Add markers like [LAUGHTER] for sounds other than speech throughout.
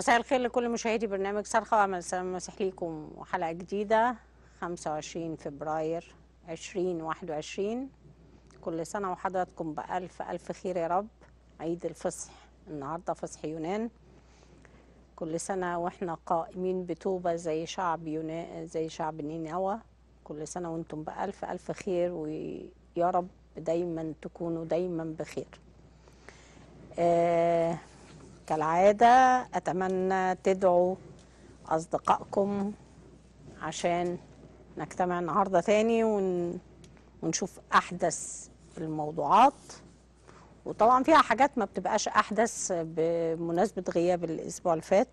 مساء الخير لكل مشاهدي برنامج صرخة وعمل سلام المسيح ليكم وحلقة جديدة 25 فبراير 2021 كل سنة وحضراتكم بألف ألف خير يا رب عيد الفصح النهاردة فصح يونان كل سنة وإحنا قائمين بتوبة زي شعب يونان زي شعب نينوى كل سنة وأنتم بألف ألف خير ويا رب دايما تكونوا دايما بخير آه كالعادة أتمنى تدعوا أصدقائكم عشان نجتمع النهاردة تاني ون... ونشوف أحدث الموضوعات وطبعا فيها حاجات ما بتبقاش أحدث بمناسبة غياب الأسبوع اللي فات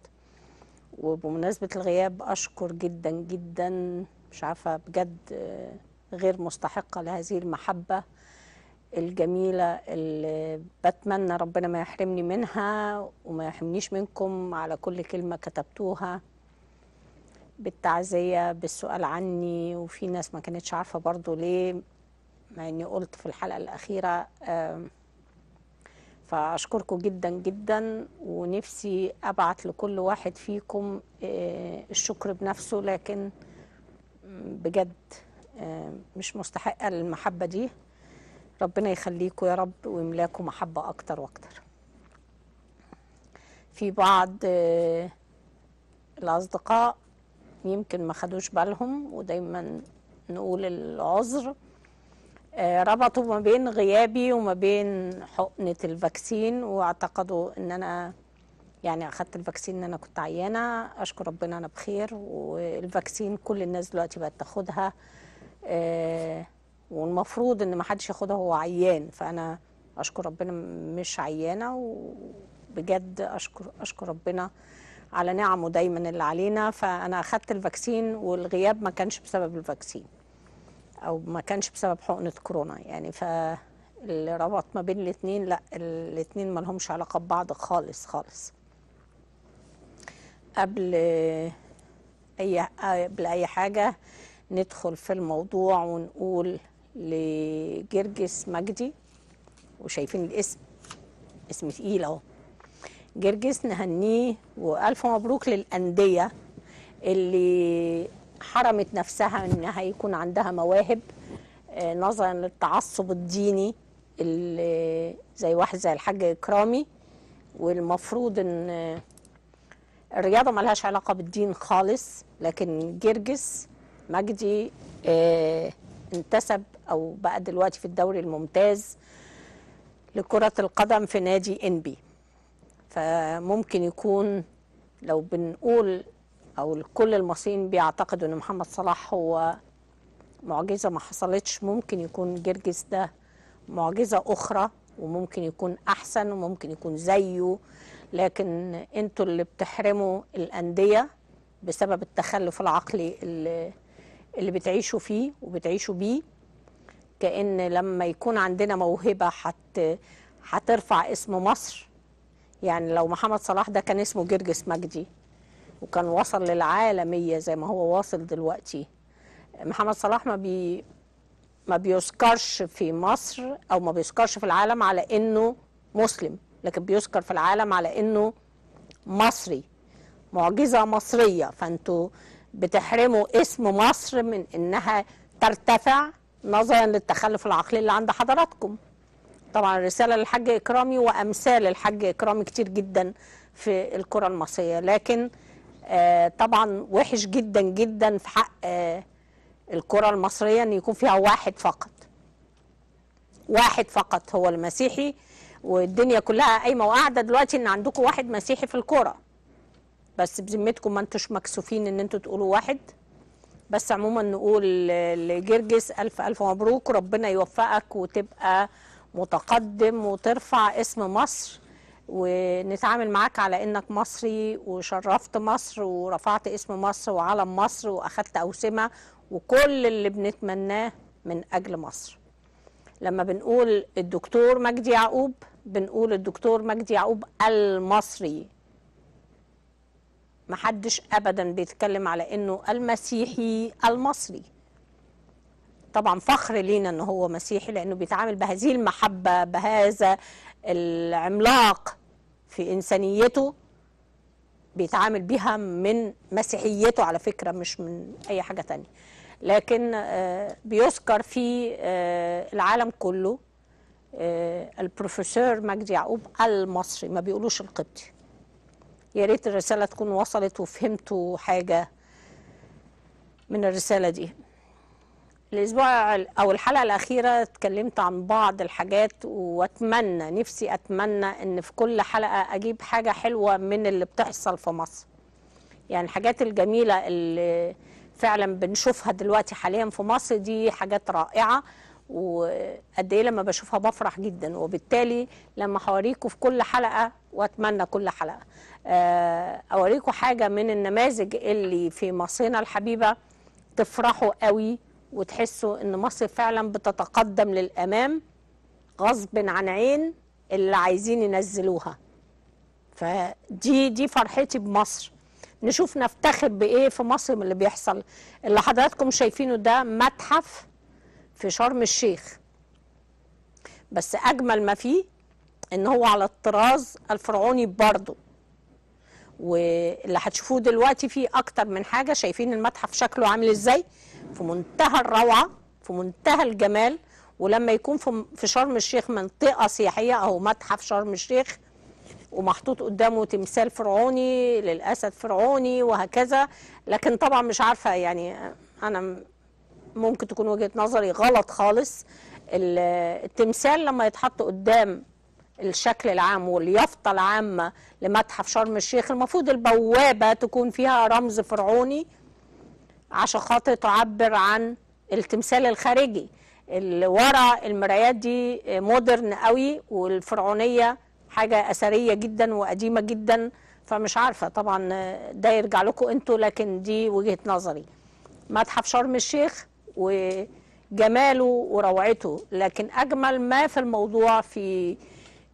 وبمناسبة الغياب أشكر جدا جدا مش عارفة بجد غير مستحقة لهذه المحبة الجميلة اللي بتمنى ربنا ما يحرمني منها وما يحرمنيش منكم على كل كلمة كتبتوها بالتعزية بالسؤال عني وفي ناس ما كانتش عارفة برضو ليه مع اني قلت في الحلقة الأخيرة فأشكركم جدا جدا ونفسي أبعت لكل واحد فيكم آه، الشكر بنفسه لكن بجد مش مستحقة المحبة دي ربنا يخليكم يا رب ويملاكم محبة أكتر وأكتر في بعض آه، الأصدقاء يمكن ما خدوش بالهم ودايما نقول العذر آه، ربطوا ما بين غيابي وما بين حقنة الفاكسين واعتقدوا ان انا يعني اخدت الفاكسين ان انا كنت عيانة اشكر ربنا انا بخير والفاكسين كل الناس دلوقتي بقت تاخدها آه، والمفروض ان ما حدش ياخدها هو عيان فانا اشكر ربنا مش عيانه وبجد اشكر اشكر ربنا على نعمه دايما اللي علينا فانا اخدت الفاكسين والغياب ما كانش بسبب الفاكسين او ما كانش بسبب حقنه كورونا يعني ف ربط ما بين الاثنين لا الاثنين ما لهمش علاقه ببعض خالص خالص قبل اي قبل اي حاجه ندخل في الموضوع ونقول لجرجس مجدي وشايفين الاسم اسم تقيل اهو جرجس نهنيه والف مبروك للانديه اللي حرمت نفسها ان هيكون عندها مواهب آه، نظرا للتعصب الديني اللي زي واحد زي الحاج اكرامي والمفروض ان آه، الرياضه ملهاش علاقه بالدين خالص لكن جرجس مجدي آه انتسب او بقى دلوقتي في الدوري الممتاز لكرة القدم في نادي انبي فممكن يكون لو بنقول او كل المصريين بيعتقدوا ان محمد صلاح هو معجزه ما حصلتش ممكن يكون جرجس ده معجزه اخرى وممكن يكون احسن وممكن يكون زيه لكن انتوا اللي بتحرموا الانديه بسبب التخلف العقلي اللي اللي بتعيشوا فيه وبتعيشوا بيه كأن لما يكون عندنا موهبة حت هترفع اسم مصر يعني لو محمد صلاح ده كان اسمه جرجس مجدي وكان وصل للعالمية زي ما هو واصل دلوقتي محمد صلاح ما بي ما بيذكرش في مصر او ما بيذكرش في العالم على انه مسلم لكن بيذكر في العالم على انه مصري معجزه مصريه فانتوا بتحرموا اسم مصر من انها ترتفع نظرا للتخلف العقلي اللي عند حضراتكم طبعا رساله للحاج اكرامي وامثال الحاج اكرامي كتير جدا في الكره المصريه لكن آه طبعا وحش جدا جدا في حق آه الكره المصريه ان يكون فيها واحد فقط واحد فقط هو المسيحي والدنيا كلها قايمه وقاعده دلوقتي ان عندكم واحد مسيحي في الكره بس بذمتكم ما انتوش مكسوفين ان انتوا تقولوا واحد بس عموما نقول لجرجس الف الف مبروك ربنا يوفقك وتبقى متقدم وترفع اسم مصر ونتعامل معاك على انك مصري وشرفت مصر ورفعت اسم مصر وعلم مصر واخدت اوسمه وكل اللي بنتمناه من اجل مصر. لما بنقول الدكتور مجدي يعقوب بنقول الدكتور مجدي يعقوب المصري محدش ابدا بيتكلم على انه المسيحي المصري طبعا فخر لينا ان هو مسيحي لانه بيتعامل بهذه المحبه بهذا العملاق في انسانيته بيتعامل بها من مسيحيته على فكره مش من اي حاجه تانية لكن آه، بيذكر في آه، العالم كله آه، البروفيسور مجدي يعقوب المصري ما بيقولوش القبطي يا ريت الرسالة تكون وصلت وفهمتوا حاجة من الرسالة دي الأسبوع أو الحلقة الأخيرة اتكلمت عن بعض الحاجات وأتمنى نفسي أتمنى إن في كل حلقة أجيب حاجة حلوة من اللي بتحصل في مصر يعني الحاجات الجميلة اللي فعلا بنشوفها دلوقتي حاليا في مصر دي حاجات رائعة وقد إيه لما بشوفها بفرح جدا وبالتالي لما هوريكم في كل حلقة واتمنى كل حلقه آه، اوريكم حاجه من النماذج اللي في مصرنا الحبيبه تفرحوا قوي وتحسوا ان مصر فعلا بتتقدم للامام غصب عن عين اللي عايزين ينزلوها فدي دي فرحتي بمصر نشوف نفتخر بايه في مصر من اللي بيحصل اللي حضراتكم شايفينه ده متحف في شرم الشيخ بس اجمل ما فيه ان هو على الطراز الفرعوني برضه واللي هتشوفوه دلوقتي فيه اكتر من حاجه شايفين المتحف شكله عامل ازاي في منتهى الروعه في منتهى الجمال ولما يكون في شرم الشيخ منطقه سياحيه او متحف شرم الشيخ ومحطوط قدامه تمثال فرعوني للاسد فرعوني وهكذا لكن طبعا مش عارفه يعني انا ممكن تكون وجهه نظري غلط خالص التمثال لما يتحط قدام الشكل العام واليافطة العامة لمتحف شرم الشيخ المفروض البوابة تكون فيها رمز فرعوني عشان خاطر تعبر عن التمثال الخارجي اللي ورا المرايات دي مودرن قوي والفرعونية حاجة أثرية جدا وقديمة جدا فمش عارفة طبعا ده يرجع لكم انتوا لكن دي وجهة نظري متحف شرم الشيخ وجماله وروعته لكن أجمل ما في الموضوع في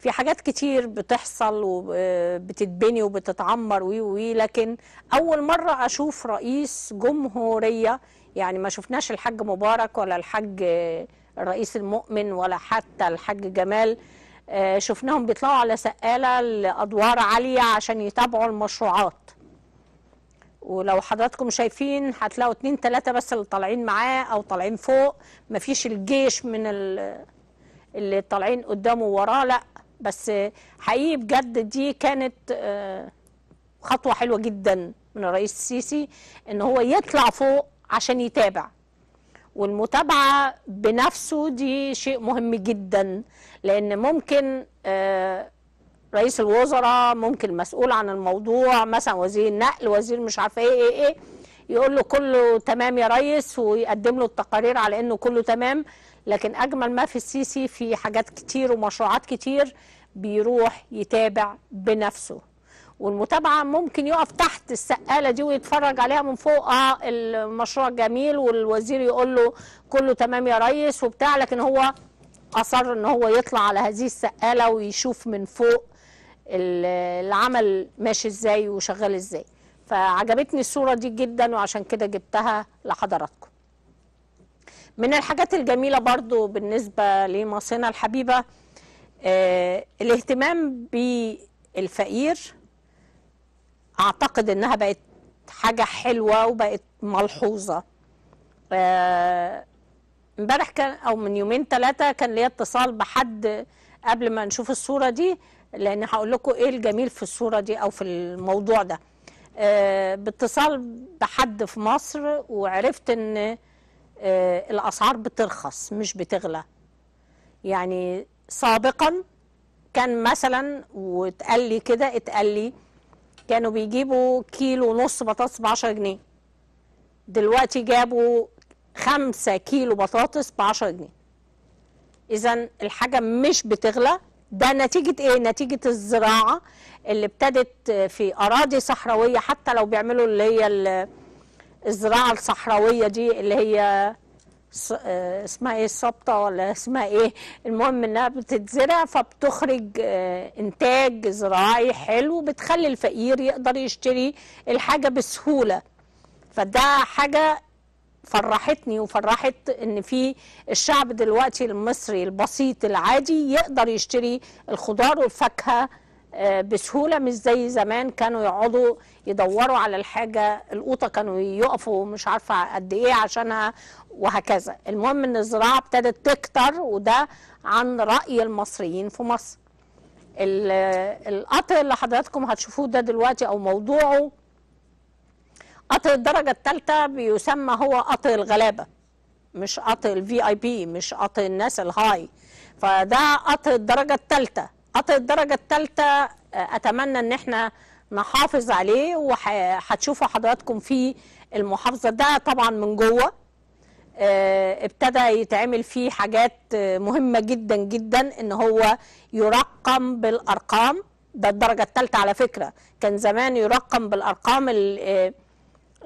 في حاجات كتير بتحصل وبتتبني وبتتعمر وي وي لكن اول مره اشوف رئيس جمهوريه يعني ما شفناش الحاج مبارك ولا الحاج الرئيس المؤمن ولا حتى الحاج جمال آه، شفناهم بيطلعوا على سقاله لادوار عاليه عشان يتابعوا المشروعات ولو حضراتكم شايفين هتلاقوا اتنين تلاتة بس اللي طالعين معاه او طالعين فوق مفيش الجيش من اللي طالعين قدامه وراه لا بس حقيقي بجد دي كانت آه، خطوة حلوة جدا من الرئيس السيسي ان هو يطلع فوق عشان يتابع والمتابعة بنفسه دي شيء مهم جدا لأن ممكن آه، رئيس الوزراء ممكن مسؤول عن الموضوع مثلا وزير النقل وزير مش عارفة ايه ايه ايه يقول له كله تمام يا ريس ويقدم له التقارير على انه كله تمام لكن اجمل ما في السيسي في حاجات كتير ومشروعات كتير بيروح يتابع بنفسه والمتابعة ممكن يقف تحت السقالة دي ويتفرج عليها من فوق اه المشروع جميل والوزير يقول له كله تمام يا ريس وبتاع لكن هو أصر إن هو يطلع على هذه السقالة ويشوف من فوق العمل ماشي إزاي وشغال إزاي فعجبتني الصورة دي جدا وعشان كده جبتها لحضراتكم من الحاجات الجميلة برضو بالنسبة لمصينا الحبيبة آه، الاهتمام بالفقير اعتقد انها بقت حاجه حلوه وبقت ملحوظه آه، امبارح كان او من يومين ثلاثه كان ليا اتصال بحد قبل ما نشوف الصوره دي لان هقول لكم ايه الجميل في الصوره دي او في الموضوع ده آه باتصال بحد في مصر وعرفت ان آه الاسعار بترخص مش بتغلى يعني سابقا كان مثلا واتقال لي كده اتقال لي كانوا بيجيبوا كيلو ونص بطاطس ب 10 جنيه دلوقتي جابوا 5 كيلو بطاطس ب 10 جنيه اذا الحاجه مش بتغلى ده نتيجه ايه نتيجه الزراعه اللي ابتدت في اراضي صحراويه حتى لو بيعملوا اللي هي الزراعه الصحراويه دي اللي هي آه، اسمها ايه السبطه ولا اسمها ايه المهم انها بتتزرع فبتخرج آه، انتاج زراعي حلو بتخلي الفقير يقدر يشتري الحاجه بسهوله فده حاجه فرحتني وفرحت ان في الشعب دلوقتي المصري البسيط العادي يقدر يشتري الخضار والفاكهه آه، بسهوله مش زي زمان كانوا يقعدوا يدوروا على الحاجه القوطه كانوا يقفوا مش عارفه قد ايه عشانها وهكذا المهم ان الزراعه ابتدت تكتر وده عن راي المصريين في مصر القطر اللي حضراتكم هتشوفوه ده دلوقتي او موضوعه قطر الدرجه الثالثه بيسمى هو قطر الغلابه مش قطر الفي اي بي مش قطر الناس الهاي فده قطر الدرجه الثالثه قطر الدرجه الثالثه آه، اتمنى ان احنا نحافظ عليه وهتشوفوا حضراتكم في المحافظه ده طبعا من جوه آه، ابتدى يتعمل فيه حاجات آه، مهمة جدا جدا ان هو يرقم بالارقام ده الدرجة الثالثة على فكرة كان زمان يرقم بالارقام آه،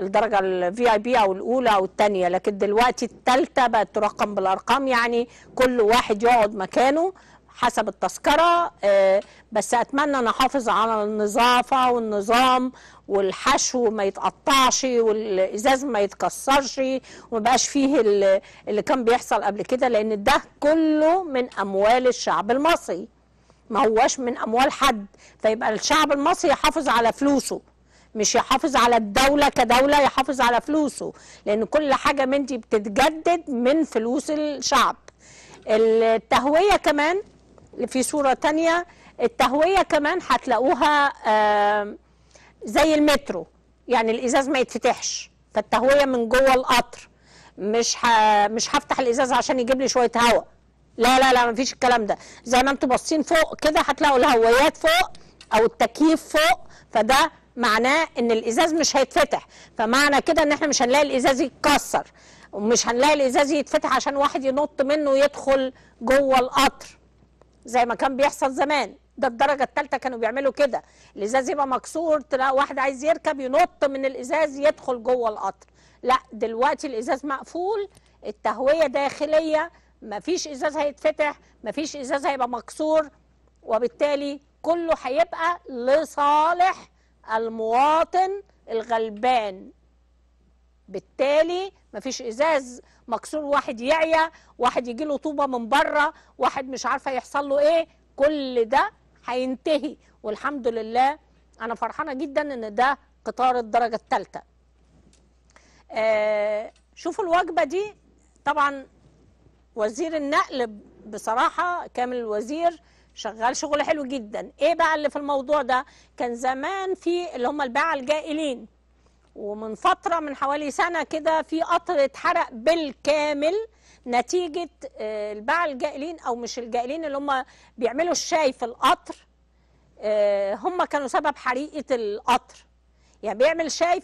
الدرجة الفي اي بي او الاولى او الثانية لكن دلوقتي الثالثة بقت ترقم بالارقام يعني كل واحد يقعد مكانه حسب التذكرة آه، بس أتمنى نحافظ على النظافة والنظام والحشو ما يتقطعش والإزاز ما يتكسرش ومبقاش فيه اللي كان بيحصل قبل كده لأن ده كله من أموال الشعب المصري ما هواش من أموال حد فيبقى الشعب المصري يحافظ على فلوسه مش يحافظ على الدولة كدولة يحافظ على فلوسه لأن كل حاجة من دي بتتجدد من فلوس الشعب التهوية كمان في صورة تانية التهوية كمان هتلاقوها زي المترو يعني الإزاز ما يتفتحش فالتهوية من جوه القطر مش ه... مش هفتح الإزاز عشان يجيب لي شوية هواء لا لا لا ما فيش الكلام ده زي ما انتوا باصين فوق كده هتلاقوا الهوايات فوق أو التكييف فوق فده معناه ان الازاز مش هيتفتح فمعنى كده ان احنا مش هنلاقي الازاز يتكسر ومش هنلاقي الازاز يتفتح عشان واحد ينط منه ويدخل جوه القطر زي ما كان بيحصل زمان ده الدرجه الثالثه كانوا بيعملوا كده الازاز يبقى مكسور تلاقي واحد عايز يركب ينط من الازاز يدخل جوه القطر لا دلوقتي الازاز مقفول التهويه داخليه مفيش ازاز هيتفتح مفيش ازاز هيبقى مكسور وبالتالي كله هيبقى لصالح المواطن الغلبان بالتالي مفيش ازاز مكسور واحد يعيا واحد يجي له طوبه من بره واحد مش عارفه يحصل له ايه كل ده هينتهي والحمد لله انا فرحانه جدا ان ده قطار الدرجه الثالثه آه شوفوا الوجبه دي طبعا وزير النقل بصراحه كامل الوزير شغال شغل حلو جدا ايه بقى اللي في الموضوع ده كان زمان في اللي هم الباعه الجائلين ومن فترة من حوالي سنة كده في قطر اتحرق بالكامل نتيجة آه، الباعة الجائلين أو مش الجائلين اللي هم بيعملوا الشاي في القطر آه، هم كانوا سبب حريقة القطر يعني بيعمل شاي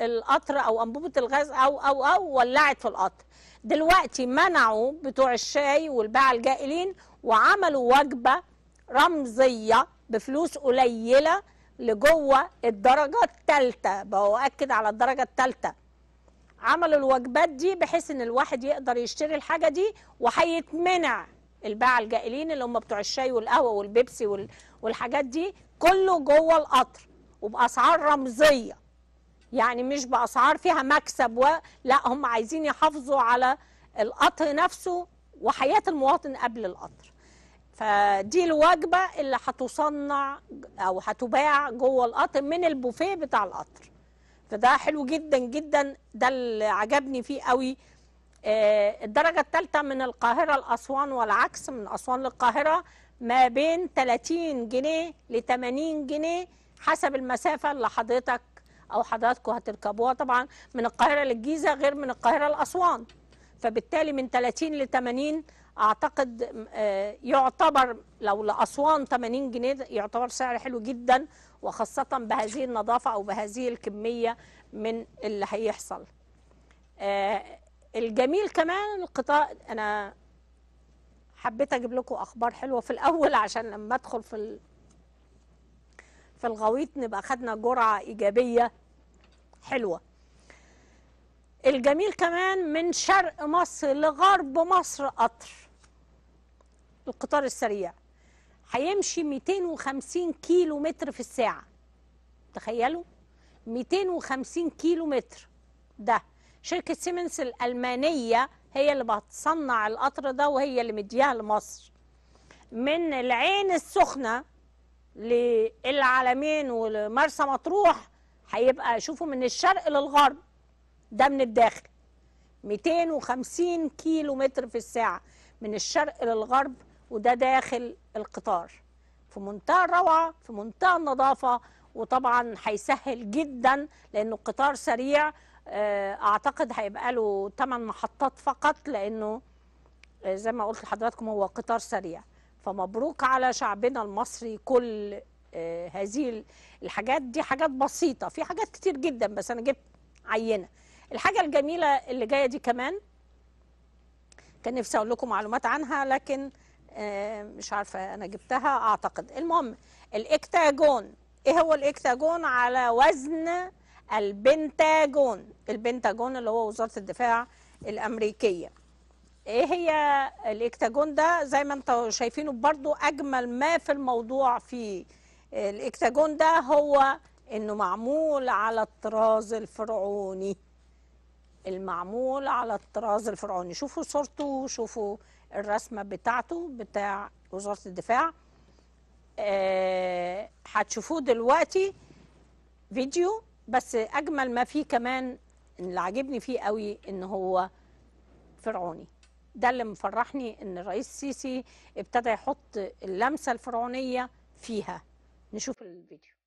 القطر أو أنبوبة الغاز أو أو أو ولعت في القطر دلوقتي منعوا بتوع الشاي والباعة الجائلين وعملوا وجبة رمزية بفلوس قليلة لجوه الدرجه الثالثه باكد على الدرجه الثالثه عملوا الوجبات دي بحيث ان الواحد يقدر يشتري الحاجه دي وهيتمنع الباعة الجائلين اللي هم بتوع الشاي والقهوه والبيبسي وال... والحاجات دي كله جوه القطر وباسعار رمزيه يعني مش باسعار فيها مكسب و... لا هم عايزين يحافظوا على القطر نفسه وحياه المواطن قبل القطر فدي الوجبه اللي هتصنع او هتباع جوه القطر من البوفيه بتاع القطر فده حلو جدا جدا ده اللي عجبني فيه قوي آه، الدرجة الثالثة من القاهرة لأسوان والعكس من أسوان للقاهرة ما بين 30 جنيه ل 80 جنيه حسب المسافة اللي حضرتك أو حضراتكم هتركبوها طبعا من القاهرة للجيزة غير من القاهرة لأسوان فبالتالي من 30 ل 80 اعتقد آه، يعتبر لو لاسوان 80 جنيه يعتبر سعر حلو جدا وخاصه بهذه النظافه او بهذه الكميه من اللي هيحصل آه، الجميل كمان القطاع انا حبيت اجيب لكم اخبار حلوه في الاول عشان لما ادخل في في الغويط نبقى خدنا جرعه ايجابيه حلوه الجميل كمان من شرق مصر لغرب مصر قطر القطار السريع هيمشي 250 كيلو متر في الساعة تخيلوا 250 كيلو متر ده شركة سيمنس الألمانية هي اللي بتصنع القطر ده وهي اللي مديها لمصر من العين السخنة للعالمين ولمرسى مطروح هيبقى شوفوا من الشرق للغرب ده من الداخل 250 كيلو متر في الساعة من الشرق للغرب وده داخل القطار في منتهى الروعة في منتهى النظافة وطبعا هيسهل جدا لأنه القطار سريع آه، أعتقد هيبقى له 8 محطات فقط لأنه آه، زي ما قلت لحضراتكم هو قطار سريع فمبروك على شعبنا المصري كل آه، هذه الحاجات دي حاجات بسيطة في حاجات كتير جدا بس أنا جبت عينة الحاجة الجميلة اللي جاية دي كمان كان نفسي أقول لكم معلومات عنها لكن آه، مش عارفه انا جبتها اعتقد المهم الاكتاجون ايه هو الاكتاجون على وزن البنتاجون البنتاجون اللي هو وزاره الدفاع الامريكيه ايه هي الاكتاجون ده زي ما انتوا شايفينه برضو اجمل ما في الموضوع في الاكتاجون ده هو انه معمول على الطراز الفرعوني المعمول على الطراز الفرعوني شوفوا صورته شوفوا الرسمه بتاعته بتاع وزاره الدفاع آه، هتشوفوه دلوقتي فيديو بس اجمل ما فيه كمان اللي عاجبني فيه قوي ان هو فرعوني ده اللي مفرحني ان الرئيس السيسي ابتدى يحط اللمسه الفرعونيه فيها نشوف الفيديو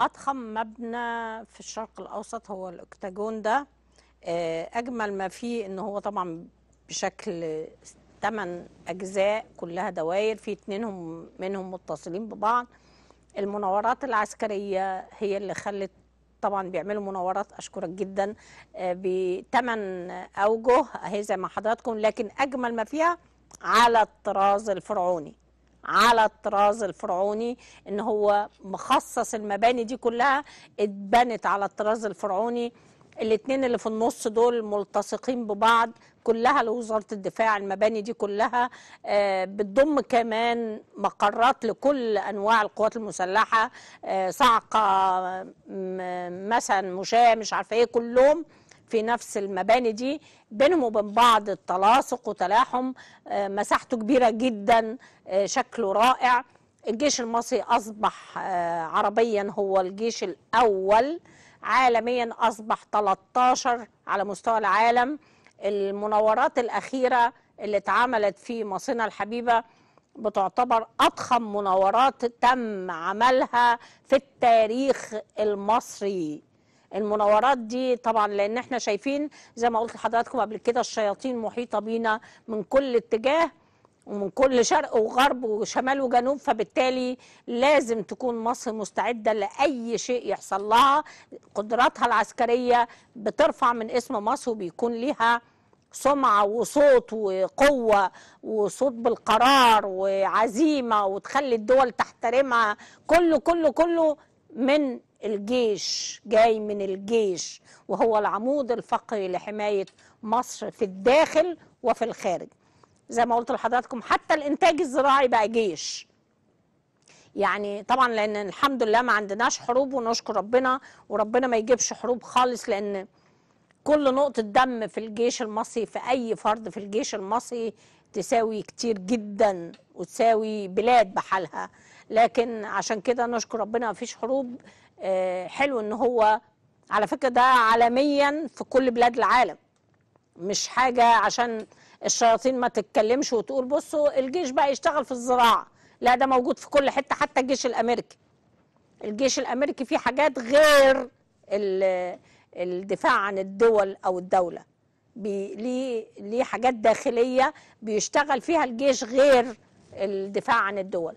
أضخم مبنى في الشرق الأوسط هو الأكتاجون ده آه، أجمل ما فيه إن هو طبعا بشكل ثمان أجزاء كلها دوائر في اتنينهم منهم متصلين ببعض المناورات العسكرية هي اللي خلت طبعا بيعملوا مناورات أشكرك جدا آه، بثمان أوجه أهي زي ما حضراتكم لكن أجمل ما فيها على الطراز الفرعوني على الطراز الفرعوني ان هو مخصص المباني دي كلها اتبنت على الطراز الفرعوني الاثنين اللي في النص دول ملتصقين ببعض كلها لوزارة الدفاع المباني دي كلها آه، بتضم كمان مقرات لكل أنواع القوات المسلحة آه، صعقة مثلا مشاة مش عارفة ايه كلهم في نفس المباني دي بينهم وبين بعض التلاصق وتلاحم آه، مساحته كبيرة جدا آه، شكله رائع الجيش المصري أصبح آه، عربيا هو الجيش الأول عالميا أصبح 13 على مستوى العالم المناورات الأخيرة اللي اتعملت في مصرنا الحبيبة بتعتبر أضخم مناورات تم عملها في التاريخ المصري المناورات دي طبعا لان احنا شايفين زي ما قلت لحضراتكم قبل كده الشياطين محيطه بينا من كل اتجاه ومن كل شرق وغرب وشمال وجنوب فبالتالي لازم تكون مصر مستعدة لأي شيء يحصل لها قدراتها العسكرية بترفع من اسم مصر وبيكون لها سمعة وصوت وقوة وصوت بالقرار وعزيمة وتخلي الدول تحترمها كله كله كله من الجيش جاي من الجيش وهو العمود الفقري لحماية مصر في الداخل وفي الخارج زي ما قلت لحضراتكم حتى الإنتاج الزراعي بقى جيش يعني طبعا لأن الحمد لله ما عندناش حروب ونشكر ربنا وربنا ما يجيبش حروب خالص لأن كل نقطة دم في الجيش المصري في أي فرد في الجيش المصري تساوي كتير جدا وتساوي بلاد بحالها لكن عشان كده نشكر ربنا ما فيش حروب آه، حلو ان هو على فكره ده عالميا في كل بلاد العالم مش حاجه عشان الشياطين ما تتكلمش وتقول بصوا الجيش بقى يشتغل في الزراعه لا ده موجود في كل حته حتى الجيش الامريكي الجيش الامريكي فيه حاجات غير الدفاع عن الدول او الدوله ليه ليه حاجات داخليه بيشتغل فيها الجيش غير الدفاع عن الدول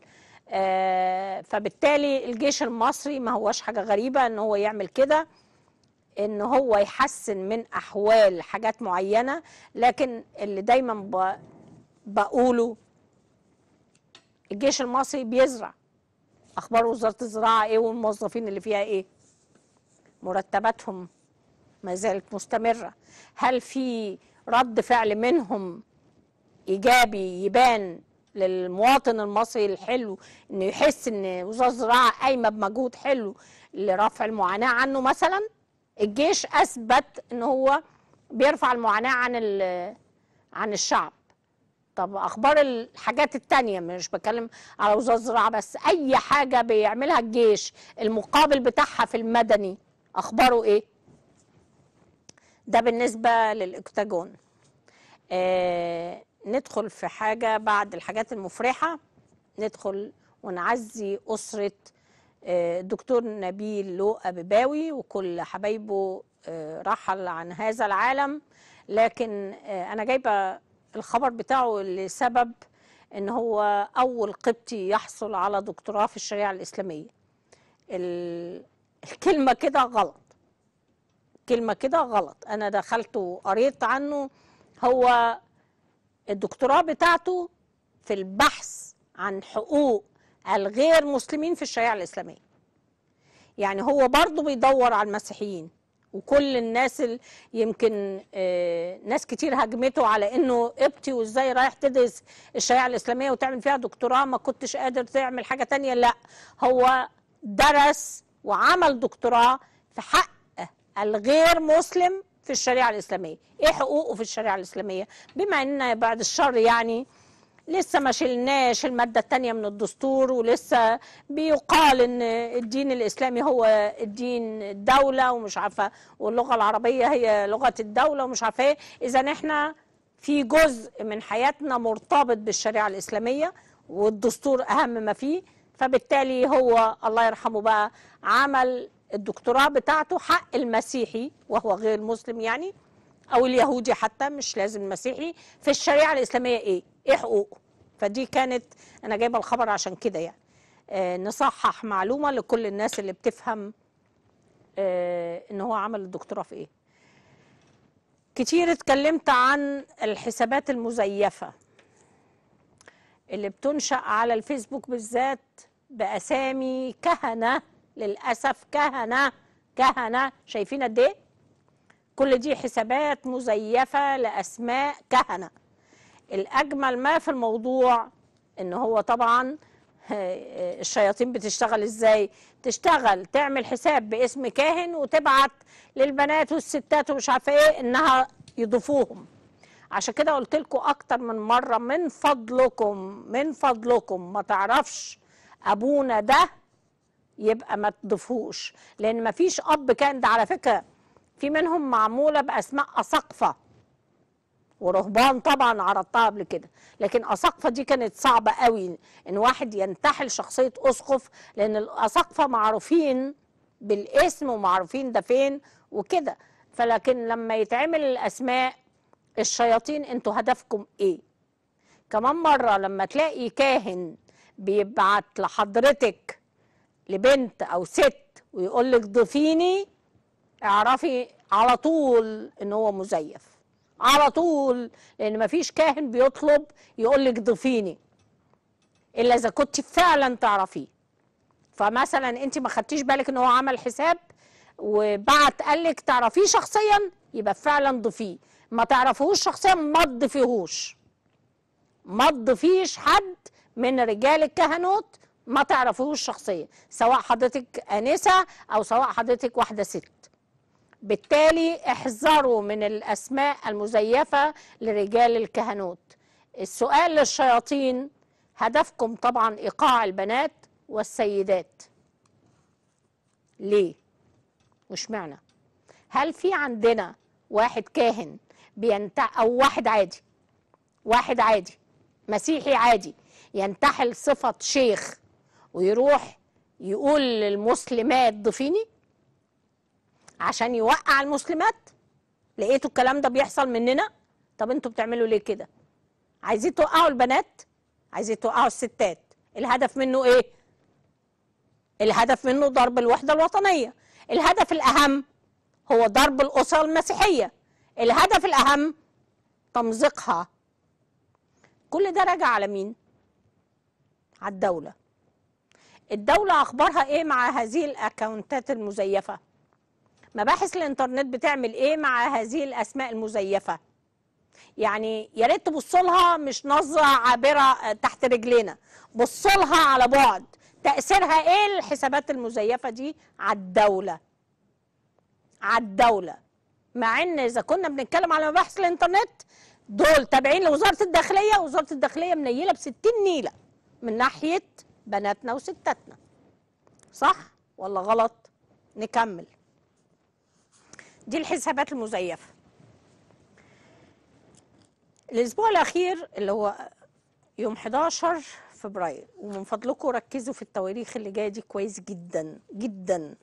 آه، فبالتالي الجيش المصري ما هوش حاجة غريبة ان هو يعمل كده ان هو يحسن من احوال حاجات معينة لكن اللي دايما بقوله الجيش المصري بيزرع اخبار وزارة الزراعة ايه والموظفين اللي فيها ايه مرتباتهم ما زالت مستمرة هل في رد فعل منهم إيجابي يبان للمواطن المصري الحلو انه يحس ان وزاره الزراعه قايمه بمجهود حلو لرفع المعاناه عنه مثلا الجيش اثبت ان هو بيرفع المعاناه عن عن الشعب طب اخبار الحاجات التانية مش بتكلم على وزاره الزراعه بس اي حاجه بيعملها الجيش المقابل بتاعها في المدني اخباره ايه ده بالنسبه للاكتاجون آه ندخل في حاجة بعد الحاجات المفرحة ندخل ونعزي أسرة آه، دكتور نبيل لؤى بباوي وكل حبايبه آه، رحل عن هذا العالم لكن آه، أنا جايبة الخبر بتاعه لسبب ان هو اول قبطي يحصل على دكتوراه في الشريعه الاسلاميه الكلمه كده غلط كلمه كده غلط انا دخلت وقريت عنه هو الدكتوراه بتاعته في البحث عن حقوق الغير مسلمين في الشريعة الإسلامية يعني هو برضه بيدور على المسيحيين وكل الناس اللي يمكن آه، ناس كتير هاجمته على انه ابتي وازاي رايح تدرس الشريعه الاسلاميه وتعمل فيها دكتوراه ما كنتش قادر تعمل حاجه تانية لا هو درس وعمل دكتوراه في حق الغير مسلم في الشريعه الاسلاميه ايه حقوقه في الشريعه الاسلاميه بما ان بعد الشر يعني لسه ما شلناش الماده الثانيه من الدستور ولسه بيقال ان الدين الاسلامي هو الدين الدوله ومش عارفه واللغه العربيه هي لغه الدوله ومش عارفه ايه اذا احنا في جزء من حياتنا مرتبط بالشريعه الاسلاميه والدستور اهم ما فيه فبالتالي هو الله يرحمه بقى عمل الدكتوراه بتاعته حق المسيحي وهو غير مسلم يعني او اليهودي حتى مش لازم مسيحي في الشريعه الاسلاميه ايه ايه حقوقه فدي كانت انا جايبه الخبر عشان كده يعني آه نصحح معلومه لكل الناس اللي بتفهم آه ان هو عمل الدكتوراه في ايه كتير اتكلمت عن الحسابات المزيفه اللي بتنشأ على الفيسبوك بالذات بأسامي كهنة للأسف كهنة كهنة شايفين قد إيه؟ كل دي حسابات مزيفة لأسماء كهنة الأجمل ما في الموضوع إن هو طبعا آه، آه، الشياطين بتشتغل إزاي؟ تشتغل تعمل حساب باسم كاهن وتبعت للبنات والستات ومش عارفة إيه إنها يضيفوهم عشان كده قلت لكم أكتر من مرة من فضلكم من فضلكم ما تعرفش أبونا ده يبقى ما تضيفوش لان ما فيش اب كان ده على فكره في منهم معموله باسماء اسقفه ورهبان طبعا عرضتها قبل كده لكن اسقفه دي كانت صعبه قوي ان واحد ينتحل شخصيه اسقف لان الاسقفه معروفين بالاسم ومعروفين ده فين وكده فلكن لما يتعمل الاسماء الشياطين انتوا هدفكم ايه كمان مره لما تلاقي كاهن بيبعت لحضرتك لبنت او ست ويقول لك ضيفيني اعرفي على طول ان هو مزيف على طول لان مفيش كاهن بيطلب يقول لك ضيفيني الا اذا كنت فعلا تعرفيه فمثلا انت ما خدتيش بالك ان هو عمل حساب وبعت قال لك تعرفيه شخصيا يبقى فعلا ضيفيه ما تعرفيهوش شخصيا ما تضيفيهوش ما تضيفيش حد من رجال الكهنوت ما تعرفوش شخصيا سواء حضرتك انسه او سواء حضرتك واحده ست بالتالي احذروا من الاسماء المزيفه لرجال الكهنوت السؤال للشياطين هدفكم طبعا ايقاع البنات والسيدات ليه واشمعنى هل في عندنا واحد كاهن بينتع او واحد عادي واحد عادي مسيحي عادي ينتحل صفه شيخ ويروح يقول للمسلمات ضفيني عشان يوقع المسلمات لقيتوا الكلام ده بيحصل مننا طب انتوا بتعملوا ليه كده عايزين توقعوا البنات عايزين توقعوا الستات الهدف منه ايه الهدف منه ضرب الوحده الوطنيه الهدف الاهم هو ضرب الاسره المسيحيه الهدف الاهم تمزيقها كل ده راجع على مين على الدوله الدولة أخبارها إيه مع هذه الأكونتات المزيفة مباحث الإنترنت بتعمل إيه مع هذه الأسماء المزيفة يعني يا ريت تبصلها مش نظرة عابرة آه، تحت رجلينا بصلها على بعد تأثيرها إيه الحسابات المزيفة دي على الدولة على الدولة مع إن إذا كنا بنتكلم على مباحث الإنترنت دول تابعين لوزارة الداخلية وزارة الداخلية منيلة بستين نيلة من ناحية بناتنا وستاتنا صح ولا غلط نكمل دي الحسابات المزيفه الاسبوع الاخير اللي هو يوم 11 فبراير ومن فضلكم ركزوا في التواريخ اللي جايه دي كويس جدا جدا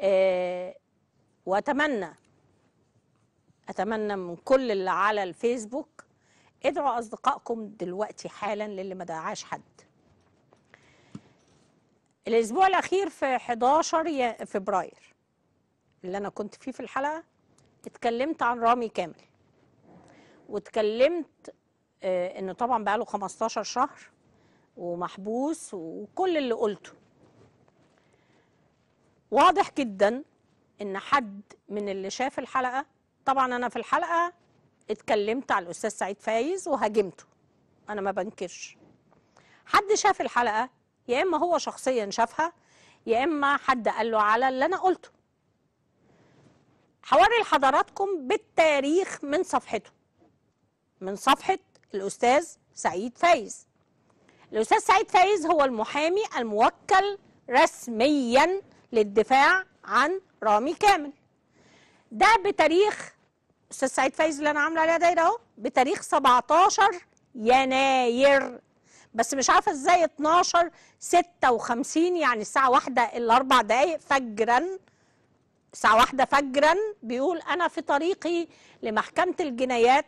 آه واتمنى اتمنى من كل اللي على الفيسبوك ادعوا أصدقائكم دلوقتي حالا للي ما دعاش حد الأسبوع الأخير في 11 فبراير اللي أنا كنت فيه في الحلقة اتكلمت عن رامي كامل واتكلمت آه انه طبعا بقاله 15 شهر ومحبوس وكل اللي قلته واضح جدا ان حد من اللي شاف الحلقه طبعا انا في الحلقه اتكلمت على الاستاذ سعيد فايز وهاجمته انا ما بنكرش حد شاف الحلقه يا اما هو شخصيا شافها يا اما حد قال له على اللي انا قلته حواري لحضراتكم بالتاريخ من صفحته من صفحه الاستاذ سعيد فايز الاستاذ سعيد فايز هو المحامي الموكل رسميا للدفاع عن رامي كامل ده بتاريخ استاذ سعيد فايز اللي انا عامله عليها دايره اهو بتاريخ 17 يناير بس مش عارفه ازاي 12 56 يعني الساعه 1 الا 4 دقائق فجرا الساعه 1 فجرا بيقول انا في طريقي لمحكمه الجنايات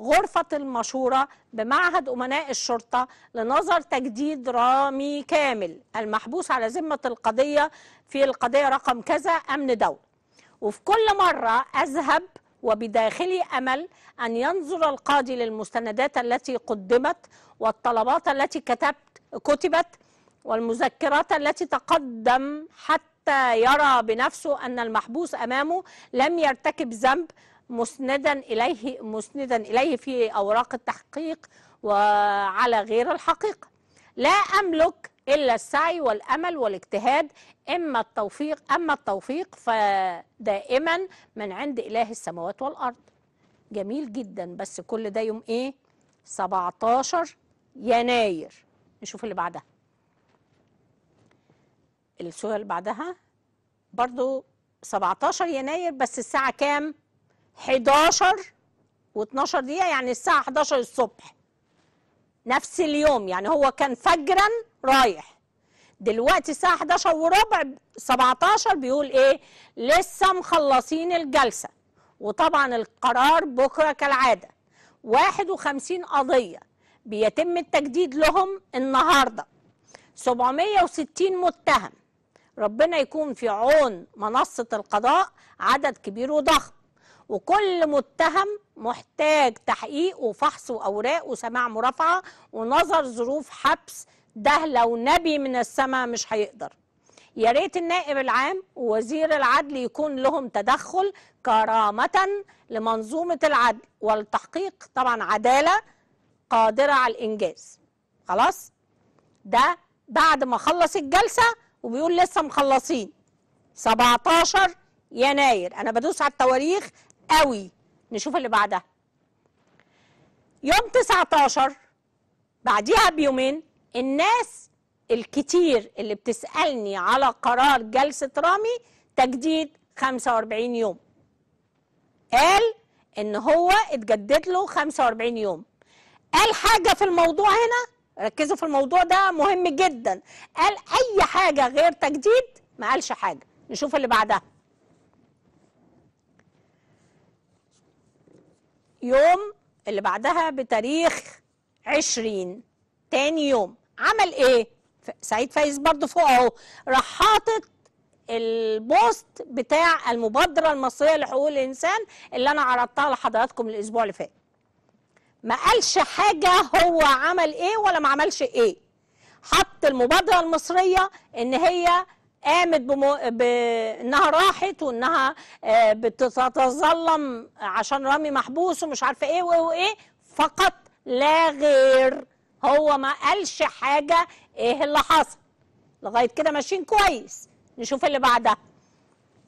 غرفة المشورة بمعهد أمناء الشرطة لنظر تجديد رامي كامل المحبوس على ذمة القضية في القضية رقم كذا أمن دول وفي كل مرة أذهب وبداخلي أمل أن ينظر القاضي للمستندات التي قدمت والطلبات التي كتبت كتبت والمذكرات التي تقدم حتى يرى بنفسه أن المحبوس أمامه لم يرتكب ذنب مسندا إليه مسندا إليه في أوراق التحقيق وعلى غير الحقيقة لا أملك إلا السعي والأمل والاجتهاد إما التوفيق أما التوفيق فدائما من عند إله السماوات والأرض جميل جدا بس كل ده يوم إيه 17 يناير نشوف اللي بعدها السورة اللي بعدها برضو 17 يناير بس الساعة كام 11 و12 دقيقة يعني الساعة 11 الصبح نفس اليوم يعني هو كان فجراً رايح دلوقتي الساعه 11 وربع 17 بيقول ايه لسه مخلصين الجلسه وطبعا القرار بكره كالعاده 51 قضيه بيتم التجديد لهم النهارده 760 متهم ربنا يكون في عون منصه القضاء عدد كبير وضخم وكل متهم محتاج تحقيق وفحص واوراق وسماع مرافعه ونظر ظروف حبس ده لو نبي من السماء مش هيقدر يا ريت النائب العام ووزير العدل يكون لهم تدخل كرامة لمنظومة العدل والتحقيق طبعا عدالة قادرة على الإنجاز خلاص ده بعد ما خلص الجلسة وبيقول لسه مخلصين 17 يناير أنا بدوس على التواريخ قوي نشوف اللي بعدها يوم 19 بعديها بيومين الناس الكتير اللي بتسألني على قرار جلسة رامي تجديد 45 يوم قال ان هو اتجدد له 45 يوم قال حاجة في الموضوع هنا ركزوا في الموضوع ده مهم جدا قال اي حاجة غير تجديد ما قالش حاجة نشوف اللي بعدها يوم اللي بعدها بتاريخ 20 تاني يوم عمل ايه سعيد فايز برضو فوق اهو راح حاطط البوست بتاع المبادره المصريه لحقوق الانسان اللي انا عرضتها لحضراتكم الاسبوع اللي فات ما قالش حاجه هو عمل ايه ولا ما عملش ايه حط المبادره المصريه ان هي قامت بمو... بانها راحت وانها آه، بتتظلم عشان رامي محبوس ومش عارفه ايه وايه وايه فقط لا غير هو ما قالش حاجة ايه اللي حصل لغاية كده ماشيين كويس نشوف اللي بعدها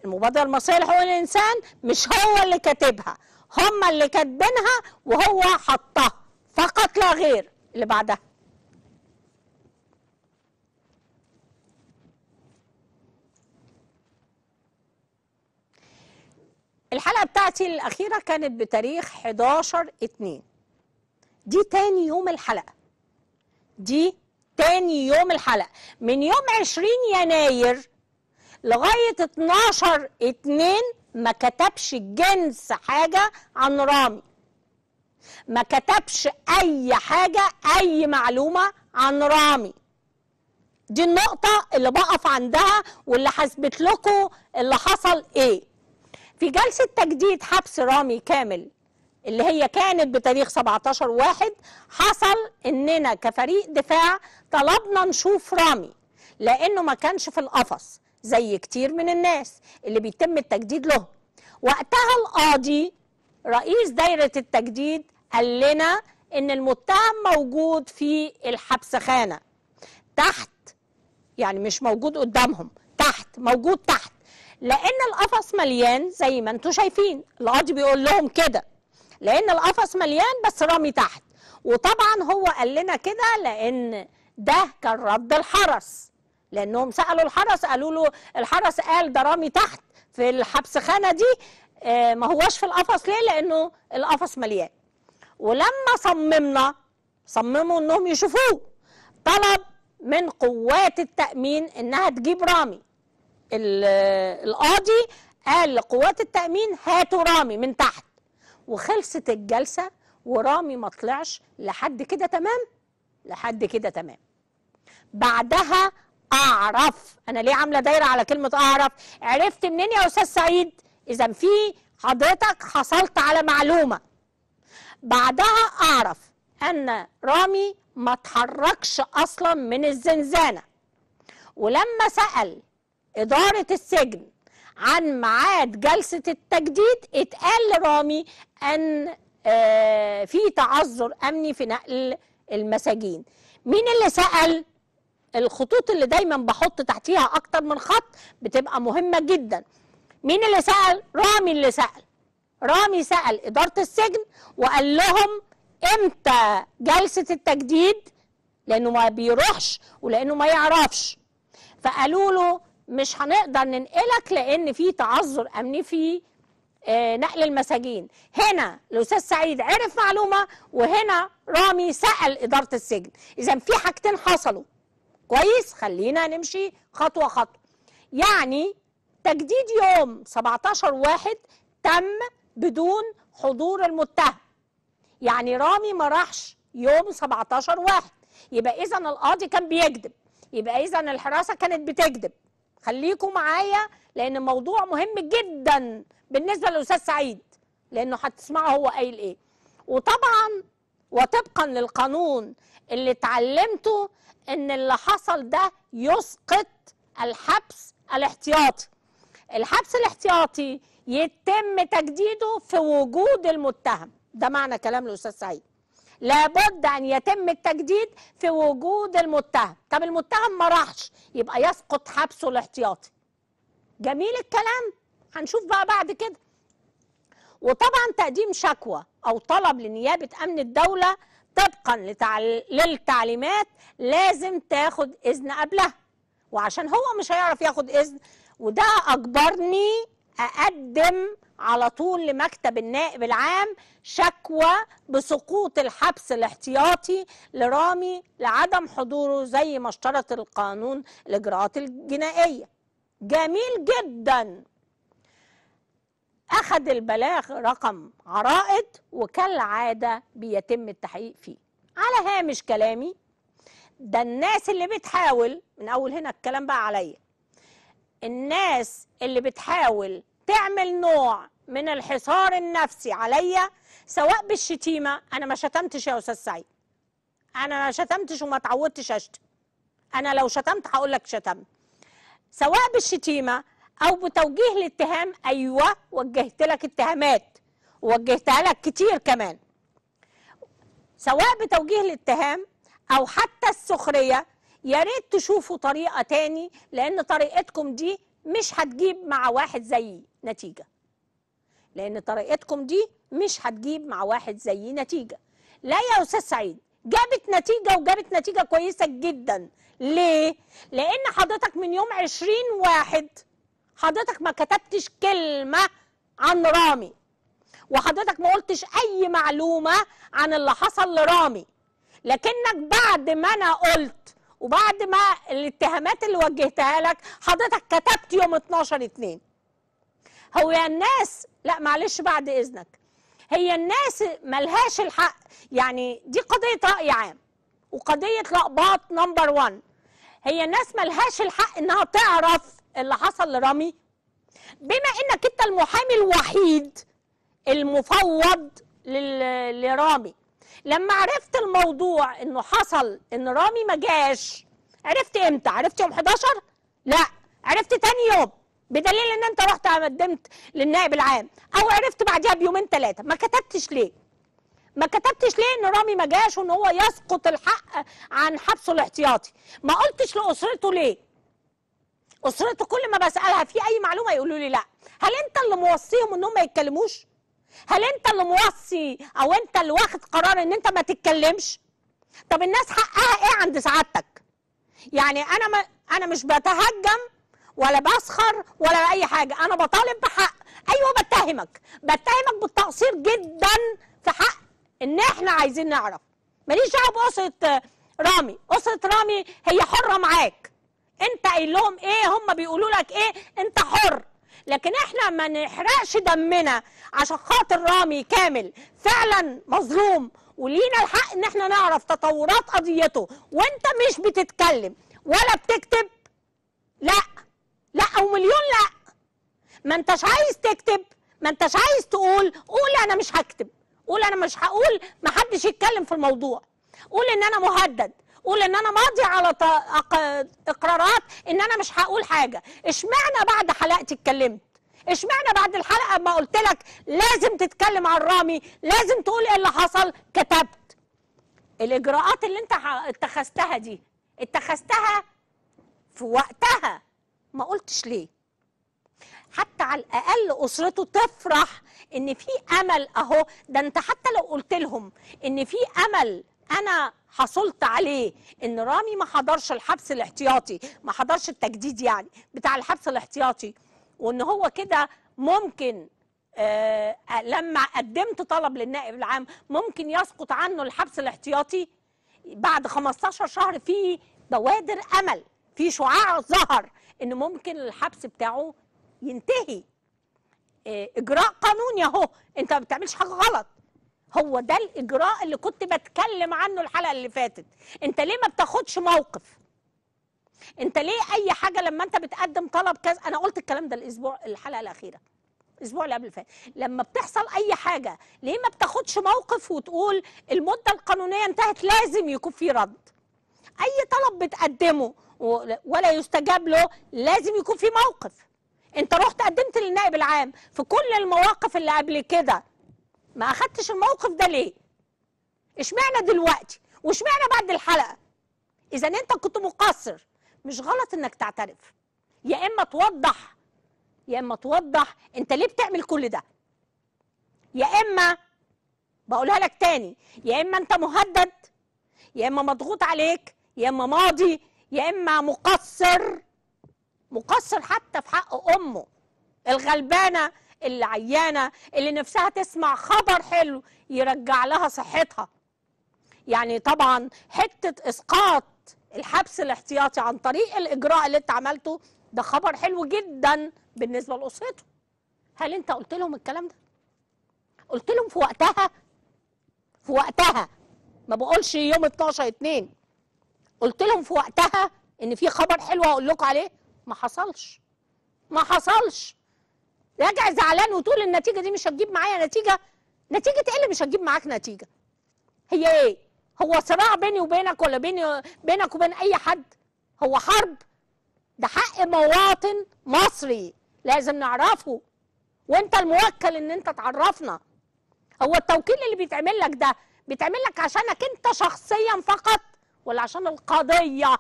المبادرة المصرية لحقوق الإنسان مش هو اللي كاتبها هما اللي كاتبينها وهو حطها فقط لا غير اللي بعدها الحلقة بتاعتي الأخيرة كانت بتاريخ 11 2 دي تاني يوم الحلقة دي تاني يوم الحلقة من يوم 20 يناير لغاية 12 اتنين ما كتبش جنس حاجة عن رامي ما كتبش أي حاجة أي معلومة عن رامي دي النقطة اللي بقف عندها واللي حسبت لكم اللي حصل ايه في جلسة تجديد حبس رامي كامل اللي هي كانت بتاريخ 17 واحد حصل اننا كفريق دفاع طلبنا نشوف رامي لانه ما كانش في القفص زي كتير من الناس اللي بيتم التجديد له وقتها القاضي رئيس دايرة التجديد قال لنا ان المتهم موجود في الحبسخانة تحت يعني مش موجود قدامهم تحت موجود تحت لان القفص مليان زي ما انتوا شايفين القاضي بيقول لهم كده لان القفص مليان بس رامي تحت وطبعا هو قال لنا كده لان ده كان رد الحرس لانهم سالوا الحرس قالوا له الحرس قال ده رامي تحت في الحبسخانه دي آه، ما هوش في القفص ليه لانه القفص مليان ولما صممنا صمموا انهم يشوفوه طلب من قوات التامين انها تجيب رامي القاضي قال لقوات التامين هاتوا رامي من تحت وخلصت الجلسة ورامي ما طلعش لحد كده تمام لحد كده تمام بعدها اعرف انا ليه عامله دايره على كلمه اعرف عرفت منين يا استاذ سعيد اذا في حضرتك حصلت على معلومه بعدها اعرف ان رامي ما اتحركش اصلا من الزنزانه ولما سال اداره السجن عن ميعاد جلسة التجديد اتقال لرامي أن آه، في تعذر أمني في نقل المساجين مين اللي سأل الخطوط اللي دايما بحط تحتيها أكتر من خط بتبقى مهمة جدا مين اللي سأل رامي اللي سأل رامي سأل إدارة السجن وقال لهم امتى جلسة التجديد لأنه ما بيروحش ولأنه ما يعرفش فقالوا له مش هنقدر ننقلك لان في تعذر امني في آه، نقل المساجين هنا الاستاذ سعيد عرف معلومه وهنا رامي سال اداره السجن اذا في حاجتين حصلوا كويس خلينا نمشي خطوه خطوه يعني تجديد يوم 17 واحد تم بدون حضور المتهم يعني رامي ما راحش يوم 17 واحد يبقى اذا القاضي كان بيكذب يبقى اذا الحراسه كانت بتكذب خليكم معايا لان الموضوع مهم جدا بالنسبه للاستاذ سعيد لانه هتسمعوا هو قايل ايه وطبعا وطبقا للقانون اللي اتعلمته ان اللي حصل ده يسقط الحبس الاحتياطي الحبس الاحتياطي يتم تجديده في وجود المتهم ده معنى كلام الاستاذ سعيد لابد أن يتم التجديد في وجود المتهم طب المتهم ما راحش يبقى يسقط حبسه الاحتياطي جميل الكلام هنشوف بقى بعد كده وطبعا تقديم شكوى أو طلب لنيابة أمن الدولة طبقا للتعليمات لازم تاخد إذن قبلها وعشان هو مش هيعرف ياخد إذن وده أجبرني أقدم على طول لمكتب النائب العام شكوى بسقوط الحبس الاحتياطي لرامي لعدم حضوره زي ما اشترط القانون الاجراءات الجنائيه جميل جدا اخذ البلاغ رقم عرائد وكالعاده بيتم التحقيق فيه على هامش كلامي ده الناس اللي بتحاول من اول هنا الكلام بقى عليا الناس اللي بتحاول تعمل نوع من الحصار النفسي عليا سواء بالشتيمه انا ما شتمتش يا استاذ سعيد انا ما شتمتش وما تعودتش اشتم انا لو شتمت هقول لك شتمت سواء بالشتيمه او بتوجيه الاتهام ايوه وجهت لك اتهامات ووجهتها لك كتير كمان سواء بتوجيه الاتهام او حتى السخريه يا ريت تشوفوا طريقه تاني لان طريقتكم دي مش هتجيب مع واحد زيي نتيجه لان طريقتكم دي مش هتجيب مع واحد زيي نتيجه لا يا استاذ سعيد جابت نتيجه وجابت نتيجه كويسه جدا ليه لان حضرتك من يوم 20 واحد حضرتك ما كتبتش كلمه عن رامي وحضرتك ما قلتش اي معلومه عن اللي حصل لرامي لكنك بعد ما انا قلت وبعد ما الاتهامات اللي وجهتها لك حضرتك كتبت يوم 12 2 هو يا الناس لا معلش بعد اذنك هي الناس ملهاش الحق يعني دي قضيه راي عام وقضيه لقباط نمبر 1 هي الناس ملهاش الحق انها تعرف اللي حصل لرامي بما انك انت المحامي الوحيد المفوض لرامي لما عرفت الموضوع انه حصل ان رامي ما جاش عرفت امتى عرفت يوم 11 لا عرفت تاني يوم بدليل ان انت رحت قدمت للنائب العام او عرفت بعدها بيومين ثلاثه ما كتبتش ليه ما كتبتش ليه ان رامي ما جاش وان هو يسقط الحق عن حبسه الاحتياطي ما قلتش لاسرته ليه اسرته كل ما بسالها في اي معلومه يقولوا لي لا هل انت اللي موصيهم انهم ما يتكلموش هل انت اللي موصي او انت اللي واخد قرار ان انت ما تتكلمش طب الناس حقها ايه عند سعادتك يعني انا ما انا مش بتهجم ولا بسخر ولا اي حاجه انا بطالب بحق ايوه بتهمك بتهمك بالتقصير جدا في حق ان احنا عايزين نعرف ماليش دعوه باسره آه، رامي اسره رامي هي حره معاك انت قايل لهم ايه هم بيقولوا لك ايه انت حر لكن احنا ما نحرقش دمنا عشان خاطر رامي كامل فعلا مظلوم ولينا الحق ان احنا نعرف تطورات قضيته وانت مش بتتكلم ولا بتكتب لا لا ومليون لا ما انتش عايز تكتب ما انتش عايز تقول قول انا مش هكتب قول انا مش هقول ما حدش يتكلم في الموضوع قول ان انا مهدد قول ان انا ماضي على اقرارات ان انا مش هقول حاجه اشمعنى بعد حلقتي اتكلمت اشمعنى بعد الحلقه ما قلت لك لازم تتكلم عن رامي لازم تقول ايه اللي حصل كتبت الاجراءات اللي انت اتخذتها دي اتخذتها في وقتها ما قلتش ليه حتى على الاقل اسرته تفرح ان في امل اهو ده انت حتى لو قلت لهم ان في امل انا حصلت عليه ان رامي ما حضرش الحبس الاحتياطي ما حضرش التجديد يعني بتاع الحبس الاحتياطي وان هو كده ممكن آه لما قدمت طلب للنائب العام ممكن يسقط عنه الحبس الاحتياطي بعد 15 شهر في بوادر امل في شعاع ظهر ان ممكن الحبس بتاعه ينتهي آه، اجراء قانوني اهو انت ما بتعملش حاجه غلط هو ده الاجراء اللي كنت بتكلم عنه الحلقه اللي فاتت انت ليه ما بتاخدش موقف انت ليه اي حاجه لما انت بتقدم طلب كذا انا قلت الكلام ده الاسبوع الحلقه الاخيره الاسبوع اللي قبل اللي فات لما بتحصل اي حاجه ليه ما بتاخدش موقف وتقول المده القانونيه انتهت لازم يكون في رد اي طلب بتقدمه ولا يستجاب له لازم يكون في موقف انت رحت قدمت للنائب العام في كل المواقف اللي قبل كده ما اخدتش الموقف ده ليه اشمعنى دلوقتي واشمعنى بعد الحلقه اذا انت كنت مقصر مش غلط انك تعترف يا اما توضح يا اما توضح انت ليه بتعمل كل ده يا اما بقولها لك تاني يا اما انت مهدد يا اما مضغوط عليك يا اما ماضي يا اما مقصر مقصر حتى في حق امه الغلبانه اللي عيانه اللي نفسها تسمع خبر حلو يرجع لها صحتها يعني طبعا حته اسقاط الحبس الاحتياطي عن طريق الاجراء اللي انت عملته ده خبر حلو جدا بالنسبه لاسرته هل انت قلت لهم الكلام ده قلت لهم في وقتها في وقتها ما بقولش يوم 12 2 قلت لهم في وقتها ان في خبر حلو هقول لكم عليه ما حصلش ما حصلش راجع زعلان وتقول النتيجه دي مش هتجيب معايا نتيجه نتيجه ايه اللي مش هتجيب معاك نتيجه هي ايه هو صراع بيني وبينك ولا بيني بينك وبين اي حد هو حرب ده حق مواطن مصري لازم نعرفه وانت الموكل ان انت تعرفنا هو التوكيل اللي بيتعمل لك ده بيتعمل لك عشانك انت شخصيا فقط ولا عشان القضيه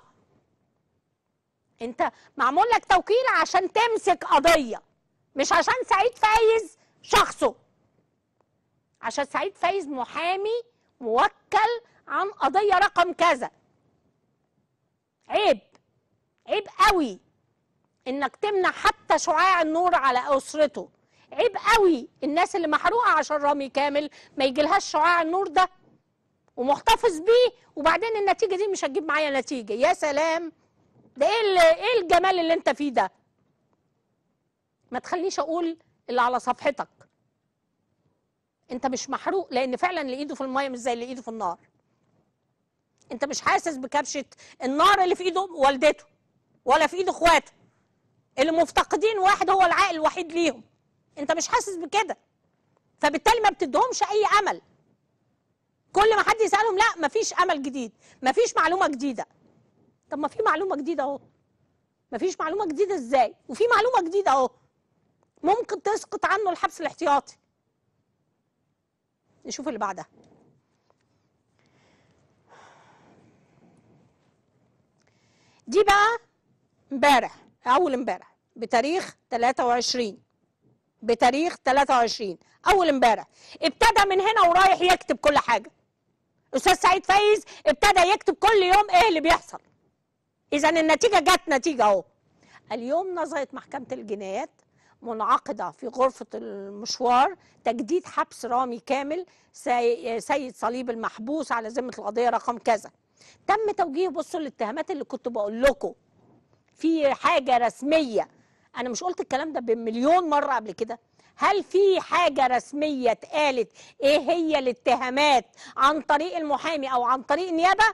انت معمول لك توكيل عشان تمسك قضيه مش عشان سعيد فايز شخصه عشان سعيد فايز محامي موكل عن قضيه رقم كذا عيب عيب قوي انك تمنع حتى شعاع النور على اسرته عيب قوي الناس اللي محروقه عشان رامي كامل ما يجيلهاش شعاع النور ده ومحتفظ بيه وبعدين النتيجه دي مش هتجيب معايا نتيجه يا سلام ده ايه ايه الجمال اللي انت فيه ده ما تخلينيش اقول اللي على صفحتك انت مش محروق لان فعلا اللي ايده في الميه مش زي اللي ايده في النار انت مش حاسس بكبشه النار اللي في ايده والدته ولا في ايد اخواته اللي مفتقدين واحد هو العائل الوحيد ليهم انت مش حاسس بكده فبالتالي ما بتدهمش اي امل كل ما حد يسالهم لا مفيش امل جديد مفيش معلومه جديده طب ما في معلومه جديده اهو مفيش معلومه جديده ازاي وفي معلومه جديده اهو ممكن تسقط عنه الحبس الاحتياطي نشوف اللي بعدها دي بقى امبارح اول امبارح بتاريخ 23 بتاريخ 23 اول امبارح ابتدى من هنا ورايح يكتب كل حاجه استاذ سعيد فايز ابتدى يكتب كل يوم ايه اللي بيحصل اذا النتيجه جت نتيجه اهو اليوم نظرت محكمه الجنايات منعقده في غرفه المشوار تجديد حبس رامي كامل سي... سيد صليب المحبوس على ذمه القضيه رقم كذا تم توجيه بصوا الاتهامات اللي كنت بقول لكم في حاجه رسميه انا مش قلت الكلام ده بمليون مره قبل كده هل في حاجه رسميه اتقالت ايه هي الاتهامات عن طريق المحامي او عن طريق النيابه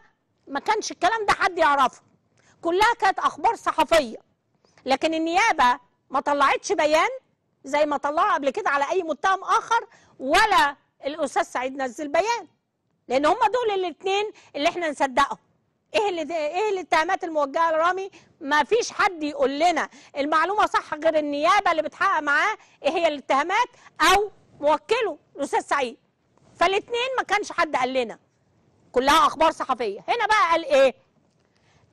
ما كانش الكلام ده حد يعرفه كلها كانت اخبار صحفيه لكن النيابه ما طلعتش بيان زي ما طلعوا قبل كده على اي متهم اخر ولا الاستاذ سعيد نزل بيان لان هم دول الاثنين اللي احنا نصدقهم ايه اللي ايه الاتهامات الموجهه لرامي ما فيش حد يقول لنا المعلومه صح غير النيابه اللي بتحقق معاه ايه هي الاتهامات او موكله الاستاذ سعيد فالاثنين ما كانش حد قال لنا كلها اخبار صحفيه هنا بقى قال ايه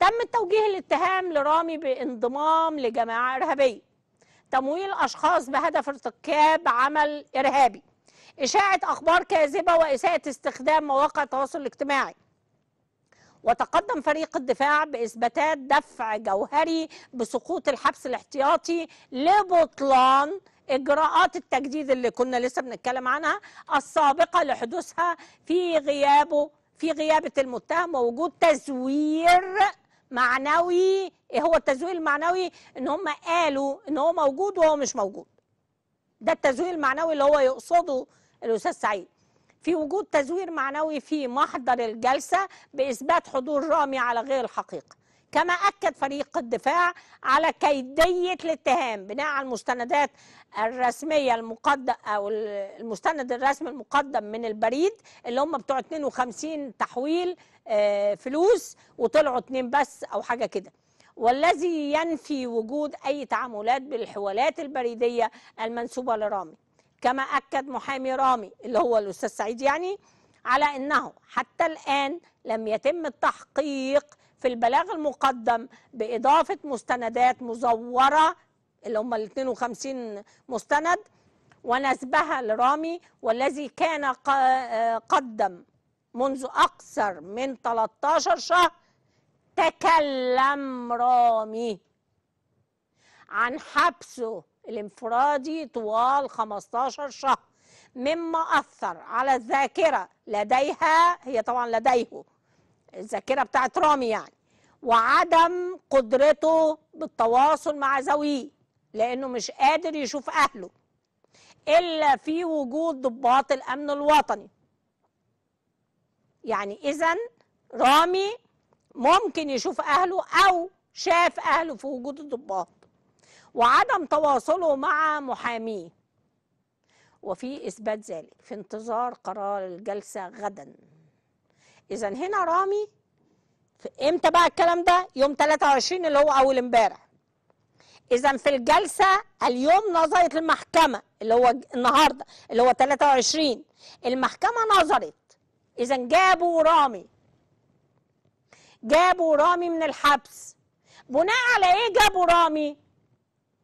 تم توجيه الاتهام لرامي بانضمام لجماعه ارهابيه تمويل اشخاص بهدف ارتكاب عمل ارهابي اشاعه اخبار كاذبه واساءه استخدام مواقع التواصل الاجتماعي وتقدم فريق الدفاع باثباتات دفع جوهري بسقوط الحبس الاحتياطي لبطلان اجراءات التجديد اللي كنا لسه بنتكلم عنها السابقه لحدوثها في غيابه في غيابه المتهم ووجود تزوير معنوي ايه هو التزوير المعنوي ان هم قالوا ان هو موجود وهو مش موجود ده التزوير المعنوي اللي هو يقصده الاستاذ سعيد في وجود تزوير معنوي في محضر الجلسة بإثبات حضور رامي على غير الحقيقة كما أكد فريق الدفاع على كيدية الاتهام بناء على المستندات الرسمية المقدم أو المستند الرسمي المقدم من البريد اللي هم بتوع 52 تحويل آه، فلوس وطلعوا اتنين بس أو حاجة كده والذي ينفي وجود أي تعاملات بالحوالات البريدية المنسوبة لرامي كما أكد محامي رامي اللي هو الأستاذ سعيد يعني على أنه حتى الآن لم يتم التحقيق في البلاغ المقدم بإضافة مستندات مزورة اللي هم ال 52 مستند ونسبها لرامي والذي كان قدم منذ أكثر من 13 شهر تكلم رامي عن حبسه الانفرادي طوال 15 شهر مما أثر على الذاكرة لديها هي طبعا لديه الذاكرة بتاعت رامي يعني وعدم قدرته بالتواصل مع ذويه لأنه مش قادر يشوف أهله إلا في وجود ضباط الأمن الوطني يعني إذا رامي ممكن يشوف أهله أو شاف أهله في وجود الضباط وعدم تواصله مع محاميه وفي إثبات ذلك في انتظار قرار الجلسة غدا إذا هنا رامي إمتى بقى الكلام ده؟ يوم 23 اللي هو أول امبارح إذا في الجلسة اليوم نظرت المحكمة اللي هو النهاردة اللي هو 23 المحكمة نظرت إذا جابوا رامي جابوا رامي من الحبس بناء على إيه جابوا رامي؟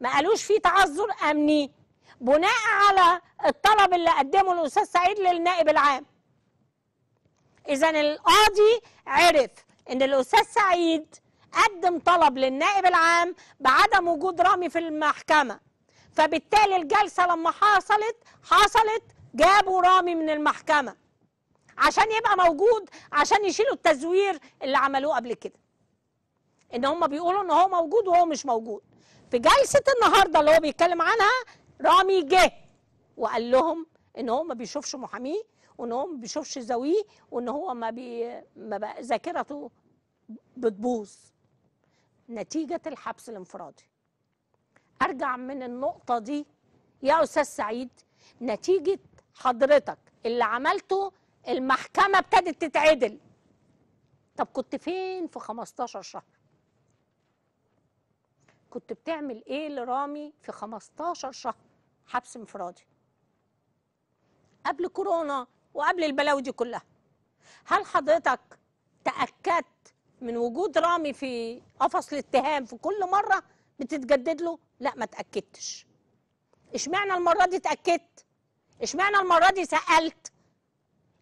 ما قالوش في تعذر امني بناء على الطلب اللي قدمه الاستاذ سعيد للنائب العام اذا القاضي عرف ان الاستاذ سعيد قدم طلب للنائب العام بعدم وجود رامي في المحكمه فبالتالي الجلسه لما حصلت حصلت جابوا رامي من المحكمه عشان يبقى موجود عشان يشيلوا التزوير اللي عملوه قبل كده ان هم بيقولوا ان هو موجود وهو مش موجود في جلسه النهارده اللي هو بيتكلم عنها رامي جه وقال لهم ان هو ما بيشوفش محاميه وان هو ما بيشوفش زاويه وان هو ما بي ما بقى ذاكرته بتبوظ نتيجه الحبس الانفرادي ارجع من النقطه دي يا استاذ سعيد نتيجه حضرتك اللي عملته المحكمه ابتدت تتعدل طب كنت فين في 15 شهر كنت بتعمل ايه لرامي في 15 شهر حبس انفرادي قبل كورونا وقبل البلاوي دي كلها هل حضرتك تاكدت من وجود رامي في قفص الاتهام في كل مره بتتجدد له لا ما تاكدتش اشمعنى المره دي اتاكدت اشمعنى المره دي سالت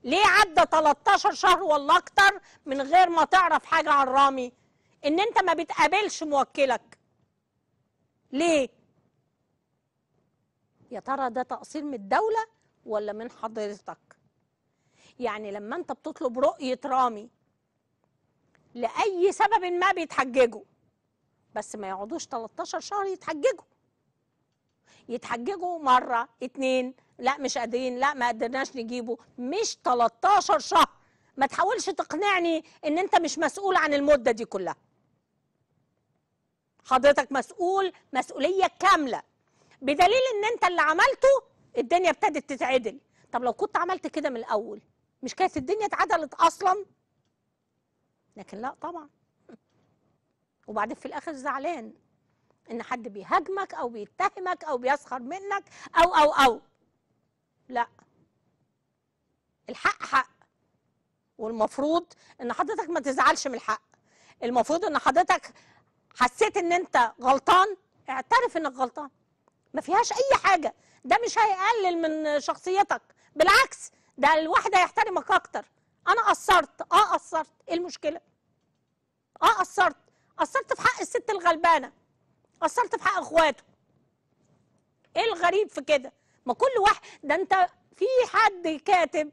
ليه عدى 13 شهر ولا اكتر من غير ما تعرف حاجه عن رامي ان انت ما بتقابلش موكلك ليه يا ترى ده تقصير من الدوله ولا من حضرتك يعني لما انت بتطلب رؤيه رامي لاي سبب ما بيتحججوا بس ما يقعدوش 13 شهر يتحججوا يتحججوا مره اتنين لا مش قادرين لا ما قدرناش نجيبه مش 13 شهر ما تحاولش تقنعني ان انت مش مسؤول عن المده دي كلها حضرتك مسؤول مسؤوليه كامله بدليل ان انت اللي عملته الدنيا ابتدت تتعدل طب لو كنت عملت كده من الاول مش كانت الدنيا اتعدلت اصلا لكن لا طبعا وبعدين في الاخر زعلان ان حد بيهاجمك او بيتهمك او بيسخر منك او او او لا الحق حق والمفروض ان حضرتك ما تزعلش من الحق المفروض ان حضرتك حسيت ان انت غلطان اعترف انك غلطان ما فيهاش اي حاجه ده مش هيقلل من شخصيتك بالعكس ده الواحد هيحترمك اكتر انا قصرت اه قصرت ايه المشكله اه قصرت قصرت في حق الست الغلبانه قصرت في حق اخواته ايه الغريب في كده ما كل واحد ده انت في حد كاتب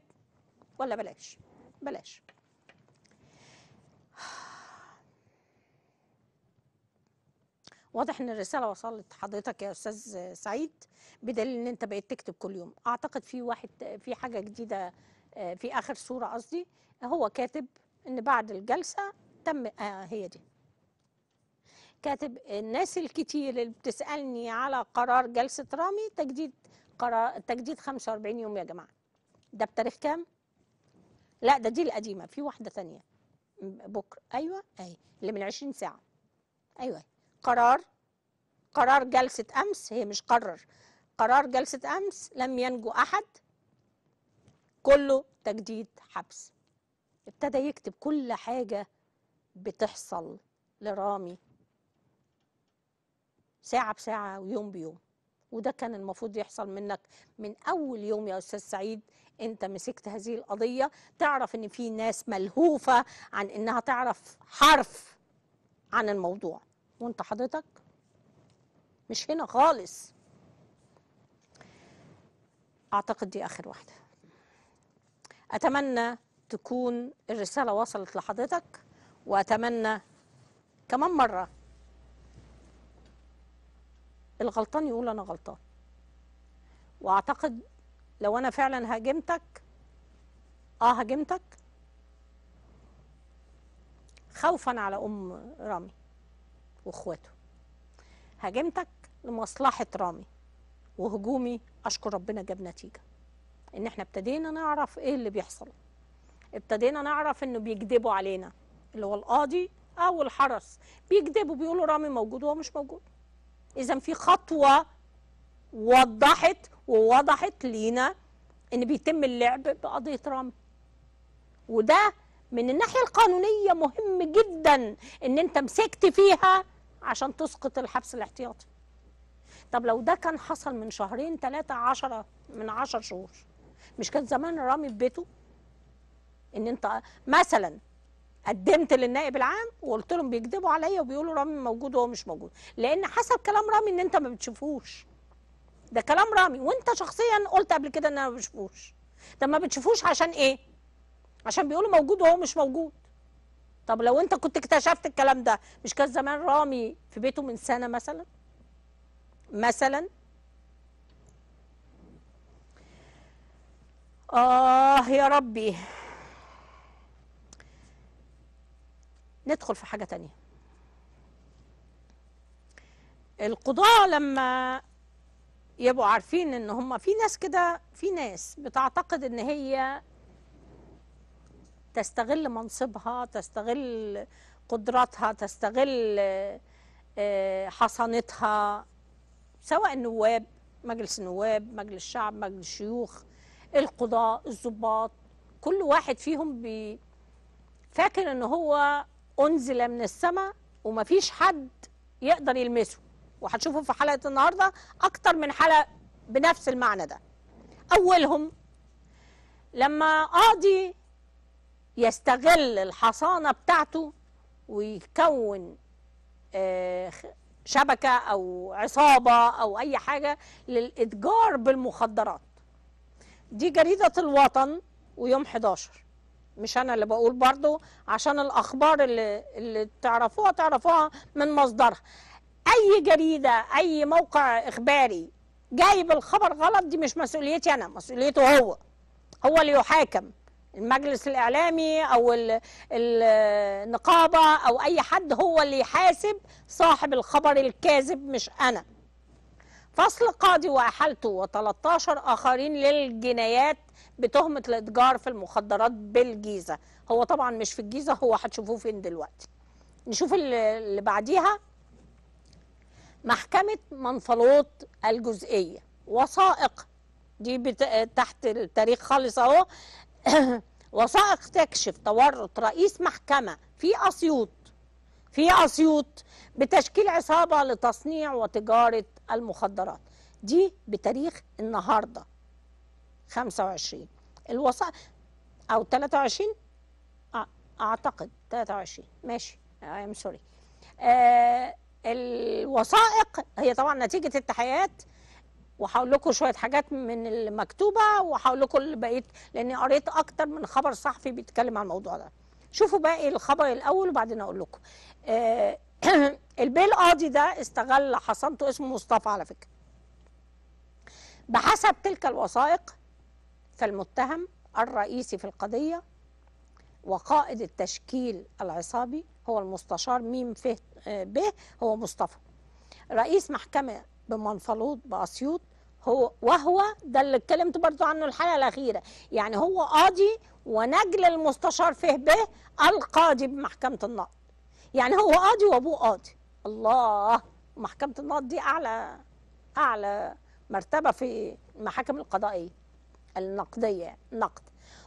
ولا بلاش بلاش واضح ان الرساله وصلت حضرتك يا استاذ سعيد بدليل ان انت بقيت تكتب كل يوم اعتقد في واحد في حاجه جديده آه، في اخر صوره قصدي هو كاتب ان بعد الجلسه تم آه هي دي كاتب الناس الكتير اللي بتسالني على قرار جلسه رامي تجديد قرار تجديد 45 يوم يا جماعه ده بتاريخ كام لا ده دي القديمه في واحده ثانيه بكره ايوه اهي اللي من 20 ساعه ايوه قرار قرار جلسة أمس هي مش قرر قرار جلسة أمس لم ينجو أحد كله تجديد حبس ابتدى يكتب كل حاجة بتحصل لرامي ساعة بساعة ويوم بيوم وده كان المفروض يحصل منك من أول يوم يا أستاذ سعيد أنت مسكت هذه القضية تعرف إن في ناس ملهوفة عن إنها تعرف حرف عن الموضوع وانت حضرتك مش هنا خالص اعتقد دي اخر واحده اتمنى تكون الرساله وصلت لحضرتك واتمنى كمان مره الغلطان يقول انا غلطان واعتقد لو انا فعلا هاجمتك اه هاجمتك خوفا على ام رامي واخواته هاجمتك لمصلحه رامي وهجومي اشكر ربنا جاب نتيجه ان احنا ابتدينا نعرف ايه اللي بيحصل ابتدينا نعرف انه بيكذبوا علينا اللي هو القاضي او الحرس بيكذبوا بيقولوا رامي موجود وهو مش موجود اذا في خطوه وضحت ووضحت لينا ان بيتم اللعب بقضيه رامي وده من الناحيه القانونيه مهم جدا ان انت مسكت فيها عشان تسقط الحبس الاحتياطي طب لو ده كان حصل من شهرين ثلاثة عشرة من عشر شهور مش كان زمان رامي في بيته ان انت مثلا قدمت للنائب العام وقلت لهم بيكذبوا عليا وبيقولوا رامي موجود وهو مش موجود لان حسب كلام رامي ان انت ما بتشوفوش ده كلام رامي وانت شخصيا قلت قبل كده ان انا ما بشوفوش طب ما بتشوفوش عشان ايه عشان بيقولوا موجود وهو مش موجود طب لو انت كنت اكتشفت الكلام ده مش كان زمان رامي في بيته من سنه مثلا مثلا اه يا ربي ندخل في حاجه تانية القضاة لما يبقوا عارفين ان هم في ناس كده في ناس بتعتقد ان هي تستغل منصبها تستغل قدراتها تستغل آه، حصانتها سواء النواب مجلس النواب مجلس الشعب مجلس الشيوخ القضاء الضباط كل واحد فيهم بي فاكر ان هو انزل من السماء ومفيش حد يقدر يلمسه وهتشوفوا في حلقه النهارده اكتر من حلقه بنفس المعنى ده اولهم لما قاضي يستغل الحصانة بتاعته ويكون آه، شبكة أو عصابة أو أي حاجة للإتجار بالمخدرات دي جريدة الوطن ويوم 11 مش أنا اللي بقول برضو عشان الأخبار اللي, اللي تعرفوها تعرفوها من مصدرها أي جريدة أي موقع إخباري جايب الخبر غلط دي مش مسؤوليتي أنا مسؤوليته هو هو اللي يحاكم المجلس الإعلامي أو النقابة أو أي حد هو اللي يحاسب صاحب الخبر الكاذب مش أنا فصل قاضي وأحالته و13 آخرين للجنايات بتهمة الإتجار في المخدرات بالجيزة هو طبعا مش في الجيزة هو هتشوفوه فين دلوقتي نشوف اللي بعديها محكمة منفلوط الجزئية وثائق دي تحت التاريخ خالص اهو [COUGHS] وثائق تكشف تورط رئيس محكمة في أسيوط في أسيوط بتشكيل عصابة لتصنيع وتجارة المخدرات دي بتاريخ النهاردة 25 الوثائق أو 23 أعتقد 23 ماشي أم سوري آه الوثائق هي طبعا نتيجة التحيات وهقول لكم شويه حاجات من المكتوبه وهقول لكم اللي بقيت لاني قريت اكتر من خبر صحفي بيتكلم عن الموضوع ده شوفوا باقي إيه الخبر الاول وبعدين اقول لكم آه [CLEARS THROAT] البيل قاضي ده استغل حصنته اسمه مصطفى على فكره بحسب تلك الوثائق فالمتهم الرئيسي في القضيه وقائد التشكيل العصابي هو المستشار ميم فه آه، به هو مصطفى رئيس محكمه بمنفلوط باسيوط هو وهو ده اللي اتكلمت برضو عنه الحلقه الاخيره يعني هو قاضي ونجل المستشار فيه به القاضي بمحكمه النقد يعني هو قاضي وابوه قاضي الله محكمه النقد دي اعلى اعلى مرتبه في المحاكم القضائيه النقديه نقد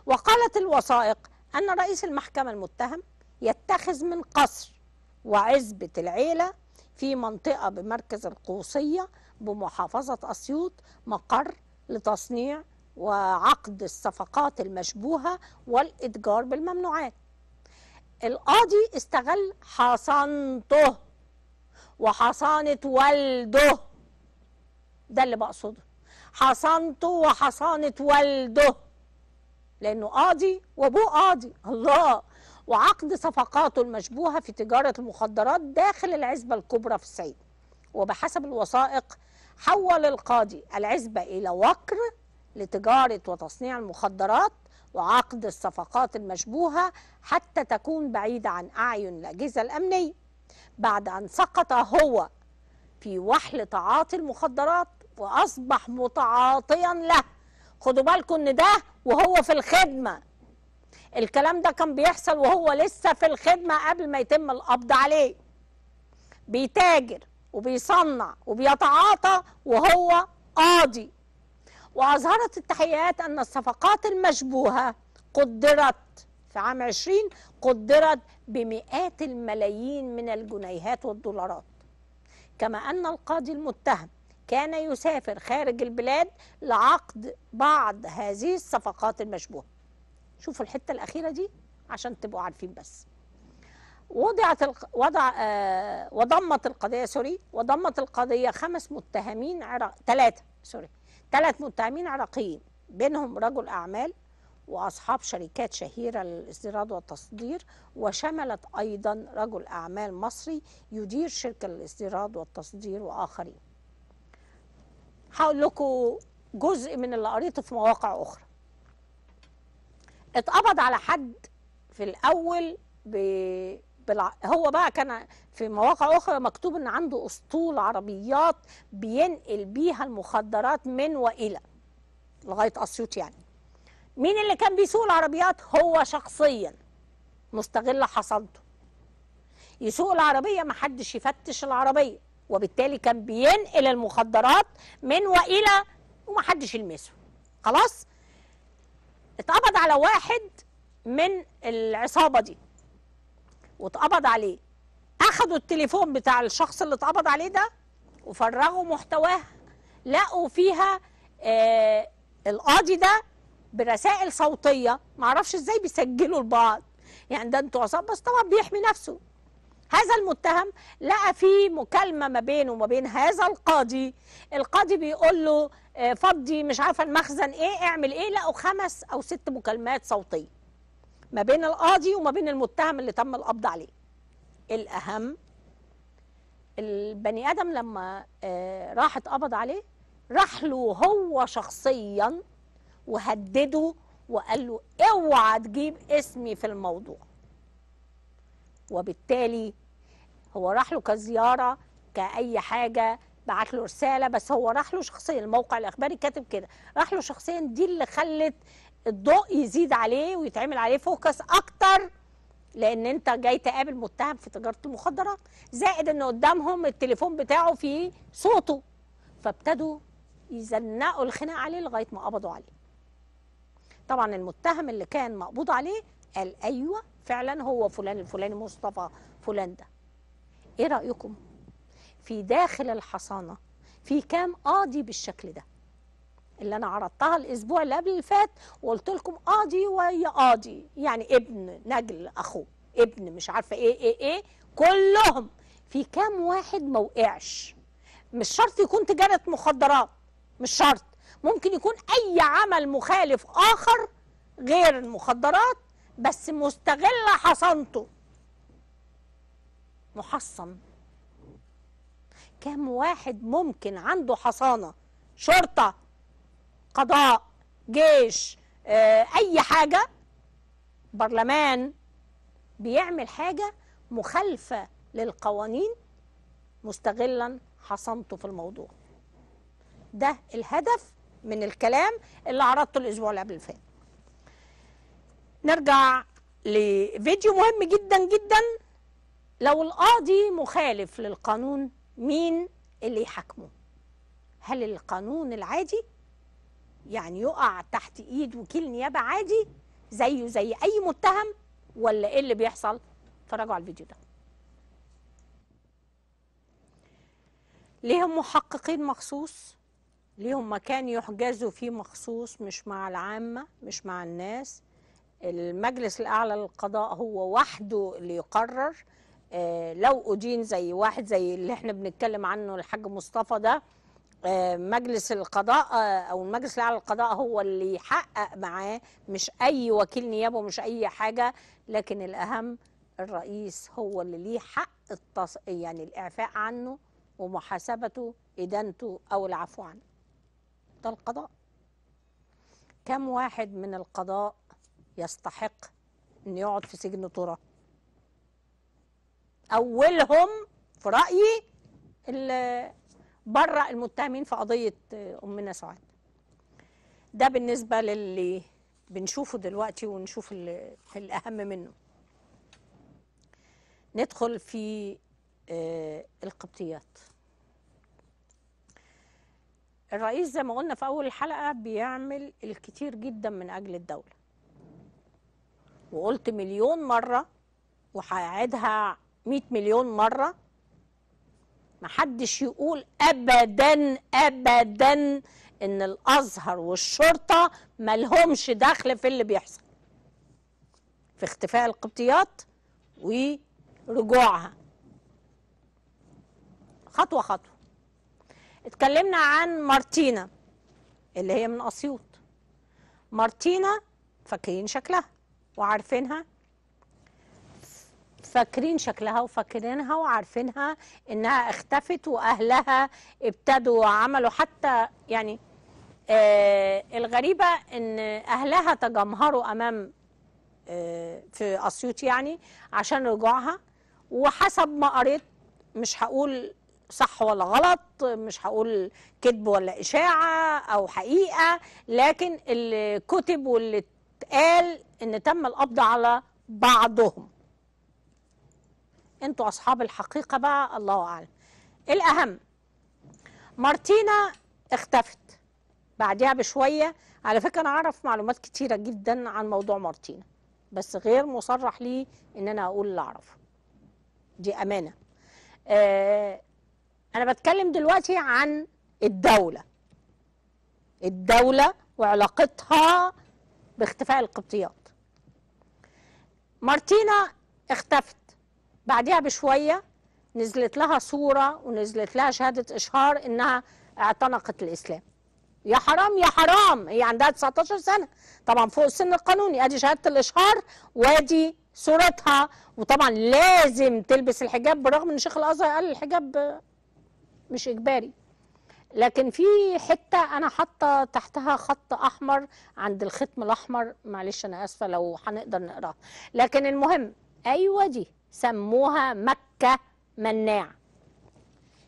وقالت الوثائق ان رئيس المحكمه المتهم يتخذ من قصر وعزبه العيله في منطقه بمركز القوصيه بمحافظة أسيوط مقر لتصنيع وعقد الصفقات المشبوهة والإتجار بالممنوعات القاضي استغل حصانته وحصانة والده ده اللي بقصده حصانته وحصانة والده لأنه قاضي وأبوه قاضي الله وعقد صفقاته المشبوهة في تجارة المخدرات داخل العزبة الكبرى في الصعيد وبحسب الوثائق حول القاضي العزبة إلى وكر لتجارة وتصنيع المخدرات وعقد الصفقات المشبوهة حتى تكون بعيدة عن أعين الأجهزة الأمنية بعد أن سقط هو في وحل تعاطي المخدرات وأصبح متعاطيا له خدوا بالكم إن ده وهو في الخدمة الكلام ده كان بيحصل وهو لسه في الخدمة قبل ما يتم القبض عليه بيتاجر وبيصنع وبيتعاطى وهو قاضي وأظهرت التحقيقات أن الصفقات المشبوهة قدرت في عام 20 قدرت بمئات الملايين من الجنيهات والدولارات كما أن القاضي المتهم كان يسافر خارج البلاد لعقد بعض هذه الصفقات المشبوهة شوفوا الحتة الأخيرة دي عشان تبقوا عارفين بس وضعت الق... وضع آه... وضمت القضيه سوري وضمت القضيه خمس متهمين عراق ثلاثه سوري ثلاث متهمين عراقيين بينهم رجل اعمال واصحاب شركات شهيره للاستيراد والتصدير وشملت ايضا رجل اعمال مصري يدير شركه للاستيراد والتصدير واخرين هقول لكم جزء من اللي قريته في مواقع اخرى اتقبض على حد في الاول ب بالع... هو بقى كان في مواقع اخرى مكتوب ان عنده اسطول عربيات بينقل بيها المخدرات من والى لغايه اسيوط يعني مين اللي كان بيسوق العربيات هو شخصيا مستغل حصلته يسوق العربيه محدش يفتش العربيه وبالتالي كان بينقل المخدرات من والى ومحدش يلمسه خلاص اتقبض على واحد من العصابه دي واتقبض عليه اخدوا التليفون بتاع الشخص اللي اتقبض عليه ده وفرغوا محتواه لقوا فيها آه القاضي ده برسائل صوتيه معرفش ازاي بيسجلوا لبعض يعني ده انتوا عصاب بس طبعا بيحمي نفسه هذا المتهم لقى في مكالمه ما بينه وما بين هذا القاضي القاضي بيقول له آه، فضي مش عارفه المخزن ايه اعمل ايه لقوا خمس او ست مكالمات صوتيه ما بين القاضي وما بين المتهم اللي تم القبض عليه الأهم البني آدم لما آه، راح اتقبض عليه راح له هو شخصيا وهدده وقال له اوعى تجيب اسمي في الموضوع وبالتالي هو راح له كزيارة كأي حاجة بعت له رساله بس هو راح له شخصيا الموقع الاخباري كاتب كده راح له شخصيا دي اللي خلت الضوء يزيد عليه ويتعمل عليه فوكس اكتر لان انت جاي تقابل متهم في تجاره المخدرات زائد ان قدامهم التليفون بتاعه فيه صوته فابتدوا يزنقوا الخناق عليه لغايه ما قبضوا عليه طبعا المتهم اللي كان مقبوض عليه قال ايوه فعلا هو فلان الفلاني مصطفى فلان ده ايه رايكم في داخل الحصانة في كام قاضي بالشكل ده اللي أنا عرضتها الأسبوع اللي قبل اللي فات وقلت لكم قاضي قاضي يعني ابن نجل أخوه ابن مش عارفة إيه إيه إيه كلهم في كام واحد موقعش مش شرط يكون تجارة مخدرات مش شرط ممكن يكون أي عمل مخالف آخر غير المخدرات بس مستغلة حصانته محصن كم واحد ممكن عنده حصانة شرطة قضاء جيش آه، أي حاجة برلمان بيعمل حاجة مخالفة للقوانين مستغلا حصانته في الموضوع ده الهدف من الكلام اللي عرضته الأسبوع اللي قبل اللي فات نرجع لفيديو مهم جدا جدا لو القاضي مخالف للقانون مين اللي يحاكمه هل القانون العادي يعني يقع تحت ايد وكيل نيابه عادي زيه زي اي متهم ولا ايه اللي بيحصل اتفرجوا على الفيديو ده ليهم محققين مخصوص ليهم مكان يحجزوا فيه مخصوص مش مع العامة مش مع الناس المجلس الأعلى للقضاء هو وحده اللي يقرر آه، لو أدين زي واحد زي اللي احنا بنتكلم عنه الحاج مصطفى ده آه، مجلس القضاء آه، او المجلس الاعلى للقضاء هو اللي يحقق معاه مش اي وكيل نيابه مش اي حاجه لكن الاهم الرئيس هو اللي ليه حق التص... يعني الاعفاء عنه ومحاسبته ادانته او العفو عنه ده القضاء كم واحد من القضاء يستحق ان يقعد في سجن تراب اولهم في رايي اللي بره المتهمين في قضيه آه، امنا سعاد ده بالنسبه للي بنشوفه دلوقتي ونشوف الاهم منه ندخل في آه، القبطيات الرئيس زي ما قلنا في اول الحلقه بيعمل الكتير جدا من اجل الدوله وقلت مليون مره وهقعدها 100 مليون مرة محدش يقول أبدا أبدا إن الأزهر والشرطة ملهمش دخل في اللي بيحصل في اختفاء القبطيات ورجوعها خطوة خطوة اتكلمنا عن مارتينا اللي هي من أسيوط مارتينا فاكرين شكلها وعارفينها فاكرين شكلها وفاكرينها وعارفينها انها اختفت واهلها ابتدوا عملوا حتى يعني آه الغريبه ان اهلها تجمهروا امام آه في اسيوط يعني عشان رجوعها وحسب ما قريت مش هقول صح ولا غلط مش هقول كذب ولا اشاعه او حقيقه لكن اللي كتب واللي اتقال ان تم القبض على بعضهم انتوا اصحاب الحقيقه بقى الله اعلم الاهم مارتينا اختفت بعدها بشويه على فكره انا اعرف معلومات كتيره جدا عن موضوع مارتينا بس غير مصرح لي ان انا اقول اللي اعرفه دي امانه آه انا بتكلم دلوقتي عن الدوله الدوله وعلاقتها باختفاء القبطيات مارتينا اختفت بعدها بشويه نزلت لها صوره ونزلت لها شهاده اشهار انها اعتنقت الاسلام يا حرام يا حرام هي عندها 19 سنه طبعا فوق السن القانوني ادي شهاده الاشهار وادي صورتها وطبعا لازم تلبس الحجاب برغم ان شيخ الازهر قال الحجاب مش اجباري لكن في حته انا حاطه تحتها خط احمر عند الختم الاحمر معلش انا اسفه لو هنقدر نقراها لكن المهم ايوه دي سموها مكة مناع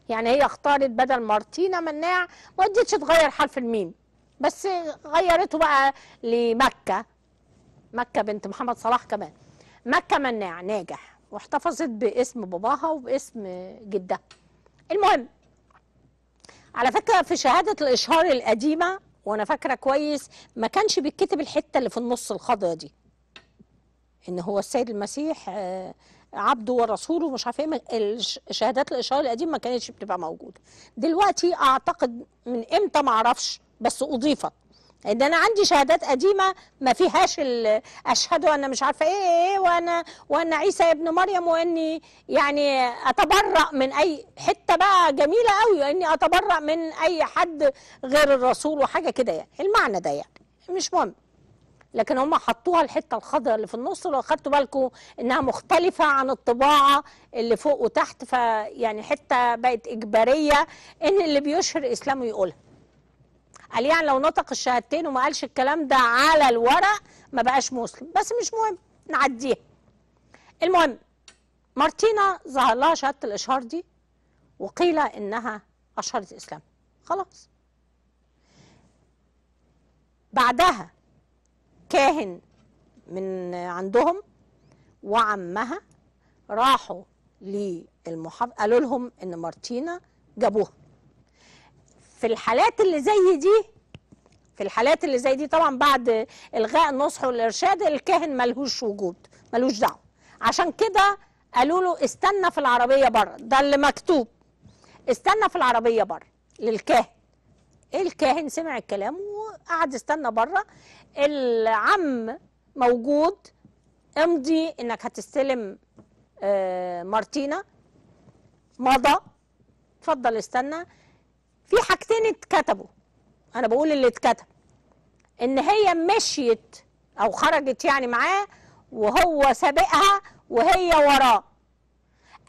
يعني هي اختارت بدل مارتينا مناع ما وديتش تغير حرف الميم بس غيرته بقى لمكة مكة بنت محمد صلاح كمان مكة مناع ناجح واحتفظت باسم باباها وباسم جدها المهم على فكرة في شهادة الإشهار القديمة وأنا فاكرة كويس ما كانش بيتكتب الحتة اللي في النص الخضراء دي إن هو السيد المسيح آه عبده ورسوله ومش عارف ايه الشهادات الاشاره القديمه ما كانتش بتبقى موجوده دلوقتي اعتقد من امتى ما اعرفش بس اضيفت ان انا عندي شهادات قديمه ما فيهاش اشهد وانا مش عارفه ايه, ايه ايه وانا وانا عيسى ابن مريم واني يعني اتبرأ من اي حته بقى جميله قوي اني اتبرأ من اي حد غير الرسول وحاجه كده يعني المعنى ده يعني مش مهم لكن هم حطوها الحته الخضراء اللي في النص لو خدتوا بالكم انها مختلفه عن الطباعه اللي فوق وتحت فيعني حته بقت اجباريه ان اللي بيشهر اسلامه يقولها قال يعني لو نطق الشهادتين وما قالش الكلام ده على الورق ما بقاش مسلم بس مش مهم نعديها المهم مارتينا ظهر لها شهاده الاشهار دي وقيل انها اشهرت اسلام خلاص بعدها كاهن من عندهم وعمها راحوا للمحافظ قالوا لهم ان مارتينا جابوها في الحالات اللي زي دي في الحالات اللي زي دي طبعا بعد الغاء النصح والارشاد الكاهن ملهوش وجود ملوش دعوه عشان كده قالوا له استنى في العربيه بره ده اللي مكتوب استنى في العربيه بره للكاهن الكاهن سمع الكلام وقعد استنى بره العم موجود امضي انك هتستلم آه، مارتينا مضى اتفضل استنى في حاجتين اتكتبوا انا بقول اللي اتكتب ان هي مشيت او خرجت يعني معاه وهو سابقها وهي وراه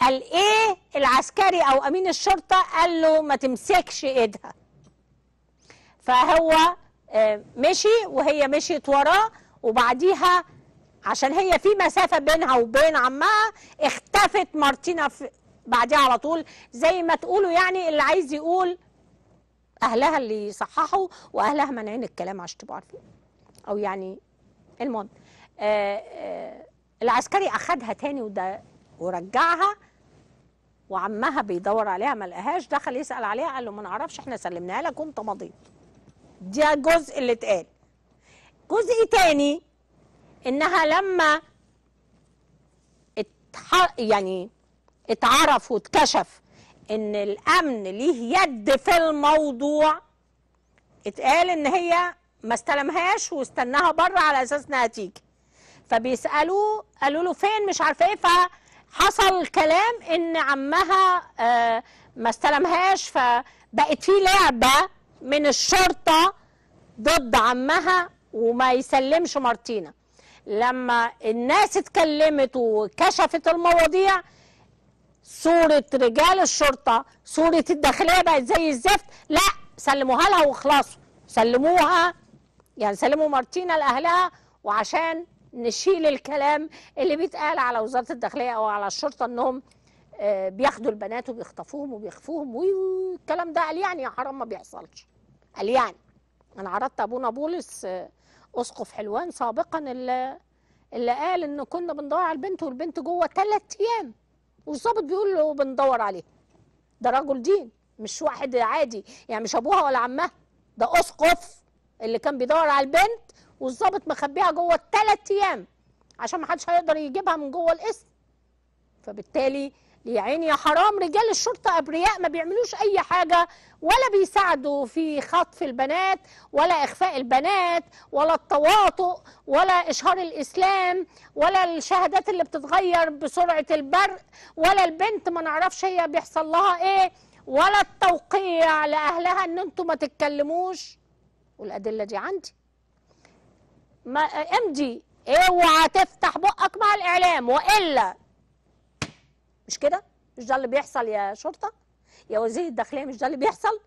قال ايه العسكري او امين الشرطه قال له ما تمسكش ايدها فهو آه، مشي وهي مشيت وراه وبعديها عشان هي في مسافه بينها وبين عمها اختفت مارتينا في بعديها على طول زي ما تقولوا يعني اللي عايز يقول اهلها اللي يصححوا واهلها مانعين الكلام عشان تبقوا عارفين او يعني المهم آه، آه، العسكري اخدها تاني وده ورجعها وعمها بيدور عليها ما لقاهاش دخل يسال عليها قال له ما نعرفش احنا سلمناها لك وانت مضيت ده جزء اللي اتقال جزء تاني انها لما يعني اتعرف واتكشف ان الامن ليه يد في الموضوع اتقال ان هي ما استلمهاش واستناها بره على اساس انها تيجي فبيسالوه قالوا له فين مش عارفه ايه فحصل كلام ان عمها آه ما استلمهاش فبقت في لعبه من الشرطة ضد عمها وما يسلمش مارتينا لما الناس اتكلمت وكشفت المواضيع صورة رجال الشرطة صورة الداخلية بقت زي الزفت لا سلموها لها واخلصوا سلموها يعني سلموا مارتينا لأهلها وعشان نشيل الكلام اللي بيتقال على وزارة الداخلية أو على الشرطة أنهم بياخدوا البنات وبيخطفوهم وبيخفوهم والكلام ده قال يعني يا حرام ما بيحصلش قال يعني انا عرضت ابونا بولس آه، اسقف حلوان سابقا اللي, اللي قال ان كنا بندور على البنت والبنت جوه ثلاث ايام والظابط بيقول له بندور عليه ده رجل دين مش واحد عادي يعني مش ابوها ولا عمها ده اسقف اللي كان بيدور على البنت والظابط مخبيها جوه الثلاث ايام عشان ما حدش هيقدر يجيبها من جوه القسم فبالتالي يا عيني يا حرام رجال الشرطة أبرياء ما بيعملوش أي حاجة ولا بيساعدوا في خطف البنات ولا إخفاء البنات ولا التواطؤ ولا إشهار الإسلام ولا الشهادات اللي بتتغير بسرعة البرق ولا البنت ما نعرفش هي بيحصل لها إيه ولا التوقيع لأهلها إن انتم ما تتكلموش والأدلة دي عندي ما امضي اوعى تفتح بقك مع الإعلام وإلا مش كده مش ده اللي بيحصل يا شرطه يا وزير الداخليه مش ده اللي بيحصل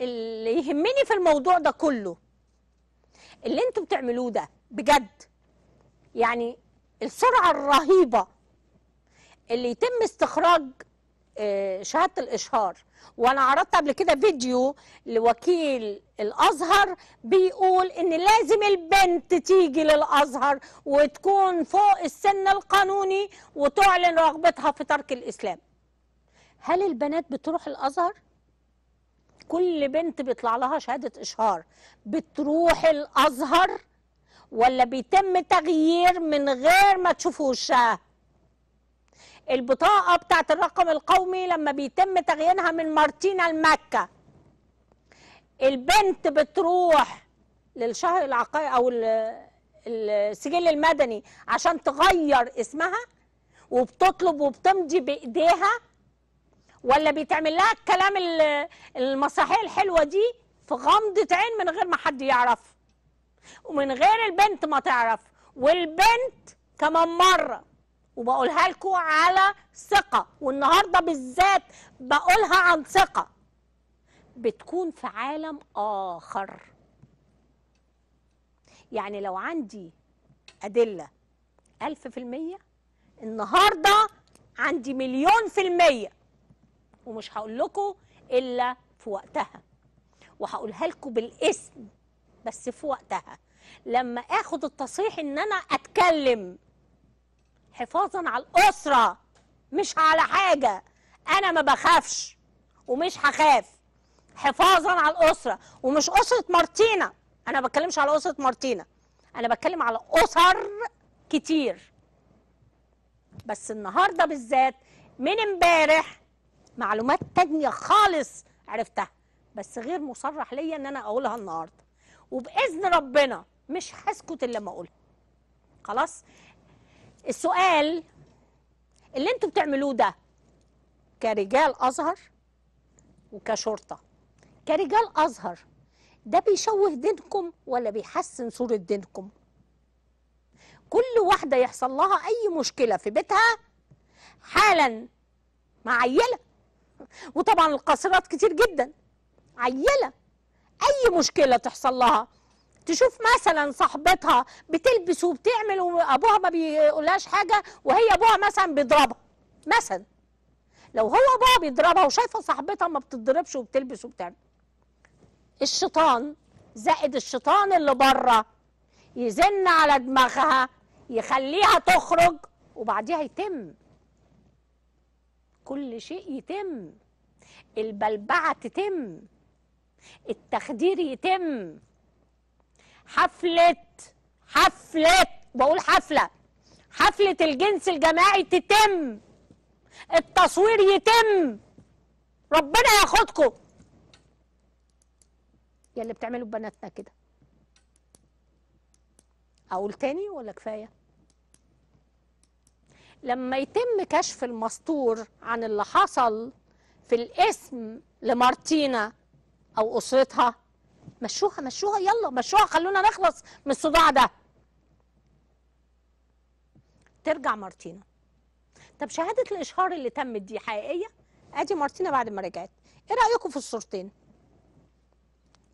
اللي يهمني في الموضوع ده كله اللي انتوا بتعملوه ده بجد يعني السرعه الرهيبه اللي يتم استخراج آه، شهاده الاشهار وانا عرضت قبل كده فيديو لوكيل الازهر بيقول ان لازم البنت تيجي للازهر وتكون فوق السن القانوني وتعلن رغبتها في ترك الاسلام هل البنات بتروح الازهر كل بنت بيطلع لها شهاده اشهار بتروح الازهر ولا بيتم تغيير من غير ما تشوفوش البطاقة بتاعت الرقم القومي لما بيتم تغيينها من مارتينا لمكة البنت بتروح للشهر العقاري أو السجل المدني عشان تغير اسمها وبتطلب وبتمضي بإيديها ولا بيتعمل لها الكلام المسرحية الحلوة دي في غمضة عين من غير ما حد يعرف ومن غير البنت ما تعرف والبنت كمان مرة وبقولها لكم على ثقه والنهارده بالذات بقولها عن ثقه بتكون في عالم اخر يعني لو عندي ادله 1000% النهارده عندي مليون في الميه ومش هقول لكم الا في وقتها وهقولها لكم بالاسم بس في وقتها لما اخد التصريح ان انا اتكلم حفاظا على الاسره مش على حاجه انا ما بخافش ومش هخاف حفاظا على الاسره ومش اسره مارتينا انا ما بتكلمش على اسره مارتينا انا بتكلم على اسر كتير بس النهارده بالذات من امبارح معلومات تانية خالص عرفتها بس غير مصرح ليا ان انا اقولها النهارده وباذن ربنا مش هسكت الا لما اقولها خلاص السؤال اللي انتوا بتعملوه ده كرجال ازهر وكشرطه كرجال ازهر ده بيشوه دينكم ولا بيحسن صوره دينكم كل واحده يحصل لها اي مشكله في بيتها حالا مع عيله وطبعا القاصرات كتير جدا عيله اي مشكله تحصل لها تشوف مثلا صاحبتها بتلبس وبتعمل وابوها ما بيقولهاش حاجه وهي ابوها مثلا بيضربها مثلا لو هو ابوها بيضربها وشايفه صاحبتها ما بتتضربش وبتلبس وبتعمل الشيطان زائد الشيطان اللي بره يزن على دماغها يخليها تخرج وبعديها يتم كل شيء يتم البلبعه تتم التخدير يتم حفلة حفلة بقول حفلة حفلة الجنس الجماعي تتم التصوير يتم ربنا ياخدكم يا اللي بتعملوا ببناتنا كده اقول تاني ولا كفايه لما يتم كشف المستور عن اللي حصل في الاسم لمارتينا او اسرتها مشوها مشوها يلا مشوها خلونا نخلص من الصداع ده ترجع مارتينا طب شهاده الاشهار اللي تمت دي حقيقيه ادي مارتينا بعد ما رجعت ايه رايكم في الصورتين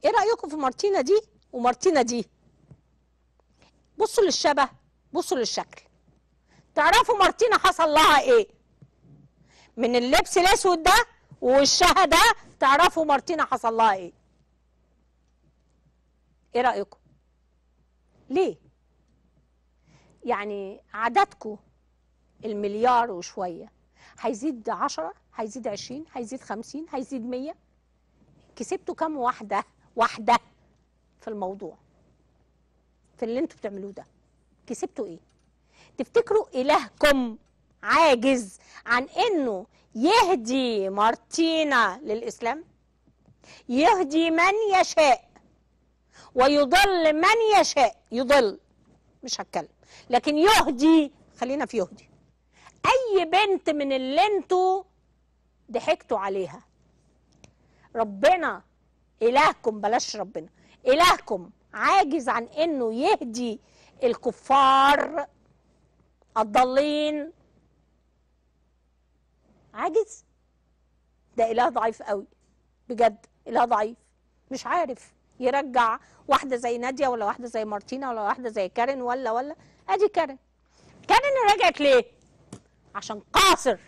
ايه رايكم في مارتينا دي ومارتينا دي بصوا للشبه بصوا للشكل تعرفوا مارتينا حصل لها ايه من اللبس الاسود ده ووشها ده تعرفوا مارتينا حصل لها ايه ايه رايكم ليه يعني عددكم المليار وشويه هيزيد 10 هيزيد 20 هيزيد 50 هيزيد 100 كسبتوا كام واحده واحده في الموضوع في اللي انتوا بتعملوه ده كسبتوا ايه تفتكروا الهكم عاجز عن انه يهدي مارتينا للاسلام يهدي من يشاء ويضل من يشاء يضل مش هتكلم لكن يهدي خلينا في يهدي اي بنت من اللي انتوا ضحكتوا عليها ربنا الهكم بلاش ربنا الهكم عاجز عن انه يهدي الكفار الضالين عاجز ده اله ضعيف قوي بجد اله ضعيف مش عارف يرجع واحده زي ناديه ولا واحده زي مارتينا ولا واحده زي كارن ولا ولا ادي كارن كارن رجعت ليه عشان قاصر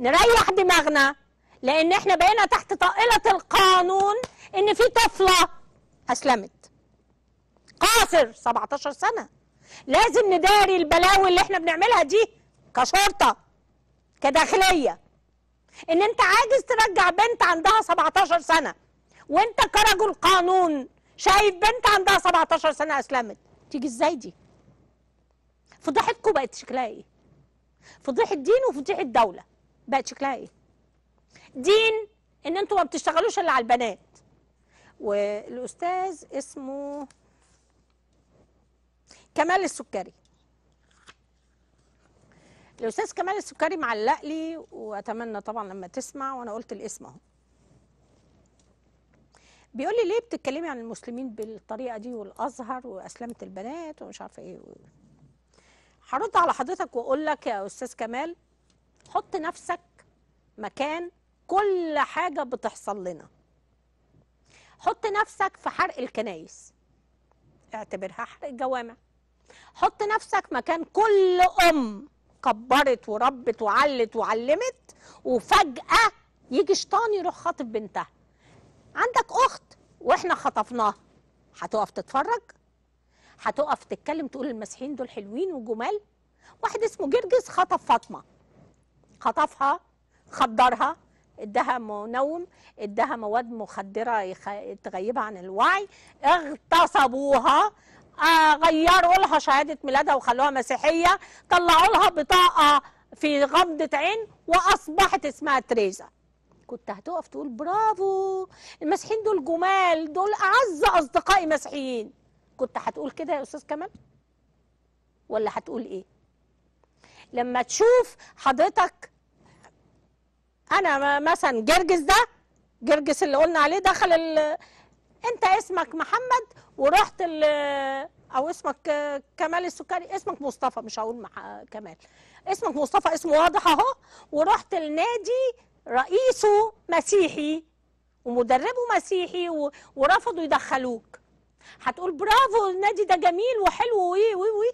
نريح دماغنا لان احنا بقينا تحت طائله القانون ان في طفله اسلمت قاصر 17 سنه لازم نداري البلاوي اللي احنا بنعملها دي كشرطه كداخليه ان انت عاجز ترجع بنت عندها 17 سنه وانت كرجل قانون شايف بنت عندها 17 سنه اسلمت تيجي ازاي دي فضيحتكم بقت شكلها ايه فضيحه الدين وفضيحه الدوله بقت شكلها ايه دين ان انتوا ما بتشتغلوش الا على البنات والاستاذ اسمه كمال السكري الاستاذ كمال السكري معلق لي واتمنى طبعا لما تسمع وانا قلت الاسم اهو بيقول لي ليه بتتكلمي عن المسلمين بالطريقه دي والازهر واسلمه البنات ومش عارفه ايه هرد على حضرتك واقول لك يا استاذ كمال حط نفسك مكان كل حاجه بتحصل لنا حط نفسك في حرق الكنايس اعتبرها حرق الجوامع حط نفسك مكان كل ام كبرت وربت وعلت وعلمت وفجاه يجي شيطان يروح خاطب بنتها عندك اخت واحنا خطفناها هتقف تتفرج هتقف تتكلم تقول المسيحيين دول حلوين وجمال واحد اسمه جرجس خطف فاطمه خطفها خدرها ادها منوم ادها مواد مخدره يخ... تغيبها عن الوعي اغتصبوها غيروا لها شهاده ميلادها وخلوها مسيحيه طلعوا لها بطاقه في غمضه عين واصبحت اسمها تريزا كنت هتقف تقول برافو المسيحيين دول جمال دول اعز اصدقائي مسيحيين كنت هتقول كده يا استاذ كمال ولا هتقول ايه لما تشوف حضرتك انا مثلا جرجس ده جرجس اللي قلنا عليه دخل ال... انت اسمك محمد ورحت ال... او اسمك كمال السكري اسمك مصطفى مش هقول كمال اسمك مصطفى اسمه واضح اهو ورحت النادي رئيسه مسيحي ومدربه مسيحي ورفضوا يدخلوك هتقول برافو النادي ده جميل وحلو وي وي وي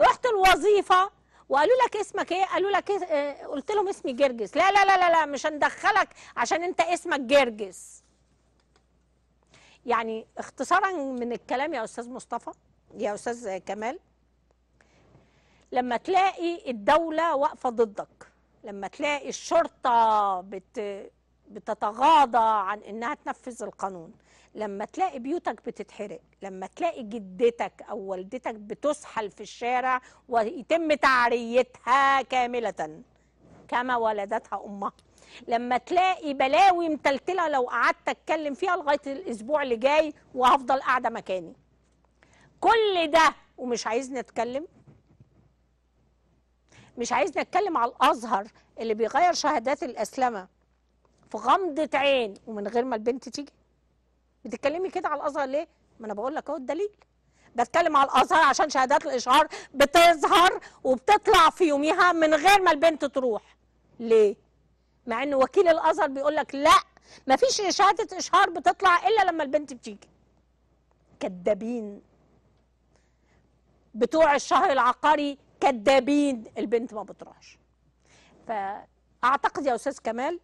رحت الوظيفه وقالوا لك اسمك ايه قالوا لك إيه؟ قلت لهم اسمي جرجس لا لا لا لا لا مش هندخلك عشان انت اسمك جرجس يعني اختصارا من الكلام يا استاذ مصطفى يا استاذ كمال لما تلاقي الدوله واقفه ضدك لما تلاقي الشرطة بت بتتغاضى عن انها تنفذ القانون لما تلاقي بيوتك بتتحرق لما تلاقي جدتك او والدتك بتسحل في الشارع ويتم تعريتها كاملة كما ولدتها امها لما تلاقي بلاوي متلتلة لو قعدت اتكلم فيها لغاية الاسبوع اللي جاي وهفضل قاعدة مكاني كل ده ومش عايزني اتكلم مش عايزني نتكلم على الازهر اللي بيغير شهادات الاسلمه في غمضه عين ومن غير ما البنت تيجي بتتكلمي كده على الازهر ليه ما انا بقول لك اهو الدليل بتكلم على الازهر عشان شهادات الاشهار بتظهر وبتطلع في يوميها من غير ما البنت تروح ليه مع ان وكيل الازهر بيقول لك لا ما فيش شهاده اشهار بتطلع الا لما البنت بتيجي كدابين بتوع الشهر العقاري كدابين البنت ما بتروحش فاعتقد يا استاذ كمال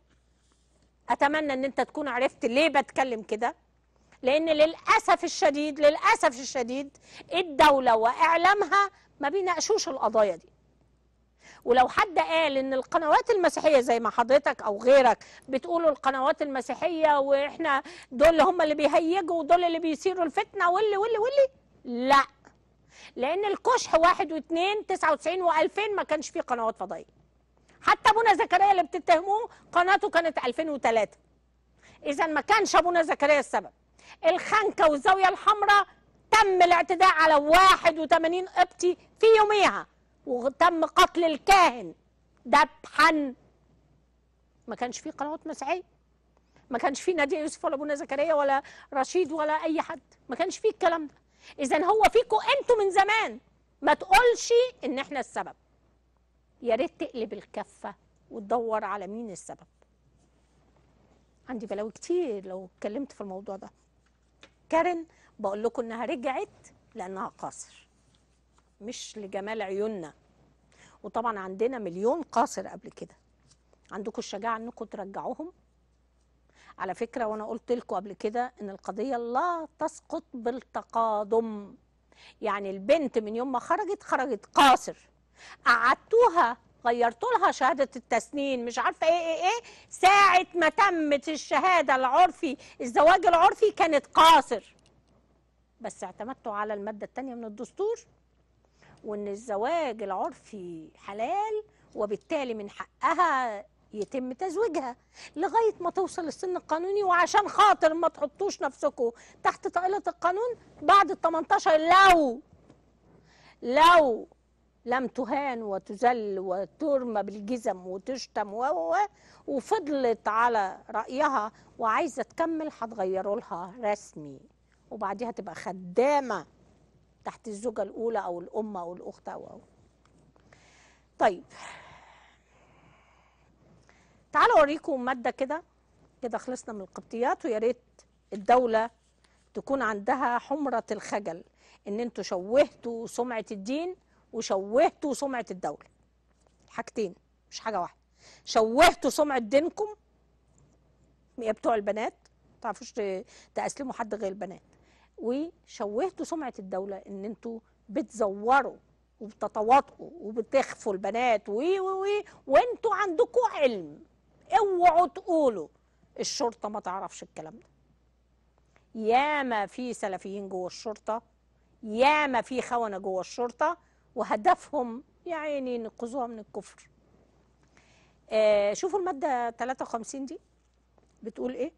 اتمنى ان انت تكون عرفت ليه بتكلم كده لان للاسف الشديد للاسف الشديد الدوله واعلامها ما بيناقشوش القضايا دي ولو حد قال ان القنوات المسيحيه زي ما حضرتك او غيرك بتقولوا القنوات المسيحيه واحنا دول هم اللي بيهيجوا ودول اللي بيثيروا الفتنه واللي واللي واللي لا لان الكشح واحد واثنين 99 و2000 ما كانش فيه قنوات فضائيه حتى ابونا زكريا اللي بتتهموه قناته كانت 2003 اذا ما كانش ابونا زكريا السبب الخنكه والزاويه الحمراء تم الاعتداء على 81 قبطي في يوميها وتم قتل الكاهن دبحا ما كانش فيه قنوات مسيحيه ما كانش فيه ناديه يوسف ولا ابونا زكريا ولا رشيد ولا اي حد ما كانش فيه الكلام ده اذا هو فيكوا انتوا من زمان ما تقولش ان احنا السبب يا ريت تقلب الكفه وتدور على مين السبب عندي بلاوي كتير لو اتكلمت في الموضوع ده كارن بقول لكم انها رجعت لانها قاصر مش لجمال عيوننا وطبعا عندنا مليون قاصر قبل كده عندكم الشجاعه انكم ترجعوهم على فكرة وأنا قلت لكم قبل كده إن القضية لا تسقط بالتقادم يعني البنت من يوم ما خرجت خرجت قاصر قعدتوها غيرتوا لها شهادة التسنين مش عارفة ايه ايه ايه ساعة ما تمت الشهادة العرفي الزواج العرفي كانت قاصر بس اعتمدتوا على المادة التانية من الدستور وان الزواج العرفي حلال وبالتالي من حقها يتم تزويجها لغايه ما توصل السن القانوني وعشان خاطر ما تحطوش نفسكم تحت طائله القانون بعد ال 18 لو لو لم تهان وتذل وترمى بالجزم وتشتم و وفضلت على رايها وعايزه تكمل هتغيروا لها رسمي وبعديها تبقى خدامه تحت الزوجه الاولى او الام او الاخت او طيب تعالوا اوريكم ماده كده كده خلصنا من القبطيات ويا ريت الدوله تكون عندها حمره الخجل ان انتوا شوهتوا سمعه الدين وشوهتوا سمعه الدوله حاجتين مش حاجه واحده شوهتوا سمعه دينكم يا بتوع البنات ما تعرفوش تأسلموا حد غير البنات وشوهتوا سمعه الدوله ان انتوا بتزوروا وبتتواطئوا وبتخفوا البنات و و و وانتوا عندكم علم اوعوا تقولوا الشرطة ما تعرفش الكلام ده ياما في سلفيين جوه الشرطة ياما في خونة جوه الشرطة وهدفهم يا عيني ينقذوها من الكفر آه شوفوا المادة 53 دي بتقول ايه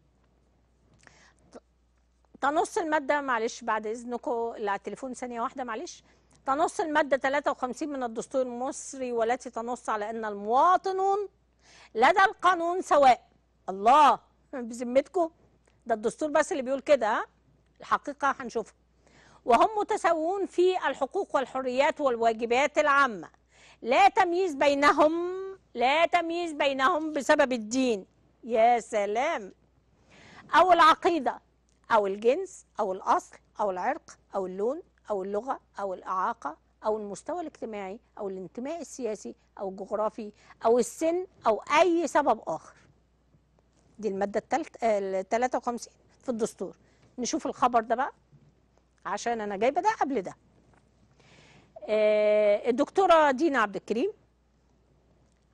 تنص المادة معلش بعد إذنكم اللي على التليفون ثانية واحدة معلش تنص المادة 53 من الدستور المصري والتي تنص على أن المواطنون لدى القانون سواء الله بذمتكم ده الدستور بس اللي بيقول كده ها الحقيقه هنشوفها وهم متساوون في الحقوق والحريات والواجبات العامه لا تمييز بينهم لا تمييز بينهم بسبب الدين يا سلام او العقيده او الجنس او الاصل او العرق او اللون او اللغه او الاعاقه أو المستوى الاجتماعي أو الانتماء السياسي أو الجغرافي أو السن أو أي سبب آخر دي المادة آه، التلت... 53 في الدستور نشوف الخبر ده بقى عشان أنا جايبة ده قبل ده آه، الدكتورة دينا عبد الكريم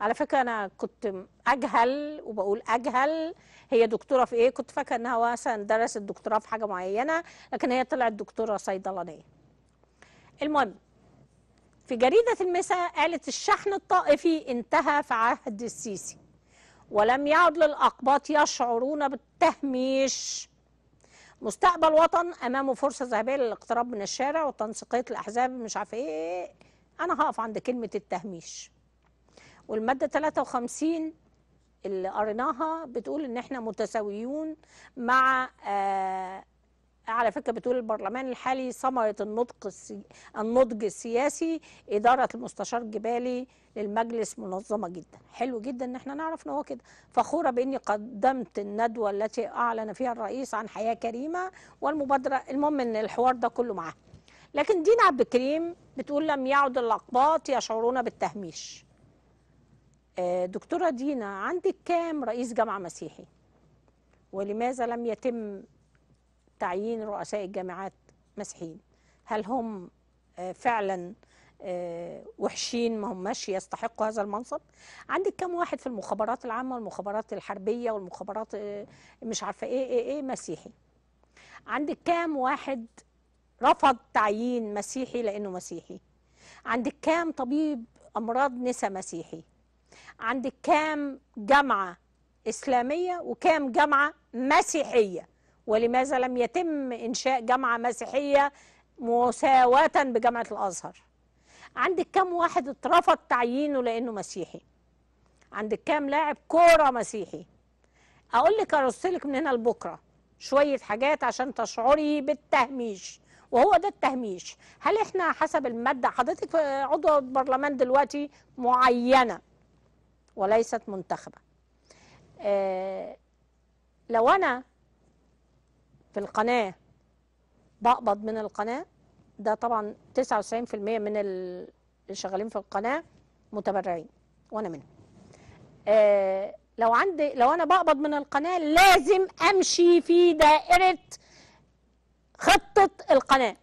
على فكره انا كنت اجهل وبقول اجهل هي دكتوره في ايه كنت فاكره انها مثلا درست دكتوراه في حاجه معينه لكن هي طلعت دكتوره صيدلانيه المهم في جريدة المساء قالت الشحن الطائفي انتهى في عهد السيسي ولم يعد للأقباط يشعرون بالتهميش مستقبل وطن أمامه فرصة ذهبية للاقتراب من الشارع وتنسيقية الأحزاب مش عارف إيه أنا هقف عند كلمة التهميش والمادة 53 اللي قريناها بتقول إن إحنا متساويون مع آه على فكره بتقول البرلمان الحالي ثمره النطق السي... النضج السياسي اداره المستشار جبالي للمجلس منظمه جدا حلو جدا ان احنا نعرف ان هو كده فخوره باني قدمت الندوه التي اعلن فيها الرئيس عن حياه كريمه والمبادره المهم ان الحوار ده كله معاه لكن دينا عبد الكريم بتقول لم يعد الاقباط يشعرون بالتهميش آه، دكتوره دينا عندك كام رئيس جامعه مسيحي ولماذا لم يتم تعيين رؤساء الجامعات مسيحيين هل هم آه، فعلا آه، وحشين ما هماش يستحقوا هذا المنصب عندك كم واحد في المخابرات العامه والمخابرات الحربيه والمخابرات آه، مش عارفه ايه ايه ايه مسيحي عندك كام واحد رفض تعيين مسيحي لانه مسيحي عندك كام طبيب امراض نسا مسيحي عندك كام جامعه اسلاميه وكام جامعه مسيحيه ولماذا لم يتم إنشاء جامعة مسيحية مساواة بجامعة الأزهر عندك كام واحد اترفض تعيينه لأنه مسيحي عندك كام لاعب كورة مسيحي أقول لك أرسلك من هنا لبكرة شوية حاجات عشان تشعري بالتهميش وهو ده التهميش هل احنا حسب المادة حضرتك عضو برلمان دلوقتي معينة وليست منتخبة اه لو أنا في القناة بقبض من القناة ده طبعا 99% من اللي شغالين في القناة متبرعين وأنا منهم آه لو عندي لو أنا بقبض من القناة لازم أمشي في دائرة خطة القناة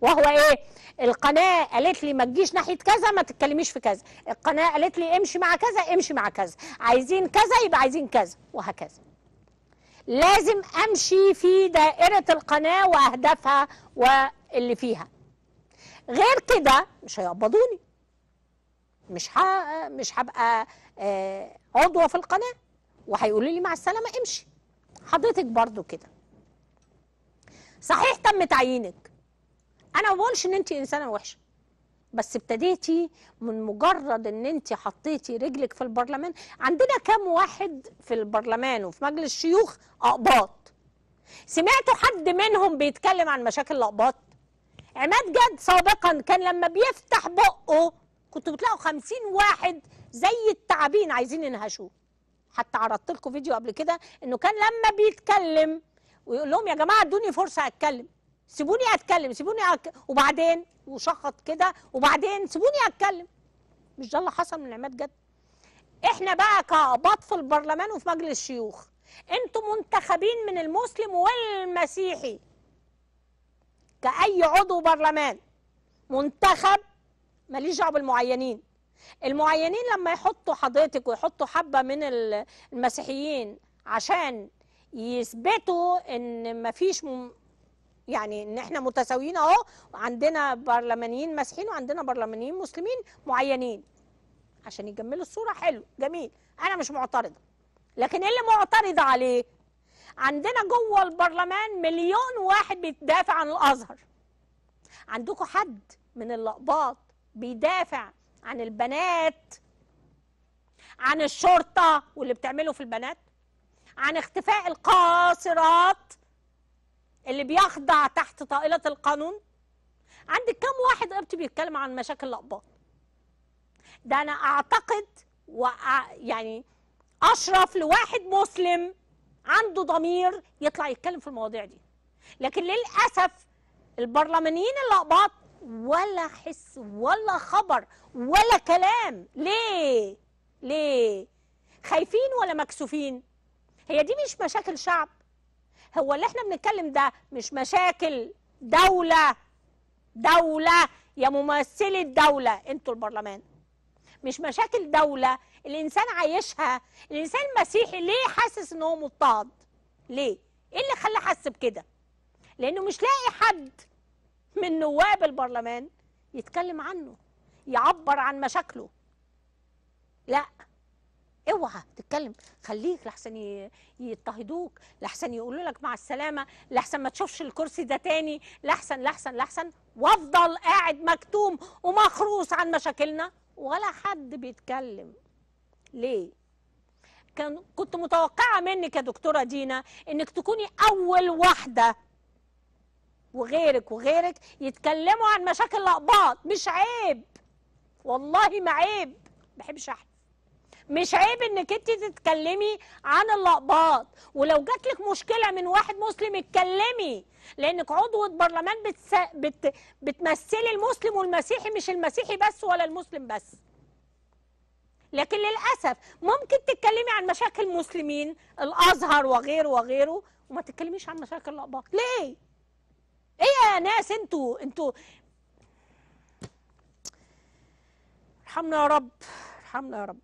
وهو إيه؟ القناة قالت لي ما تجيش ناحية كذا ما تتكلميش في كذا القناة قالت لي امشي مع كذا امشي مع كذا عايزين كذا يبقى عايزين كذا وهكذا لازم امشي في دائره القناه واهدافها واللي فيها غير كده مش هيقبضوني مش ها مش هبقى آه، عضوه في القناه وهيقولوا لي مع السلامه امشي حضرتك برضو كده صحيح تم تعيينك انا ما بقولش ان انت انسانه وحشه بس ابتديتي من مجرد ان انت حطيتي رجلك في البرلمان عندنا كام واحد في البرلمان وفي مجلس الشيوخ اقباط سمعتوا حد منهم بيتكلم عن مشاكل الاقباط عماد جد سابقا كان لما بيفتح بقه كنتوا بتلاقوا خمسين واحد زي التعابين عايزين ينهشوه حتى عرضت لكم فيديو قبل كده انه كان لما بيتكلم ويقول لهم يا جماعه ادوني فرصه اتكلم سيبوني اتكلم سيبوني أك... وبعدين وشخط كده وبعدين سيبوني اتكلم مش ده اللي حصل من عماد جد احنا بقى كقباط في البرلمان وفي مجلس الشيوخ انتوا منتخبين من المسلم والمسيحي كأي عضو برلمان منتخب ماليش دعوه بالمعينين المعينين لما يحطوا حضرتك ويحطوا حبه من المسيحيين عشان يثبتوا ان مفيش يعني ان احنا متساويين اهو وعندنا برلمانيين مسيحيين وعندنا برلمانيين مسلمين معينين عشان يجملوا الصوره حلو جميل انا مش معترضه لكن ايه اللي معترضه عليه عندنا جوه البرلمان مليون واحد بيدافع عن الازهر عندكم حد من اللقباط بيدافع عن البنات عن الشرطه واللي بتعمله في البنات عن اختفاء القاصرات اللي بيخضع تحت طائلة القانون عندك كم واحد قبت بيتكلم عن مشاكل الأقباط ده أنا أعتقد و يعني أشرف لواحد مسلم عنده ضمير يطلع يتكلم في المواضيع دي لكن للأسف البرلمانيين الأقباط ولا حس ولا خبر ولا كلام ليه ليه خايفين ولا مكسوفين هي دي مش مشاكل شعب هو اللي احنا بنتكلم ده مش مشاكل دولة دولة يا ممثلي الدولة انتوا البرلمان مش مشاكل دولة الإنسان عايشها الإنسان المسيحي ليه حاسس إن هو مضطهد ليه؟ إيه اللي خلاه حس بكده؟ لأنه مش لاقي حد من نواب البرلمان يتكلم عنه يعبر عن مشاكله لا اوعى تتكلم خليك لحسن يضطهدوك لحسن يقولوا لك مع السلامه لحسن ما تشوفش الكرسي ده تاني لحسن لحسن لحسن وافضل قاعد مكتوم ومخروس عن مشاكلنا ولا حد بيتكلم ليه كان كنت متوقعه منك يا دكتوره دينا انك تكوني اول واحده وغيرك وغيرك يتكلموا عن مشاكل الاقباط مش عيب والله ما عيب ما بحبش احكي مش عيب انك انت تتكلمي عن اللقباط ولو جاتلك مشكله من واحد مسلم اتكلمي لانك عضوه برلمان بتس... بت... بتمثلي المسلم والمسيحي مش المسيحي بس ولا المسلم بس لكن للاسف ممكن تتكلمي عن مشاكل المسلمين الازهر وغيره وغيره وما تتكلميش عن مشاكل الاقباط ليه ايه يا ناس انتوا انتوا ارحمنا يا رب ارحمنا يا رب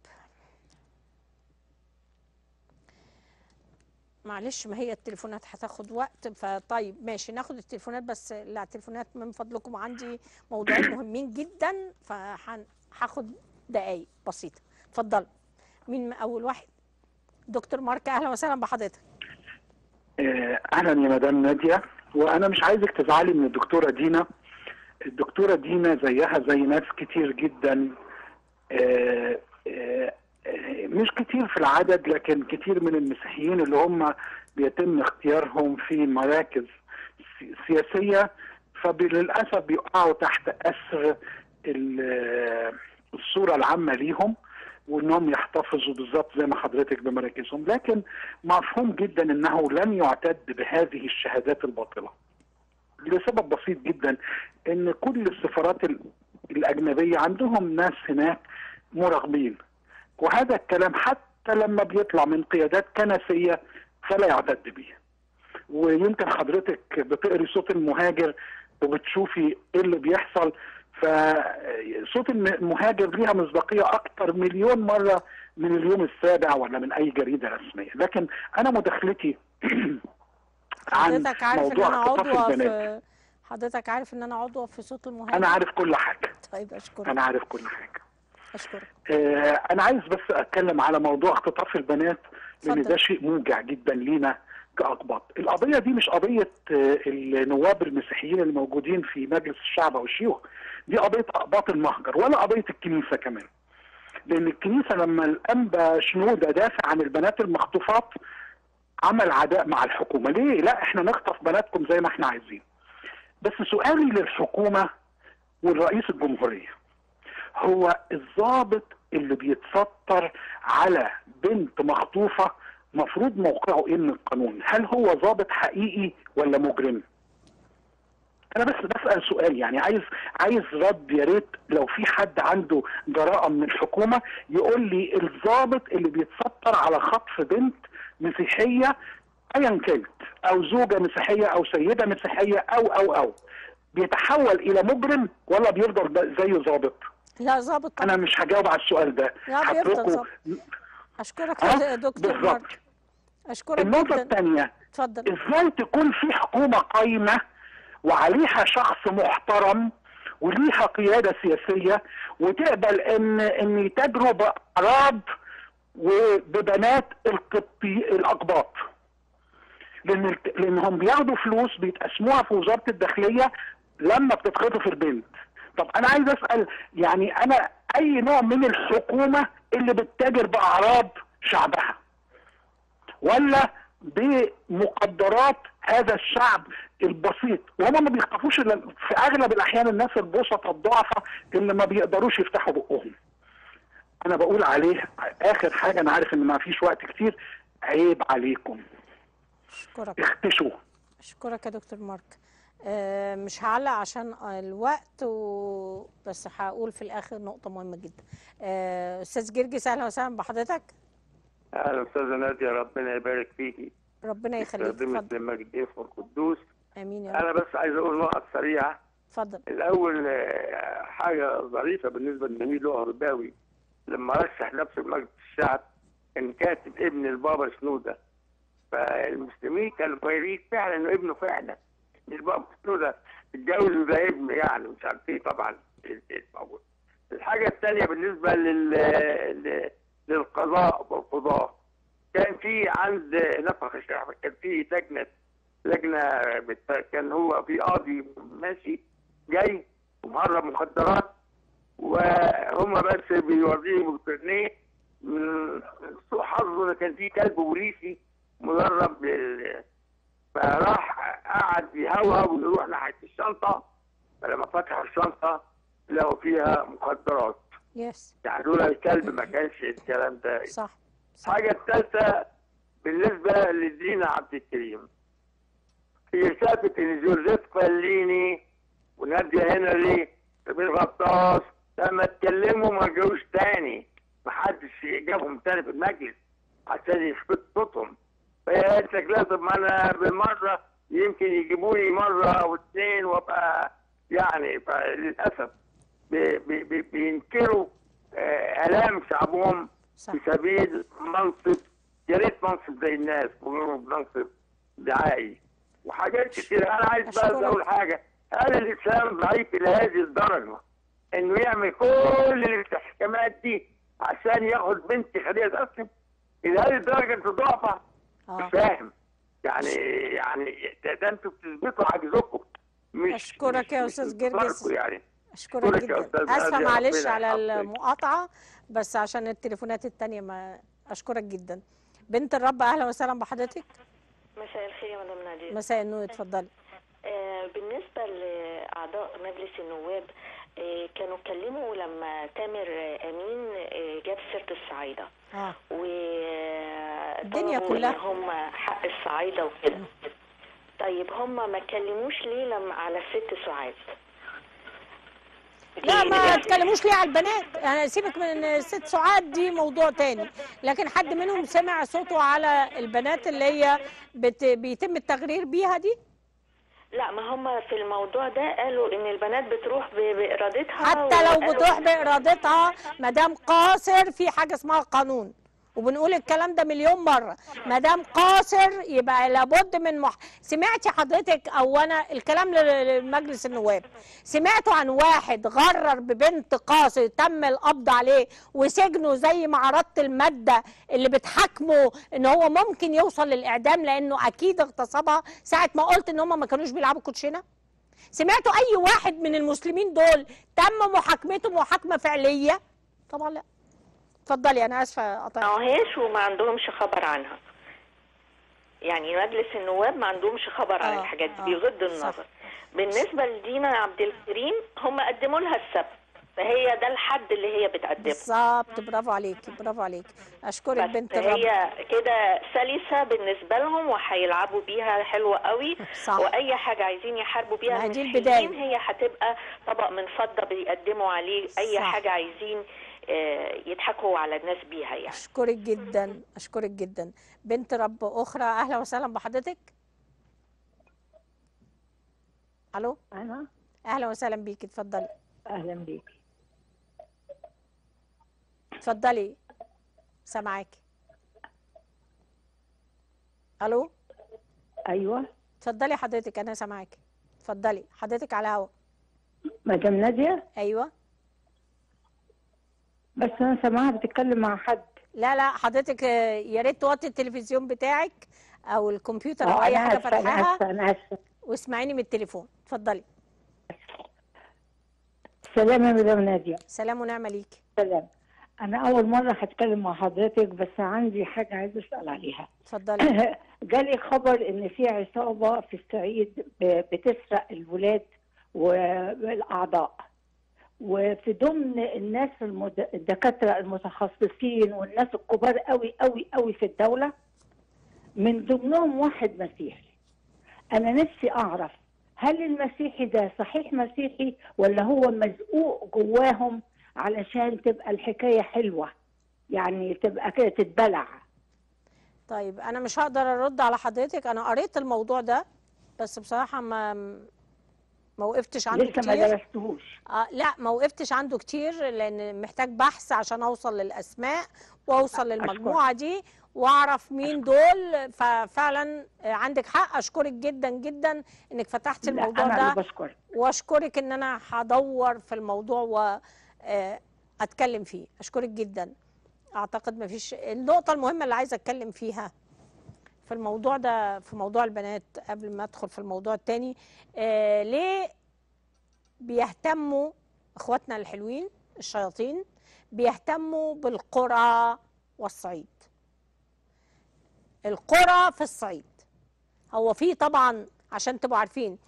معلش ما هي التليفونات هتاخد وقت فطيب ماشي ناخد التليفونات بس لا التليفونات من فضلكم عندي موضوعين مهمين جدا فهاخد دقايق بسيطه اتفضل مين اول واحد دكتور مارك اهلا وسهلا بحضرتك آه، اهلا يا مدام ناديه وانا مش عايزك تزعلي من الدكتوره دينا الدكتوره دينا زيها زي ناس كتير جدا آه، مش كتير في العدد لكن كتير من المسيحيين اللي هم بيتم اختيارهم في مراكز سياسيه فللاسف بيقعوا تحت اسر الصوره العامه ليهم وانهم يحتفظوا بالظبط زي ما حضرتك بمراكزهم لكن مفهوم جدا انه لن يعتد بهذه الشهادات الباطله لسبب بسيط جدا ان كل السفارات الاجنبيه عندهم ناس هناك مراقبين وهذا الكلام حتى لما بيطلع من قيادات كنسيه فلا يعتد به ويمكن حضرتك بتقري صوت المهاجر وبتشوفي ايه اللي بيحصل فصوت المهاجر ليها مصداقيه اكتر مليون مره من اليوم السابع ولا من اي جريده رسميه لكن انا مداخلتي [COUGHS] عن موضوع اعتقاف البنات حضرتك عارف ان انا عضو في صوت المهاجر انا عارف كل حاجه طيب اشكرك انا عارف كل حاجه أشكرك آه أنا عايز بس أتكلم على موضوع اختطاف البنات لأن ده شيء موجع جدا لينا كأقباط القضية دي مش قضية آه، النواب المسيحيين الموجودين في مجلس الشعب أو الشيوخ دي قضية أقباط المهجر ولا قضية الكنيسة كمان لأن الكنيسة لما الأنبا شنودة دافع عن البنات المخطوفات عمل عداء مع الحكومة ليه؟ لا احنا نخطف بناتكم زي ما احنا عايزين بس سؤالي للحكومة والرئيس الجمهورية هو الضابط اللي بيتستر على بنت مخطوفه مفروض موقعه ايه من القانون؟ هل هو ضابط حقيقي ولا مجرم؟ انا بس بسال سؤال يعني عايز عايز رد يا ريت لو في حد عنده جراءه من الحكومه يقول لي الضابط اللي بيتستر على خطف بنت مسيحيه ايا كانت او زوجه مسيحيه او سيده مسيحيه او او او بيتحول الى مجرم ولا بيفضل زيه ظابط؟ لا ظابط انا مش هجاوب على السؤال ده حضرتكم اشكرك يا دكتور بالظبط اشكرك النقطه الثانيه اتفضل ازاي تكون في حكومه قايمه وعليها شخص محترم وليها قياده سياسيه وتقبل ان ان يتاجروا باعراب وببنات القبطي الاقباط لان لانهم بياخدوا فلوس بيتقسموها في وزاره الداخليه لما بتتخطف البنت طب انا عايز اسال يعني انا اي نوع من الحكومه اللي بتتاجر باعراض شعبها ولا بمقدرات هذا الشعب البسيط وهم ما بيخافوش في اغلب الاحيان الناس البسطاء الضعفة اللي ما بيقدروش يفتحوا بقهم انا بقول عليه اخر حاجه انا عارف ان ما فيش وقت كتير عيب عليكم اشكرك اختشوا اشكرك يا دكتور مارك آه، مش هعلق عشان الوقت و... بس هقول في الاخر نقطه مهمه جدا آه، استاذ جرجس اهلا وسهلا بحضرتك اهلا استاذه ناديه ربنا يبارك فيكي ربنا يخليك اتفضل دمك إيه الضيف امين يا رب انا بس عايز اقول نقط سريعه اتفضل الاول آه، حاجه ظريفه بالنسبه لنبيل الهرباوي لما رشح نفسه لمجلس الشعب كان كاتب ابن البابا شنوده فالمسلمين كانوا قايلين فعلا انه ابنه فعلا الباب الجو بيبني يعني مش عارف ايه طبعا الموجود الحاجه الثانيه بالنسبه لل للقضاء والقضاء كان في عند نفخ الشيخ كان في لجنه لجنه كان هو في قاضي ماشي جاي ومهرب مخدرات وهم بس بيوريهم الكرنيه من سوء حظه كان في كلب بوليسي مدرب لل فراح قعد يهوهو ويروح ناحيه الشنطه فلما فتح الشنطه لقوا فيها مخدرات يس يعني دول الكلب ما كانش الكلام ده صح الحاجه الثالثه بالنسبه لدينا عبد الكريم هي شافت ان جوزيف فليني وناديه هنري بن غطاس لما اتكلموا ما جوش تاني محدش جابهم تاني في المجلس عشان يثبت صوتهم فقالت إيه، لك لا طب ما انا بالمره يمكن يجيبوا لي مره او اثنين وابقى يعني فللاسف بينكروا آه، الام شعبهم صح. في سبيل منصب يا ريت منصب زي الناس وغيره منصب دعائي وحاجات كتير انا عايز بقى اقول حاجه هل الاسلام ضعيف الى هذه الدرجه انه يعمل كل الاستحكامات دي عشان ياخد بنت خديجه اسلم الى هذه الدرجه انت ضعفه آه. مش فاهم يعني يعني ده, انتوا بتثبتوا عجزكم مش اشكرك يا استاذ جرجس يعني اشكرك جدا اسفه معلش على المقاطعه بس عشان التليفونات الثانيه ما اشكرك جدا بنت الرب اهلا وسهلا بحضرتك مساء الخير يا مدام ناديه مساء النور اتفضلي آه، بالنسبه لاعضاء مجلس النواب آه، كانوا اتكلموا لما تامر امين جاب سيره الصعيده آه. الدنيا كلها هم حق الصعايده وكده طيب هم ما كلموش ليه لما على الست سعاد لا ما تكلموش ليه على البنات انا يعني سيبك من الست سعاد دي موضوع تاني لكن حد منهم سمع صوته على البنات اللي هي بت... بيتم التغرير بيها دي لا ما هم في الموضوع ده قالوا ان البنات بتروح بارادتها حتى لو بتروح بارادتها ما دام قاصر في حاجه اسمها قانون وبنقول الكلام ده مليون مره ما دام قاصر يبقى لابد من مح... سمعتي حضرتك او انا الكلام لمجلس النواب سمعتوا عن واحد غرر ببنت قاصر تم القبض عليه وسجنه زي ما عرضت الماده اللي بتحاكمه ان هو ممكن يوصل للاعدام لانه اكيد اغتصبها ساعه ما قلت ان هم ما كانوش بيلعبوا كوتشينه سمعتوا اي واحد من المسلمين دول تم محاكمته محاكمه فعليه طبعا لا اتفضلي انا اسفه قطعت معهاش وما عندهمش خبر عنها يعني مجلس النواب ما عندهمش خبر عن آه، الحاجات دي آه، بيغض النظر بالنسبه لدينا عبد الكريم هم قدموا لها السبت فهي ده الحد اللي هي بتقدمه بالظبط برافو عليكي برافو عليكي اشكرك بنت الرب هي كده سلسه بالنسبه لهم وهيلعبوا بيها حلوه قوي صح. واي حاجه عايزين يحاربوا بيها من هي هتبقى طبق من فضه بيقدموا عليه اي صح. حاجه عايزين آه، يضحكوا على الناس بيها يعني اشكرك جدا اشكرك جدا بنت رب اخرى اهلا وسهلا بحضرتك الو انا اهلا وسهلا بيكي اتفضلي اهلا بيكي اتفضلي سامعاكي الو ايوه اتفضلي حضرتك انا سامعاكي اتفضلي حضرتك على الهوا مدام ناديه ايوه بس انا سامعاها بتتكلم مع حد لا لا حضرتك آه، يا ريت توطي التلفزيون بتاعك او الكمبيوتر او أه، اي حاجه فاتحاها انا اسفه واسمعيني من التليفون اتفضلي سلام يا مدام ناديه سلام ونعمه ليكي سلام انا اول مره هتكلم مع حضرتك بس عندي حاجه عايزه اسال عليها اتفضلي [COUGHS] جالي خبر ان في عصابه في الصعيد بتسرق الولاد والاعضاء وفي ضمن الناس المد... الدكاتره المتخصصين والناس الكبار قوي قوي قوي في الدوله من ضمنهم واحد مسيحي انا نفسي اعرف هل المسيحي ده صحيح مسيحي ولا هو مزقوق جواهم علشان تبقى الحكايه حلوه يعني تبقى كده تتبلع طيب انا مش هقدر ارد على حضرتك انا قريت الموضوع ده بس بصراحه ما ما وقفتش عنده لسه كتير لسه ما درستهوش آه لا ما وقفتش عنده كتير لان محتاج بحث عشان اوصل للاسماء واوصل للمجموعه دي واعرف مين دول ففعلا آه، عندك حق اشكرك جدا جدا انك فتحت الموضوع أنا ده بشكر. واشكرك ان انا هدور في الموضوع و آه، اتكلم فيه اشكرك جدا اعتقد ما فيش النقطه المهمه اللي عايزه اتكلم فيها في الموضوع ده في موضوع البنات قبل ما ادخل في الموضوع التاني آه ليه بيهتموا اخواتنا الحلوين الشياطين بيهتموا بالقرى والصعيد القرى في الصعيد هو في طبعا عشان تبقوا عارفين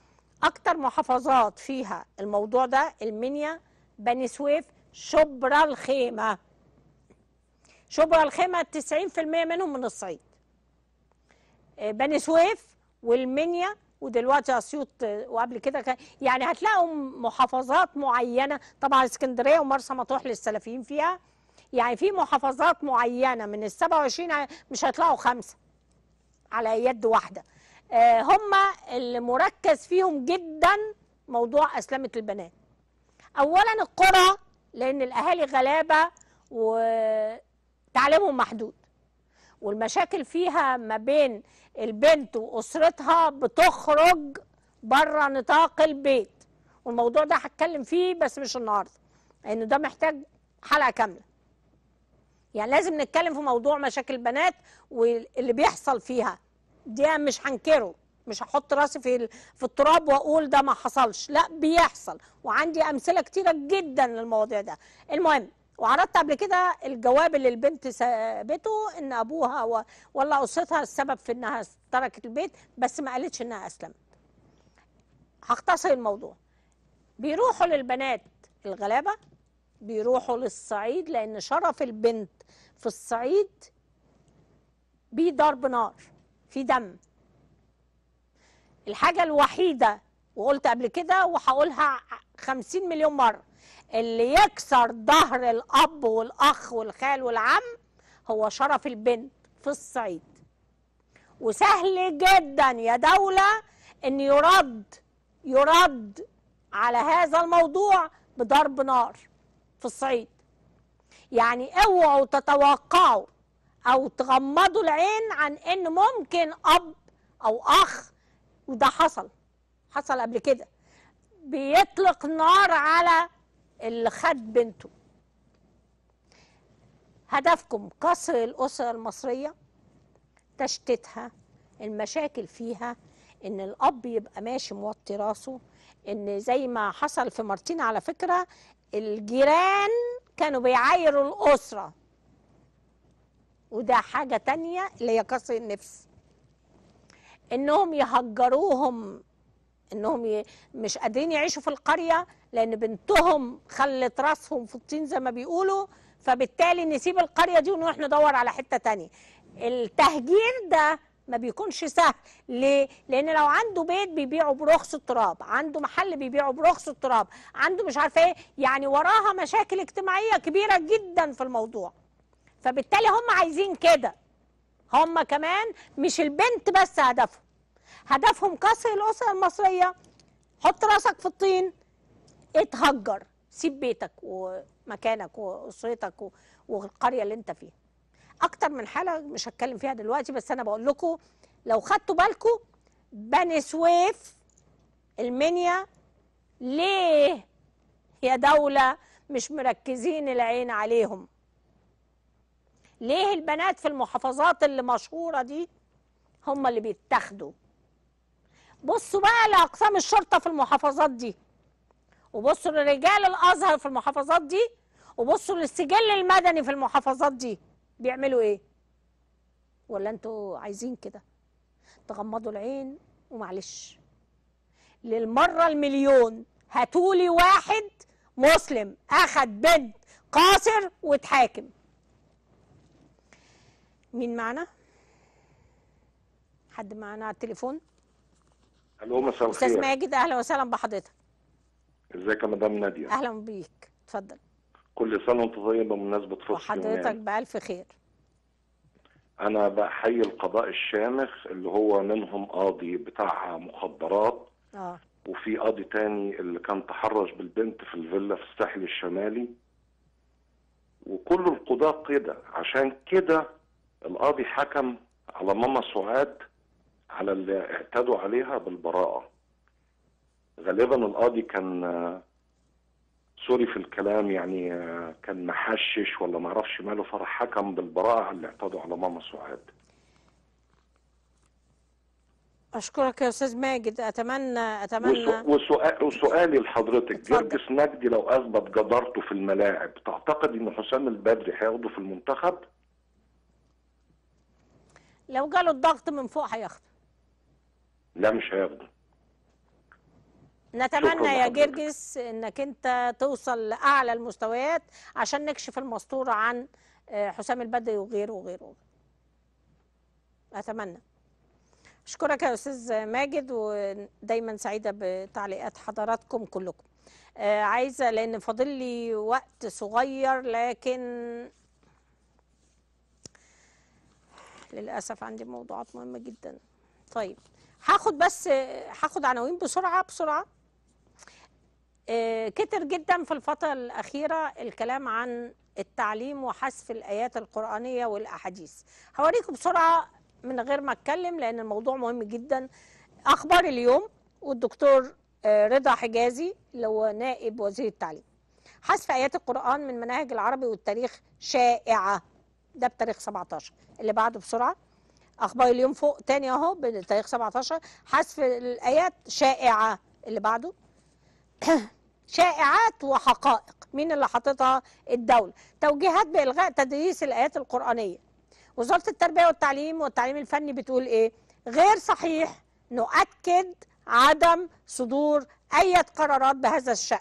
اكتر محافظات فيها الموضوع ده المنيا بني سويف شبرا الخيمه شبرا الخيمه 90% منهم من الصعيد آه، بني سويف والمنيا ودلوقتي اسيوط آه، وقبل كده كان يعني هتلاقوا محافظات معينه طبعا اسكندريه ومرسى مطروح للسلفيين فيها يعني في محافظات معينه من ال 27 مش هيطلعوا خمسه على يد واحده آه، هم اللي مركز فيهم جدا موضوع اسلمه البنات اولا القرى لان الاهالي غلابه وتعليمهم محدود والمشاكل فيها ما بين البنت واسرتها بتخرج بره نطاق البيت والموضوع ده هتكلم فيه بس مش النهارده لانه يعني ده محتاج حلقه كامله يعني لازم نتكلم في موضوع مشاكل البنات واللي بيحصل فيها دي مش هنكره مش هحط راسي في في التراب واقول ده ما حصلش لا بيحصل وعندي امثله كتيره جدا للمواضيع ده المهم وعرضت قبل كده الجواب اللي البنت سابته ان ابوها و... والله قصتها السبب في انها تركت البيت بس ما قالتش انها اسلمت هختصر الموضوع بيروحوا للبنات الغلابه بيروحوا للصعيد لان شرف البنت في الصعيد بيه ضرب نار في دم الحاجه الوحيده وقلت قبل كده وهقولها خمسين مليون مره اللي يكسر ظهر الأب والأخ والخال والعم هو شرف البنت في الصعيد وسهل جدا يا دولة أن يرد يرد على هذا الموضوع بضرب نار في الصعيد يعني اوعوا تتوقعوا او تغمضوا العين عن ان ممكن اب او اخ وده حصل حصل قبل كده بيطلق نار على اللي خد بنته هدفكم كسر الأسرة المصرية تشتيتها المشاكل فيها ان الاب يبقى ماشي موطي راسه ان زي ما حصل في مارتين على فكره الجيران كانوا بيعايروا الاسره وده حاجه تانية اللي هي كسر النفس انهم يهجروهم انهم مش قادرين يعيشوا في القريه لان بنتهم خلت راسهم في الطين زي ما بيقولوا فبالتالي نسيب القريه دي ونروح ندور على حته تانية التهجير ده ما بيكونش سهل ليه؟ لان لو عنده بيت بيبيعه برخص التراب عنده محل بيبيعه برخص التراب عنده مش عارفه ايه يعني وراها مشاكل اجتماعيه كبيره جدا في الموضوع فبالتالي هم عايزين كده هم كمان مش البنت بس هدفهم هدفهم كسر الأسر المصرية حط راسك في الطين اتهجر سيب بيتك ومكانك وأسرتك والقرية اللي انت فيها أكتر من حالة مش هتكلم فيها دلوقتي بس أنا بقول لكم لو خدتوا بالكم بني سويف المنيا ليه يا دولة مش مركزين العين عليهم ليه البنات في المحافظات اللي مشهورة دي هم اللي بيتاخدوا بصوا بقى لأقسام الشرطة في المحافظات دي وبصوا لرجال الأزهر في المحافظات دي وبصوا للسجل المدني في المحافظات دي بيعملوا إيه ولا أنتوا عايزين كده تغمضوا العين ومعلش للمرة المليون هاتولي واحد مسلم أخد بنت قاصر واتحاكم مين معنا؟ حد معنا على التليفون؟ الو مساء الخير استاذ ماجد اهلا وسهلا بحضرتك ازيك يا مدام ناديه اهلا بيك اتفضل كل سنه وانت طيب بمناسبه فرصه يعني. وحضرتك بالف خير انا بحيي القضاء الشامخ اللي هو منهم قاضي بتاع مخدرات اه وفي قاضي تاني اللي كان تحرش بالبنت في الفيلا في الساحل الشمالي وكل القضاة كده عشان كده القاضي حكم على ماما سعاد على اللي اعتدوا عليها بالبراءة غالبا القاضي كان سوري في الكلام يعني كان محشش ولا ما عرفش ماله فراح حكم بالبراءة على اللي اعتدوا على ماما سعاد اشكرك يا استاذ ماجد اتمنى اتمنى وسؤال وسؤالي لحضرتك جرجس نجدي لو اثبت جدارته في الملاعب تعتقد ان حسام البدري هياخده في المنتخب؟ لو جاله الضغط من فوق هياخده لا مش هيفضل نتمنى يا جرجس انك انت توصل لاعلى المستويات عشان نكشف المستوره عن آه، حسام البدري وغيره وغيره اتمنى اشكرك يا استاذ ماجد ودايما سعيده بتعليقات حضراتكم كلكم آه، عايزه لان فاضل لي وقت صغير لكن للاسف عندي موضوعات مهمه جدا طيب هاخد بس هاخد عناوين بسرعه بسرعه آه، كتر جدا في الفتره الاخيره الكلام عن التعليم وحذف الايات القرانيه والاحاديث هوريكم بسرعه من غير ما اتكلم لان الموضوع مهم جدا اخبار اليوم والدكتور آه، رضا حجازي اللي هو نائب وزير التعليم حذف ايات القران من مناهج العربي والتاريخ شائعه ده بتاريخ 17 اللي بعده بسرعه اخبار اليوم فوق تاني اهو بتاريخ 17 حذف الايات شائعه اللي بعده [CLEARS THROAT] شائعات وحقائق مين اللي حاططها الدوله توجيهات بالغاء تدريس الايات القرانيه وزاره التربيه والتعليم والتعليم الفني بتقول ايه غير صحيح نؤكد عدم صدور اي قرارات بهذا الشان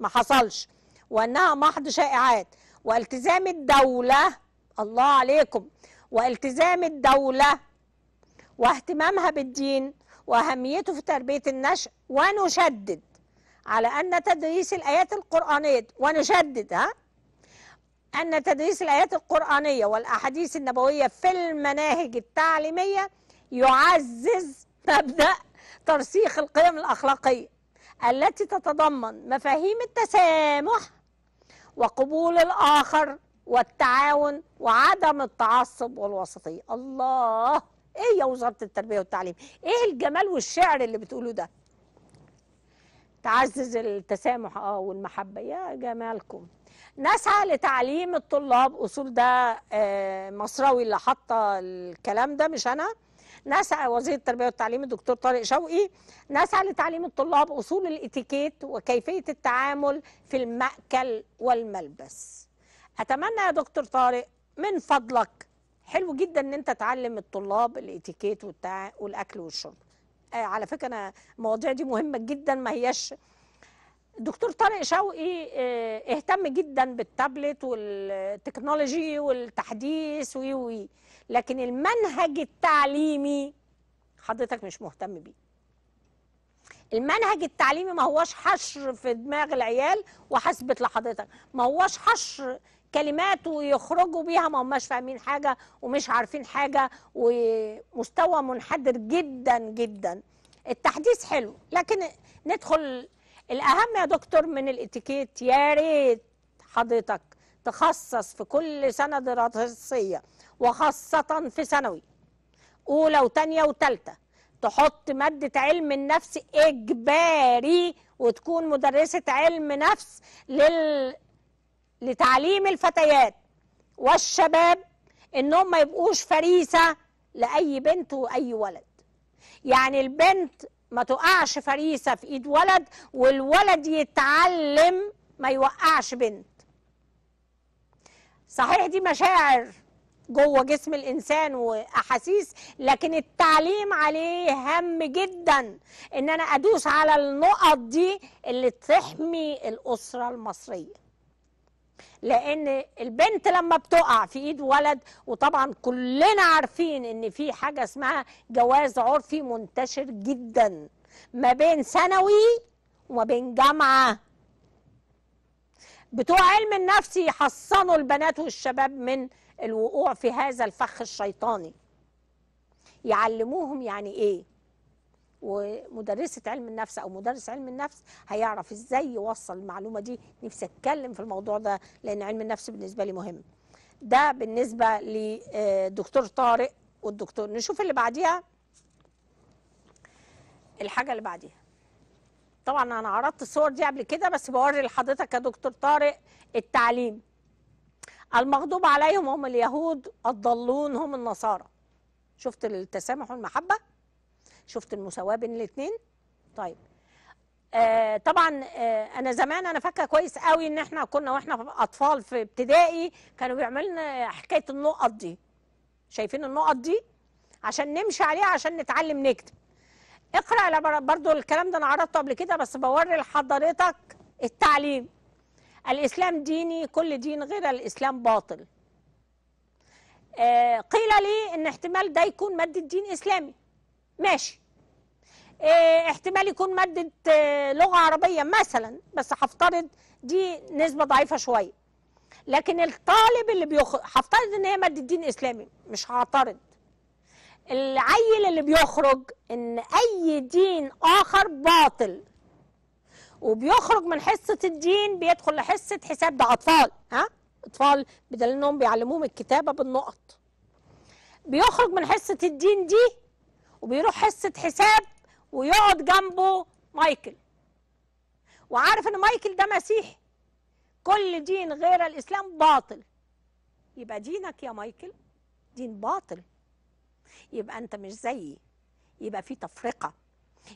ما حصلش وانها محض شائعات والتزام الدوله الله عليكم والتزام الدولة واهتمامها بالدين وأهميته في تربية النشء ونشدد على أن تدريس الآيات القرآنية ونشدد ها أن تدريس الآيات القرآنية والأحاديث النبوية في المناهج التعليمية يعزز مبدأ ترسيخ القيم الأخلاقية التي تتضمن مفاهيم التسامح وقبول الآخر والتعاون وعدم التعصب والوسطية الله ايه يا وزارة التربية والتعليم ايه الجمال والشعر اللي بتقوله ده تعزز التسامح اه والمحبة يا جمالكم نسعى لتعليم الطلاب أصول ده آه، مصراوي اللي حط الكلام ده مش أنا نسعى وزير التربية والتعليم الدكتور طارق شوقي نسعى لتعليم الطلاب أصول الإتيكيت وكيفية التعامل في المأكل والملبس أتمنى يا دكتور طارق من فضلك حلو جدا ان انت تعلم الطلاب الاتيكيت والتع... والاكل والشرب آه على فكره انا المواضيع دي مهمه جدا ما هياش دكتور طارق شوقي اه اهتم جدا بالتابلت والتكنولوجي والتحديث وي وي لكن المنهج التعليمي حضرتك مش مهتم بيه المنهج التعليمي ما هوش حشر في دماغ العيال وحسبت لحضرتك ما هوش حشر كلمات ويخرجوا بيها ما هماش فاهمين حاجه ومش عارفين حاجه ومستوى منحدر جدا جدا التحديث حلو لكن ندخل الاهم يا دكتور من الاتيكيت يا ريت حضرتك تخصص في كل سنه دراسيه وخاصه في ثانوي اولى وثانيه وثالثه تحط ماده علم النفس اجباري وتكون مدرسه علم نفس لل لتعليم الفتيات والشباب انهم ما يبقوش فريسه لاي بنت واي ولد يعني البنت ما تقعش فريسه في ايد ولد والولد يتعلم ما يوقعش بنت صحيح دي مشاعر جوه جسم الانسان واحاسيس لكن التعليم عليه هام جدا ان انا ادوس على النقط دي اللي تحمي الاسره المصريه لان البنت لما بتقع في ايد ولد وطبعا كلنا عارفين ان في حاجه اسمها جواز عرفي منتشر جدا ما بين ثانوي وما بين جامعه بتوع علم النفس يحصنوا البنات والشباب من الوقوع في هذا الفخ الشيطاني يعلموهم يعني ايه ومدرسه علم النفس او مدرس علم النفس هيعرف ازاي يوصل المعلومه دي نفسي اتكلم في الموضوع ده لان علم النفس بالنسبه لي مهم ده بالنسبه لدكتور طارق والدكتور نشوف اللي بعديها الحاجه اللي بعديها طبعا انا عرضت الصور دي قبل كده بس بوري لحضرتك يا دكتور طارق التعليم المغضوب عليهم هم اليهود الضالون هم النصارى شفت التسامح والمحبه شفت المساواه بين الاثنين طيب آه طبعا آه انا زمان انا فاكره كويس قوي ان احنا كنا واحنا اطفال في ابتدائي كانوا بيعملوا لنا حكايه النقط دي شايفين النقط دي عشان نمشي عليها عشان نتعلم نكتب اقرا برضو الكلام ده انا عرضته قبل كده بس بوري لحضرتك التعليم الاسلام ديني كل دين غير الاسلام باطل آه قيل لي ان احتمال ده يكون ماده دين اسلامي ماشي إيه، احتمال يكون مادة آه، لغة عربية مثلا بس هفترض دي نسبة ضعيفة شوية لكن الطالب اللي بيخرج هفترض ان هي مادة دين اسلامي مش هعترض العيل اللي بيخرج ان اي دين اخر باطل وبيخرج من حصة الدين بيدخل لحصة حساب ده اطفال ها اطفال بدل انهم بيعلموهم الكتابة بالنقط بيخرج من حصة الدين دي وبيروح حصة حساب ويقعد جنبه مايكل وعارف ان مايكل ده مسيحي كل دين غير الاسلام باطل يبقى دينك يا مايكل دين باطل يبقى انت مش زيي يبقى في تفرقه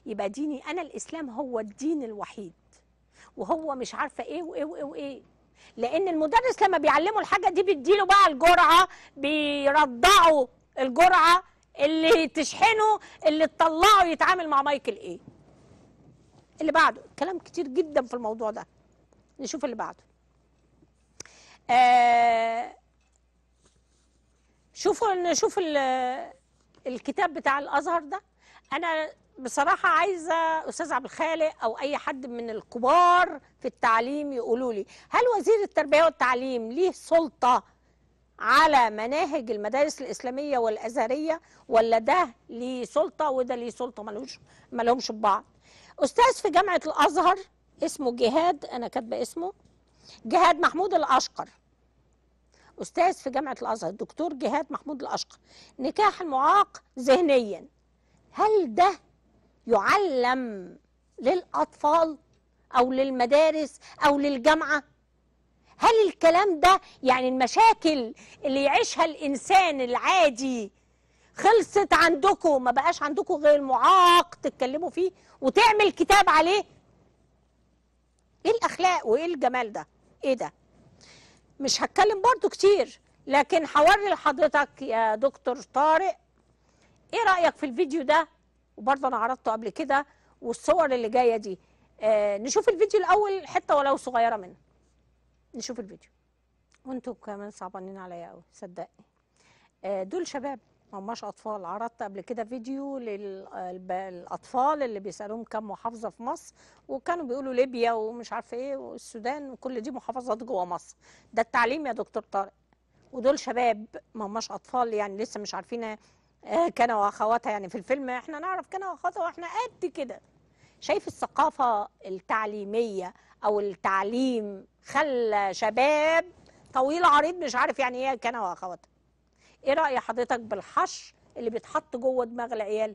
يبقى ديني انا الاسلام هو الدين الوحيد وهو مش عارفه ايه وايه وايه وايه لان المدرس لما بيعلمه الحاجه دي بيديله بقى الجرعه بيرضعه الجرعه اللي تشحنه اللي تطلعه يتعامل مع مايكل ايه اللي بعده كلام كتير جدا في الموضوع ده نشوف اللي بعده آه شوفوا نشوف الكتاب بتاع الازهر ده انا بصراحه عايزه استاذ عبد الخالق او اي حد من الكبار في التعليم يقولوا لي هل وزير التربيه والتعليم ليه سلطه على مناهج المدارس الإسلامية والأزهرية ولا ده ليه سلطة وده ليه سلطة ملوش ملهمش ببعض أستاذ في جامعة الأزهر اسمه جهاد أنا كاتبة اسمه جهاد محمود الأشقر أستاذ في جامعة الأزهر الدكتور جهاد محمود الأشقر نكاح المعاق ذهنيا هل ده يعلم للأطفال أو للمدارس أو للجامعة هل الكلام ده يعني المشاكل اللي يعيشها الإنسان العادي خلصت عندكم ما بقاش عندكم غير معاق تتكلموا فيه وتعمل كتاب عليه ايه الاخلاق وايه الجمال ده ايه ده مش هتكلم برضو كتير لكن هوري لحضرتك يا دكتور طارق ايه رايك في الفيديو ده وبرضه انا عرضته قبل كده والصور اللي جايه دي آه نشوف الفيديو الاول حته ولو صغيره منه نشوف الفيديو وانتوا كمان صعبانين عليا قوي صدقني آه، دول شباب هماش اطفال عرضت قبل كده فيديو للاطفال اللي بيسالوهم كم محافظه في مصر وكانوا بيقولوا ليبيا ومش عارفه ايه والسودان وكل دي محافظات جوه مصر ده التعليم يا دكتور طارق ودول شباب ما هماش اطفال يعني لسه مش عارفين آه، كان واخواتها يعني في الفيلم احنا نعرف كان واخواتها واحنا قد كده شايف الثقافه التعليميه او التعليم خلى شباب طويل عريض مش عارف يعني ايه كان واخواتها ايه راي حضرتك بالحش اللي بيتحط جوه دماغ العيال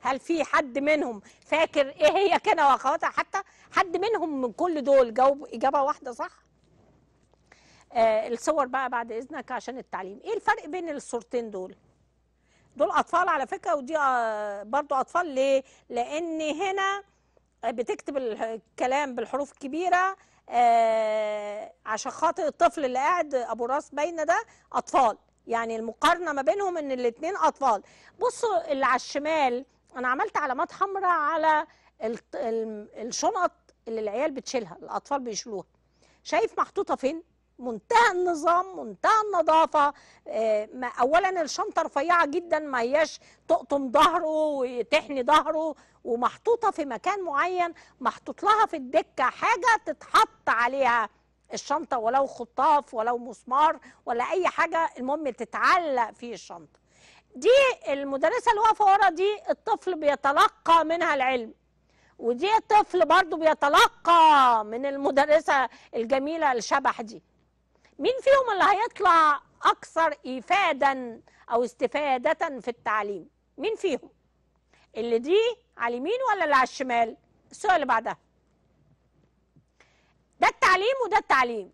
هل في حد منهم فاكر ايه هي كان واخواتها حتى حد منهم من كل دول جاوب اجابه واحده صح آه الصور بقى بعد اذنك عشان التعليم ايه الفرق بين الصورتين دول دول اطفال على فكره ودي آه، برضو اطفال ليه لان هنا بتكتب الكلام بالحروف الكبيرة آه، عشان خاطر الطفل اللي قاعد أبو راس باينة ده أطفال يعني المقارنة ما بينهم إن الاتنين أطفال بصوا اللي على الشمال أنا عملت علامات حمراء على الشنط اللي العيال بتشيلها الأطفال بيشيلوها شايف محطوطة فين؟ منتهى النظام منتهى النظافة آه، أولا الشنطة رفيعة جدا ما هياش تقطم ظهره وتحني ظهره ومحطوطة في مكان معين محطوط لها في الدكة حاجة تتحط عليها الشنطة ولو خطاف ولو مسمار ولا أي حاجة المهم تتعلق في الشنطة دي المدرسة اللي واقفة ورا دي الطفل بيتلقى منها العلم ودي طفل برضو بيتلقى من المدرسة الجميلة الشبح دي مين فيهم اللي هيطلع أكثر افادا أو استفادة في التعليم مين فيهم اللي دي على اليمين ولا اللي على الشمال السؤال اللي بعدها ده التعليم وده التعليم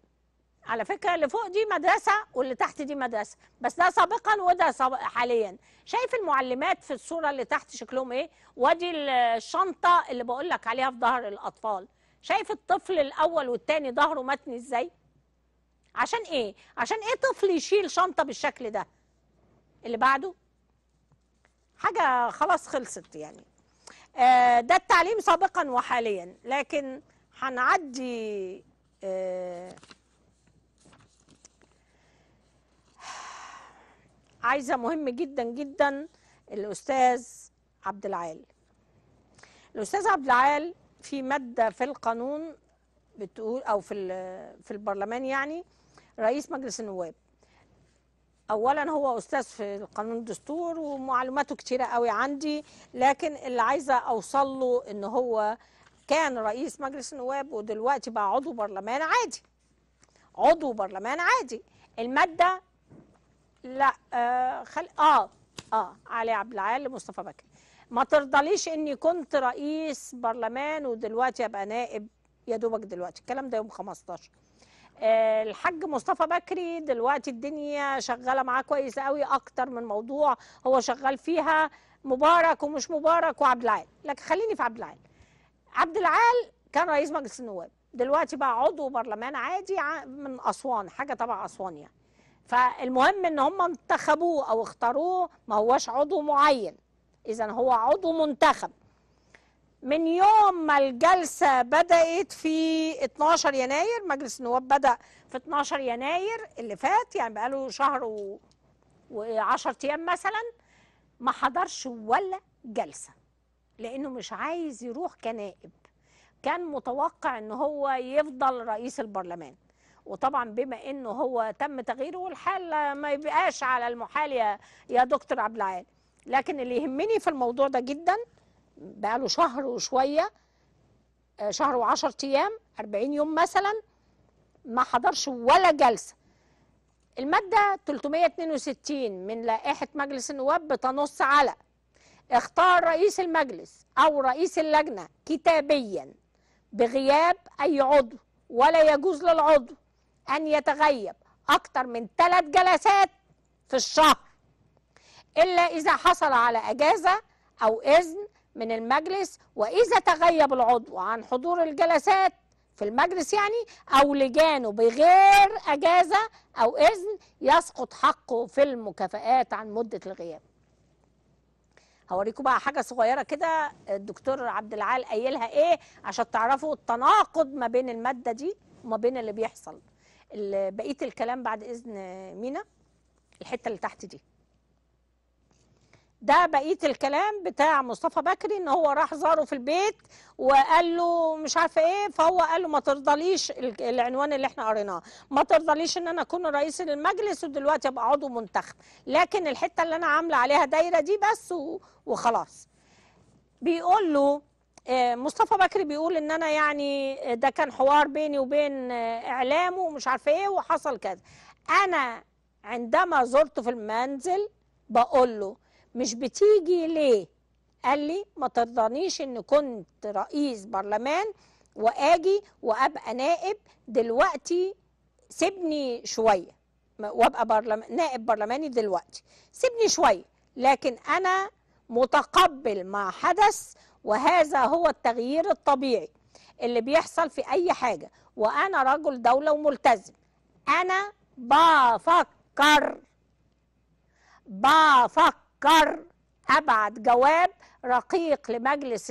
على فكرة اللي فوق دي مدرسة واللي تحت دي مدرسة بس ده سابقا وده سابق حاليا شايف المعلمات في الصورة اللي تحت شكلهم ايه وادي الشنطة اللي بقول لك عليها في ظهر الأطفال شايف الطفل الأول والثاني ظهره متني ازاي عشان ايه عشان ايه طفل يشيل شنطه بالشكل ده اللي بعده حاجه خلاص خلصت يعني آه ده التعليم سابقا وحاليا لكن هنعدي آه عايزه مهم جدا جدا الاستاذ عبد العال الاستاذ عبد العال في ماده في القانون بتقول او في في البرلمان يعني رئيس مجلس النواب اولا هو استاذ في القانون الدستور ومعلوماته كتيره قوي عندي لكن اللي عايزه اوصل له ان هو كان رئيس مجلس النواب ودلوقتي بقى عضو برلمان عادي عضو برلمان عادي الماده لا آه خل... اه اه علي عبد العال مصطفى بكر ما ترضليش اني كنت رئيس برلمان ودلوقتي ابقى نائب يا دوبك دلوقتي الكلام ده يوم 15 الحاج مصطفى بكري دلوقتي الدنيا شغاله معاه كويس قوي اكتر من موضوع هو شغال فيها مبارك ومش مبارك وعبد العال لكن خليني في عبد العال عبد العال كان رئيس مجلس النواب دلوقتي بقى عضو برلمان عادي من اسوان حاجه تبع اسوان يعني فالمهم ان هم انتخبوه او اختاروه ما هوش عضو معين اذا هو عضو منتخب من يوم ما الجلسة بدأت في 12 يناير مجلس النواب بدأ في 12 يناير اللي فات يعني بقاله شهر و... 10 أيام مثلا ما حضرش ولا جلسة لأنه مش عايز يروح كنائب كان متوقع أن هو يفضل رئيس البرلمان وطبعا بما أنه هو تم تغييره والحال ما يبقاش على المحال يا, يا دكتور عبد العال لكن اللي يهمني في الموضوع ده جداً بقاله شهر وشويه آه، شهر وعشر ايام 40 يوم مثلا ما حضرش ولا جلسه الماده 362 من لائحه مجلس النواب بتنص على اختار رئيس المجلس او رئيس اللجنه كتابيا بغياب اي عضو ولا يجوز للعضو ان يتغيب اكتر من ثلاث جلسات في الشهر الا اذا حصل على اجازه او اذن من المجلس وإذا تغيب العضو عن حضور الجلسات في المجلس يعني أو لجانه بغير أجازة أو إذن يسقط حقه في المكافآت عن مدة الغياب هوريكم بقى حاجة صغيرة كده الدكتور عبد العال قايلها إيه عشان تعرفوا التناقض ما بين المادة دي وما بين اللي بيحصل بقية الكلام بعد إذن مينا الحتة اللي تحت دي ده بقيه الكلام بتاع مصطفى بكري ان هو راح زاره في البيت وقال له مش عارفه ايه فهو قال له ما ترضليش العنوان اللي احنا قريناه ما ترضليش ان انا اكون رئيس للمجلس ودلوقتي ابقى عضو منتخب لكن الحته اللي انا عامله عليها دايره دي بس وخلاص بيقول له آه، مصطفى بكري بيقول ان انا يعني آه، ده كان حوار بيني وبين آه، اعلامه ومش عارفه ايه وحصل كذا انا عندما زرته في المنزل بقول له مش بتيجي ليه قال لي ما ترضانيش ان كنت رئيس برلمان واجي وابقى نائب دلوقتي سيبني شويه وابقى برلمان نائب برلماني دلوقتي سيبني شويه لكن انا متقبل ما حدث وهذا هو التغيير الطبيعي اللي بيحصل في اي حاجه وانا رجل دوله وملتزم انا بفكر بفكر جر ابعت جواب رقيق لمجلس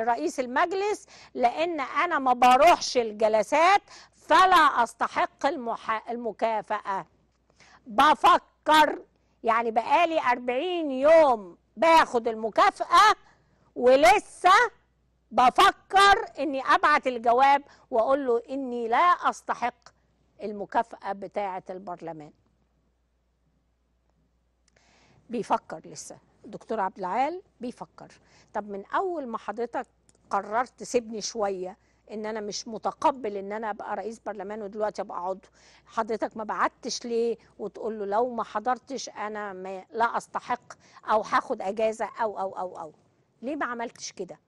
رئيس المجلس لان انا ما بروحش الجلسات فلا استحق المحا... المكافاه بفكر يعني بقالي 40 يوم باخد المكافاه ولسه بفكر اني ابعت الجواب واقول له اني لا استحق المكافاه بتاعه البرلمان بيفكر لسه دكتور عبد العال بيفكر طب من اول ما حضرتك قررت تسيبني شويه ان انا مش متقبل ان انا ابقى رئيس برلمان ودلوقتي ابقى عضو حضرتك ما بعتش ليه وتقول له لو ما حضرتش انا ما لا استحق او هاخد اجازه او او او او ليه ما عملتش كده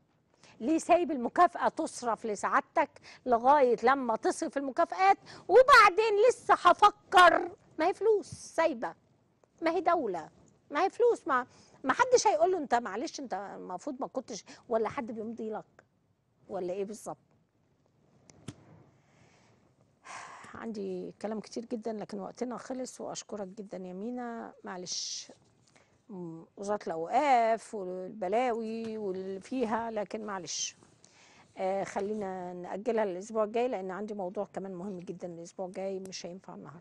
ليه سايب المكافأة تصرف لسعادتك لغاية لما تصرف المكافآت وبعدين لسه هفكر ما هي فلوس سايبة ما هي دولة ما هي فلوس ما ما حدش هيقول له انت معلش انت المفروض ما كنتش ولا حد بيمضي لك ولا ايه بالظبط عندي كلام كتير جدا لكن وقتنا خلص واشكرك جدا يا مينا معلش وزاره الاوقاف والبلاوي واللي فيها لكن معلش آه خلينا ناجلها للاسبوع الجاي لان عندي موضوع كمان مهم جدا الاسبوع الجاي مش هينفع النهارده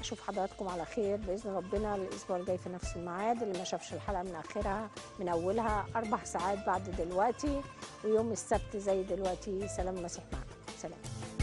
اشوف حضراتكم على خير باذن ربنا الاسبوع الجاي في نفس الميعاد اللي ما شافش الحلقه من اخرها من اولها اربع ساعات بعد دلوقتي ويوم السبت زي دلوقتي سلام المسيح معاكم سلام